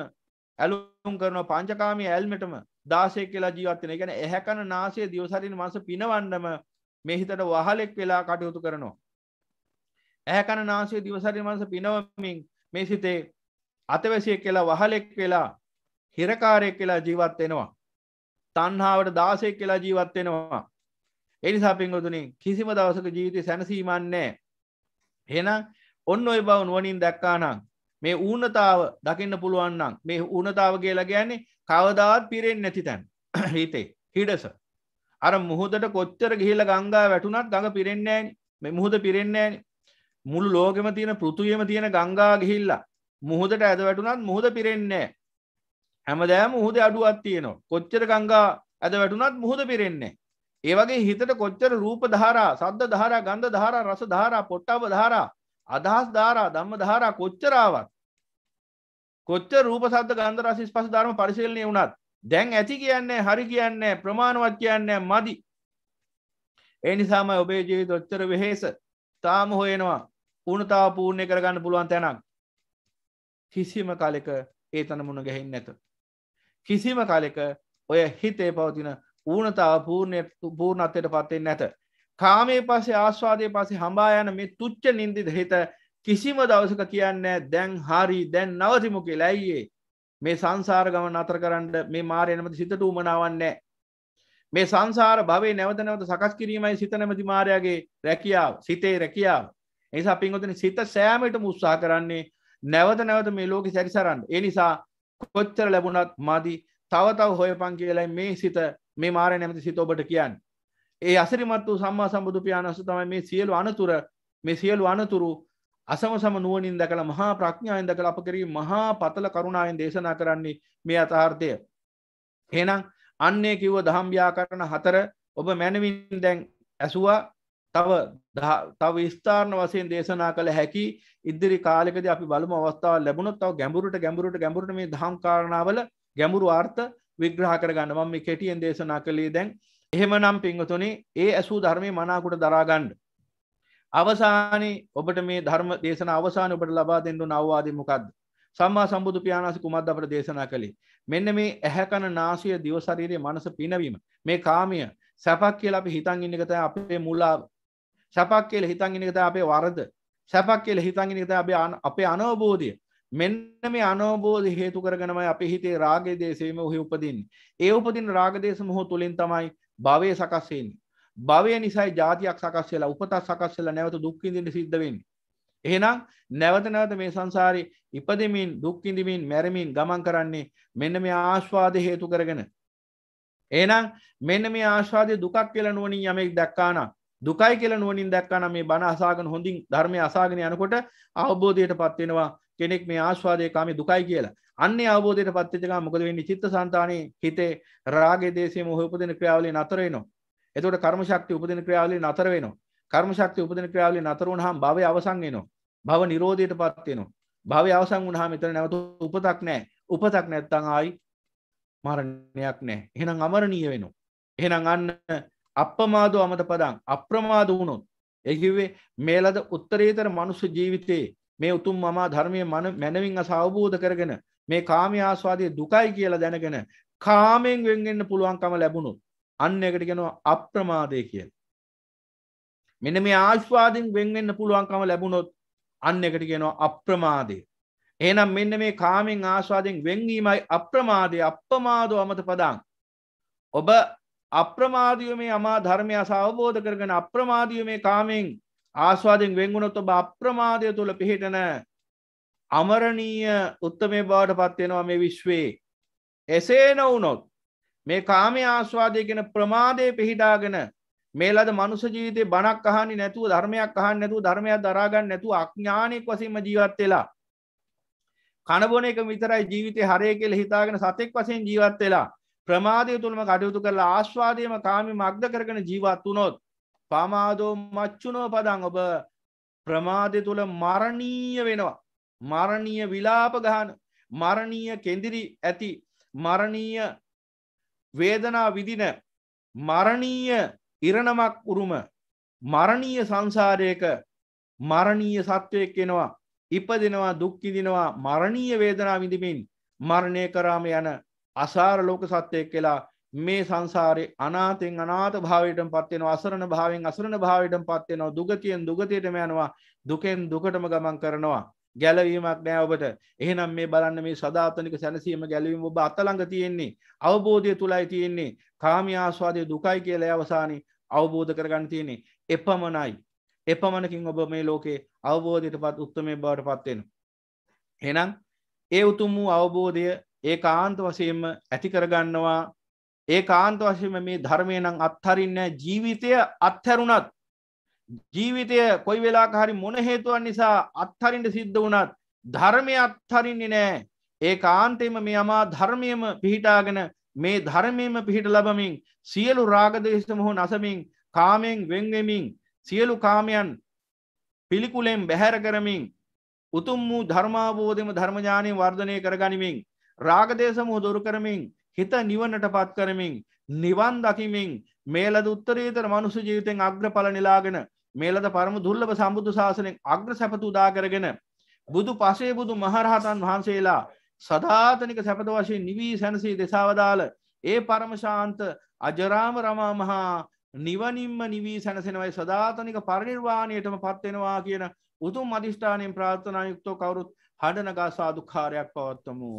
Speaker 1: ඇලුම් කරන පංචකාමී ඇල්මටම දාසය කියලා ජීවත්වෙන ගැන එහැකන නාසේ දියවසරින් මස පිනවන්නම මෙහිතට වහලෙක් වෙලා කටයුතු කරනවා ඇහැකණ නාසේ දිවසරි මනස පිනවමින් මේ සිතේ අතවැසිය කියලා වහලෙක් වෙලා හිරකාරයෙක් කියලා ජීවත් වෙනවා. තණ්හාවට දාසයෙක් කියලා ජීවත් වෙනවා. ඒ නිසා පින්වතුනි කිසිම දවසක ජීවිතේ සැනසීමක් නැහැ. එහෙනම් ඔන්න ඔය බව නුවණින් දැක්කා නම් මේ ඌනතාව දකින්න පුළුවන් නම් මේ ඌනතාව කියලා කියන්නේ කවදාවත් පිරෙන්නේ නැති තැන හිතේ හිඩස අර මුහුදට කොච්චර ගිහිල්ලා ගංගා වැටුණත් ගඟ පිරෙන්නේ නැහෙනි මේ මුහුද පිරෙන්නේ නැහෙනි මුළු ලෝකෙම තියෙන පෘතුයම තියෙන ගංගා ගිහිල්ලා මුහුදට ඇද වැටුනත් මුහුද පිරෙන්නේ හැමදෑම මුහුද අඩුවත් තියෙනවා කොච්චර ගංගා ඇද වැටුනත් මුහුද පිරෙන්නේ ඒ වගේ හිතට කොච්චර රූප ධාරා සද්ද ධාරා ගන්ධ ධාරා රස ධාරා පොට්ටබ්බ ධාරා අදහස් ධාරා ධම්ම ධාරා කොච්චරාවත් කොච්චර රූප සද්ද ගන්ධ රස ස්පර්ශ ධර්ම පරිශීලනය වුණත් දැන් ඇති කියන්නේ හරි කියන්නේ ප්‍රමාණවත් කියන්නේ මදි ඒ නිසාම ඔබේ ජීවිත ඔච්චර වෙහෙස තාම හොයනවා ඌනතාව පූර්ණය කරගන්න පුළුවන් තැනක් කිසිම කාලෙක ඒ තන මුණ ගැහින් නැත. කිසිම කාලෙක ඔය හිතේ පවතින ඌනතාව පූර්ණය පූර්ණත්වයට පත්තෙන් නැත. කාමේ පසේ ආස්වාදය පසේ හඹා යන මේ තුච්ච නින්දිද හිත කිසිම දවසක කියන්න දැන් හරි දැන් නවතිමු කියලා ඇයියේ මේ සංසාර ගම අතර කරන්න මේ මාරයනමති සිතට උමනාවන්නේ. මේ සංසාර භවේ නැවත නැවත සකස් කිරීමයි සිත නැමති මාරයාගේ රැකියාව සිතේ රැකියාව එනිසා පින්ගොතන සිත සෑමට මුස්සා කරන්නේ නැවත නැවත මේ ලෝක සැරිසරන්න ඒ නිසා කොච්චර ලැබුණත් මදි තවතව හොය පං කියලයි මේ සිත මේ මාරය නැමති සිත ඔබට කියන්න. ඒ අසිරිමත් වූ සම්මා සම්බුදු පියාණස්ස තමයි මේ සියලු අනතුර මේ සියලු අනතුරු අසම සම නුවනින් දැකළ මහා ප්‍රඥාවෙන් දැකළ අප කරී මහා පතල කරුණාවෙන් දේශනා කරන්නේ මේ අතහාර්ථය. එහෙනම් අන්නේ කිව්ව දහම්භ්‍යා කරන හතර ඔබ මැනවින් දැන් ඇසුවා තව තව ස්ථාන වසයෙන් දේශනා කළ හැකි ඉදිරි කාලෙකද අපි බලම අවස්ථාව ලැබුණොත් තව ගැඹුරට ගැඹුරට ගැඹුරට මේ දහම් කාරණාවල ගැඹුරු ආර්ථ විග්‍රහ කරගන්න මම මේ කෙටියෙන් දේශනා කළේ දැන් එහෙමනම් පින්වතුනි ඒ ඇසූ ධර්මයේ මනාකුට දරාගන්න අවසානයේ ඔබට මේ ධර්ම දේශන අවසානයේ ඔබට ලබා දෙන්න උන අවවාදය මොකද්ද සම්මා සම්බුදු පියාණාසි කුමක්ද අපට දේශනා කළේ මෙන්න මේ ඇහැ කන නාසය දිව ශරීරය මනස පිනවීම මේ කාමය සැපක් කියලා අපි හිතන් ඉන්න එක තමයි අපේ මුලාව සැපක් කියල හිතන්ගෙනකත අපේ වරද සැපක් කියල හිතන්ගෙනකත අපේ අපේ අනවබෝධය මෙන්න මේ අනෝබෝධ හේතු කරගෙනමයි අපි හිතේ රාගේ දේශේම ඔහි උපදින්. ඒ උපදින් රාගදේශ මොහෝ තුළින් තමයි භවය සකස්සයෙන්. භවය නිසයි ජාතියක් සකස්සලා උපතත් සකස්සලා නැවත දුක්කිඳින්න සිද්ධවෙන්. එහෙනම් නැවත නැවත මේ සංසාරි ඉපදමින් දුක්කිඳමින් මැරමින් ගමන් කරන්නේ මෙන්න මේ ආශ්වාද හේතු කරගෙන. ඒනම් මෙන්න මේ ආශ්වාදය දුකක් කියලනුවනින් යමෙක් දැක්කානා දුකයි කියල නුවනින් දැක්කන මේ බණ අසාගන හොඳින් ධර්මය අසාගෙන යනකොට අවබෝධයට පත්වෙනවා කෙනෙක් මේ ආශ්වාදය කාමේ දුකයි කියලා අන්නේ අවබෝධයට පත්තික මොකද වෙන්නේ චිත්ත සන්තානයේ හිතේ රාගේ දේශය මොහ උපදින ක්‍රියාවලිය නතරවෙනවා එතකොට කර්ම ශක්තිය උපදින ක්‍රියාවලිය නතර වෙනවා කර්ම ශක්තිය උපදින ක්‍රියාවලිය නතර වුණාම භවය අවසන් වෙනවා භව නිරෝධයට පත් වෙනවා භවය අවසන් වුණාම එතන නැවත උපතක් නැහැ උපතක් නැත්තම් ආයි මරණයක් නැහැ එහෙනම් අමරණීය වෙනවා එහෙනම් අන්න අප්‍රමාදෝ අමත පදං අප්‍රමාද වුණොත් එකිවේ මේ ලද උත්තරීතර මනුස්ස ජීවිතයේ මේ උතුම් මමා ධර්මය මන මැනවින් අස අවබෝධ කරගෙන මේ කාමය ආස්වාදය දුකයි කියලා දැනගෙන කාමයෙන් වෙන්ගෙන්න්න පුළුවන්කම ලැබුණු අන්න එකට ගෙනවා අප්‍රමාදය කිය මෙන මේ ආශ්වාදෙන් වෙන්වෙන්න පුළුවන්කම ලැබුණොත් අන්න එකට ගෙනවා අප්‍රමාදය එනම් මෙන්න මේ කාමෙන් ආස්වාදෙන් වෙන්වීමයි අප්‍රමාදය අප්‍රමාදෝ අමත පදං ඔබ අප්‍රමාදිය මේ අමා ධර්මය අවබෝධ කරගෙන අප්‍රමාදිය මේ කාමෙන් ආස්වාදෙන් වෙන්ගුණොත් ඔබ අප්‍රමාදය තුළ පිහිටන අමරණීය උත්තමේ බවට පත්වෙනවා මේ විශ්වේ. එසේ නොවනොත් මේ කාමේ ආස්වාදයගෙන ප්‍රමාදය පිහිටාගෙන මේ ලද මනුස ජීවිතය බණක් අහනි නැතුව ධර්මයක් අහන්න නැතුව ධර්මයක් දරාගන්න නැතුව අඥානෙක් වසීම ජීවත් වෙලා කණබොන එක විතරයි ජීවිතය හරය කෙල හිතාගෙන සතෙක් වසයෙන් ජීවත් වෙලා ප්‍රමාදය තුළම කටයුතු කරලා ආශ්වාදයම කාමි මක්ද කරගෙන ජීවත් වුනොත් පමාදෝ මච්චුනෝ පදන් ඔබ ප්‍රමාදය තුළ මරණීය වෙනවා. මරණීය විලාප ගහන මරණීය කෙදිරි ඇති මරණීය වේදනා විදින මරණීය ඉරණමක් උරුම මරණීය සංසාරයක මරණීය සත්වයක් එෙනවා ඉප දෙනවා දුක්කිදිනවා මරණීය වේදනා විඳමින් මරණය කරාම යන අසාර ලෝක සත්‍යයක් කියලා මේ සංසාරය අනාතෙන් අනාත භාවයටම පත්වෙනවා අසරණ භාවෙන් අසරණ භාවයටම පත්වෙනවා දුගතියෙන් දුගතියටම යනවා දුකෙන් දුකටම ගමන් කරනවා ගැලවීමක් නෑ ඔබට එහෙනම් මේ බලන්න මේ සධාතනික සැනසීම ගැලවීම ඔබ අතළඟ තියෙන්නේ අවබෝධය තුළයි තියෙන්නේ කාමී ආස්වාදය දුකයි කියලා අවසානයේ අවබෝධ කරගන්න තියෙන්නේ එපමණයි එපමණකින් ඔබ මේ ලෝකේ අවබෝධයට පත් උත්තමය බවට පත්වෙන එහෙනම් ඒ උතුම් වූ අවබෝධය ඒ කාන්ත වසයෙන්ම ඇති කරගන්නවා ඒ කාන්ත වශයම මේ ධර්මය නම් අත්හරින්න ජීවිතය අත්හැරුණත් ජීවිතය කොයි වෙලා හරි මොන හේතුවන් නිසා අත්හරින්ට සිද්ධ වනත් ධර්මය අත්හරින්නේ නෑ ඒ කාන්තේම මේ අමා ධර්මයම පිහිටාගෙන මේ ධර්මයම පිහිට ලබමින් සියලු රාගදේශමහෝ නසමින් කාමයෙන් වෙන්වෙමින් සියලු කාමයන් පිළිකුලෙන් බැහැර කරමින් උතුම් වූ ධර්මාබෝධයම ධර්මජානය වර්ධනය කරගනිමින් රාගදේශමූ දුරු කරමින් හිත නිවනට පත් කරමින් නිවන් දකිමින් මේලද උත්තරීතර මනුසු ජීවිතෙන් අග්‍රඵල නිලාගෙන මේලද පරම දුර්ලභ සම්බුදු ශාසනයෙන් අග්‍ර සැපතු උදා කරගෙන බුදු පසේ බුදු මහරහතන් වහන්සේලා සධාතනික සැපත වශයෙන් නිවී සැනසී දෙසාවදාල ඒ පරමශාන්ත අජරාම රමා මහා නිවනින්ම නිවී සැනසෙනවයි සධාතනික පරිනිර්වාණයටම පත්වෙනවා කියන උතුම් අධිෂ්ඨානයෙන් ප්‍රාර්ථනා යුක්තෝ කවුරුත් හඬනගා සාදුකාරයක් පවත්වමු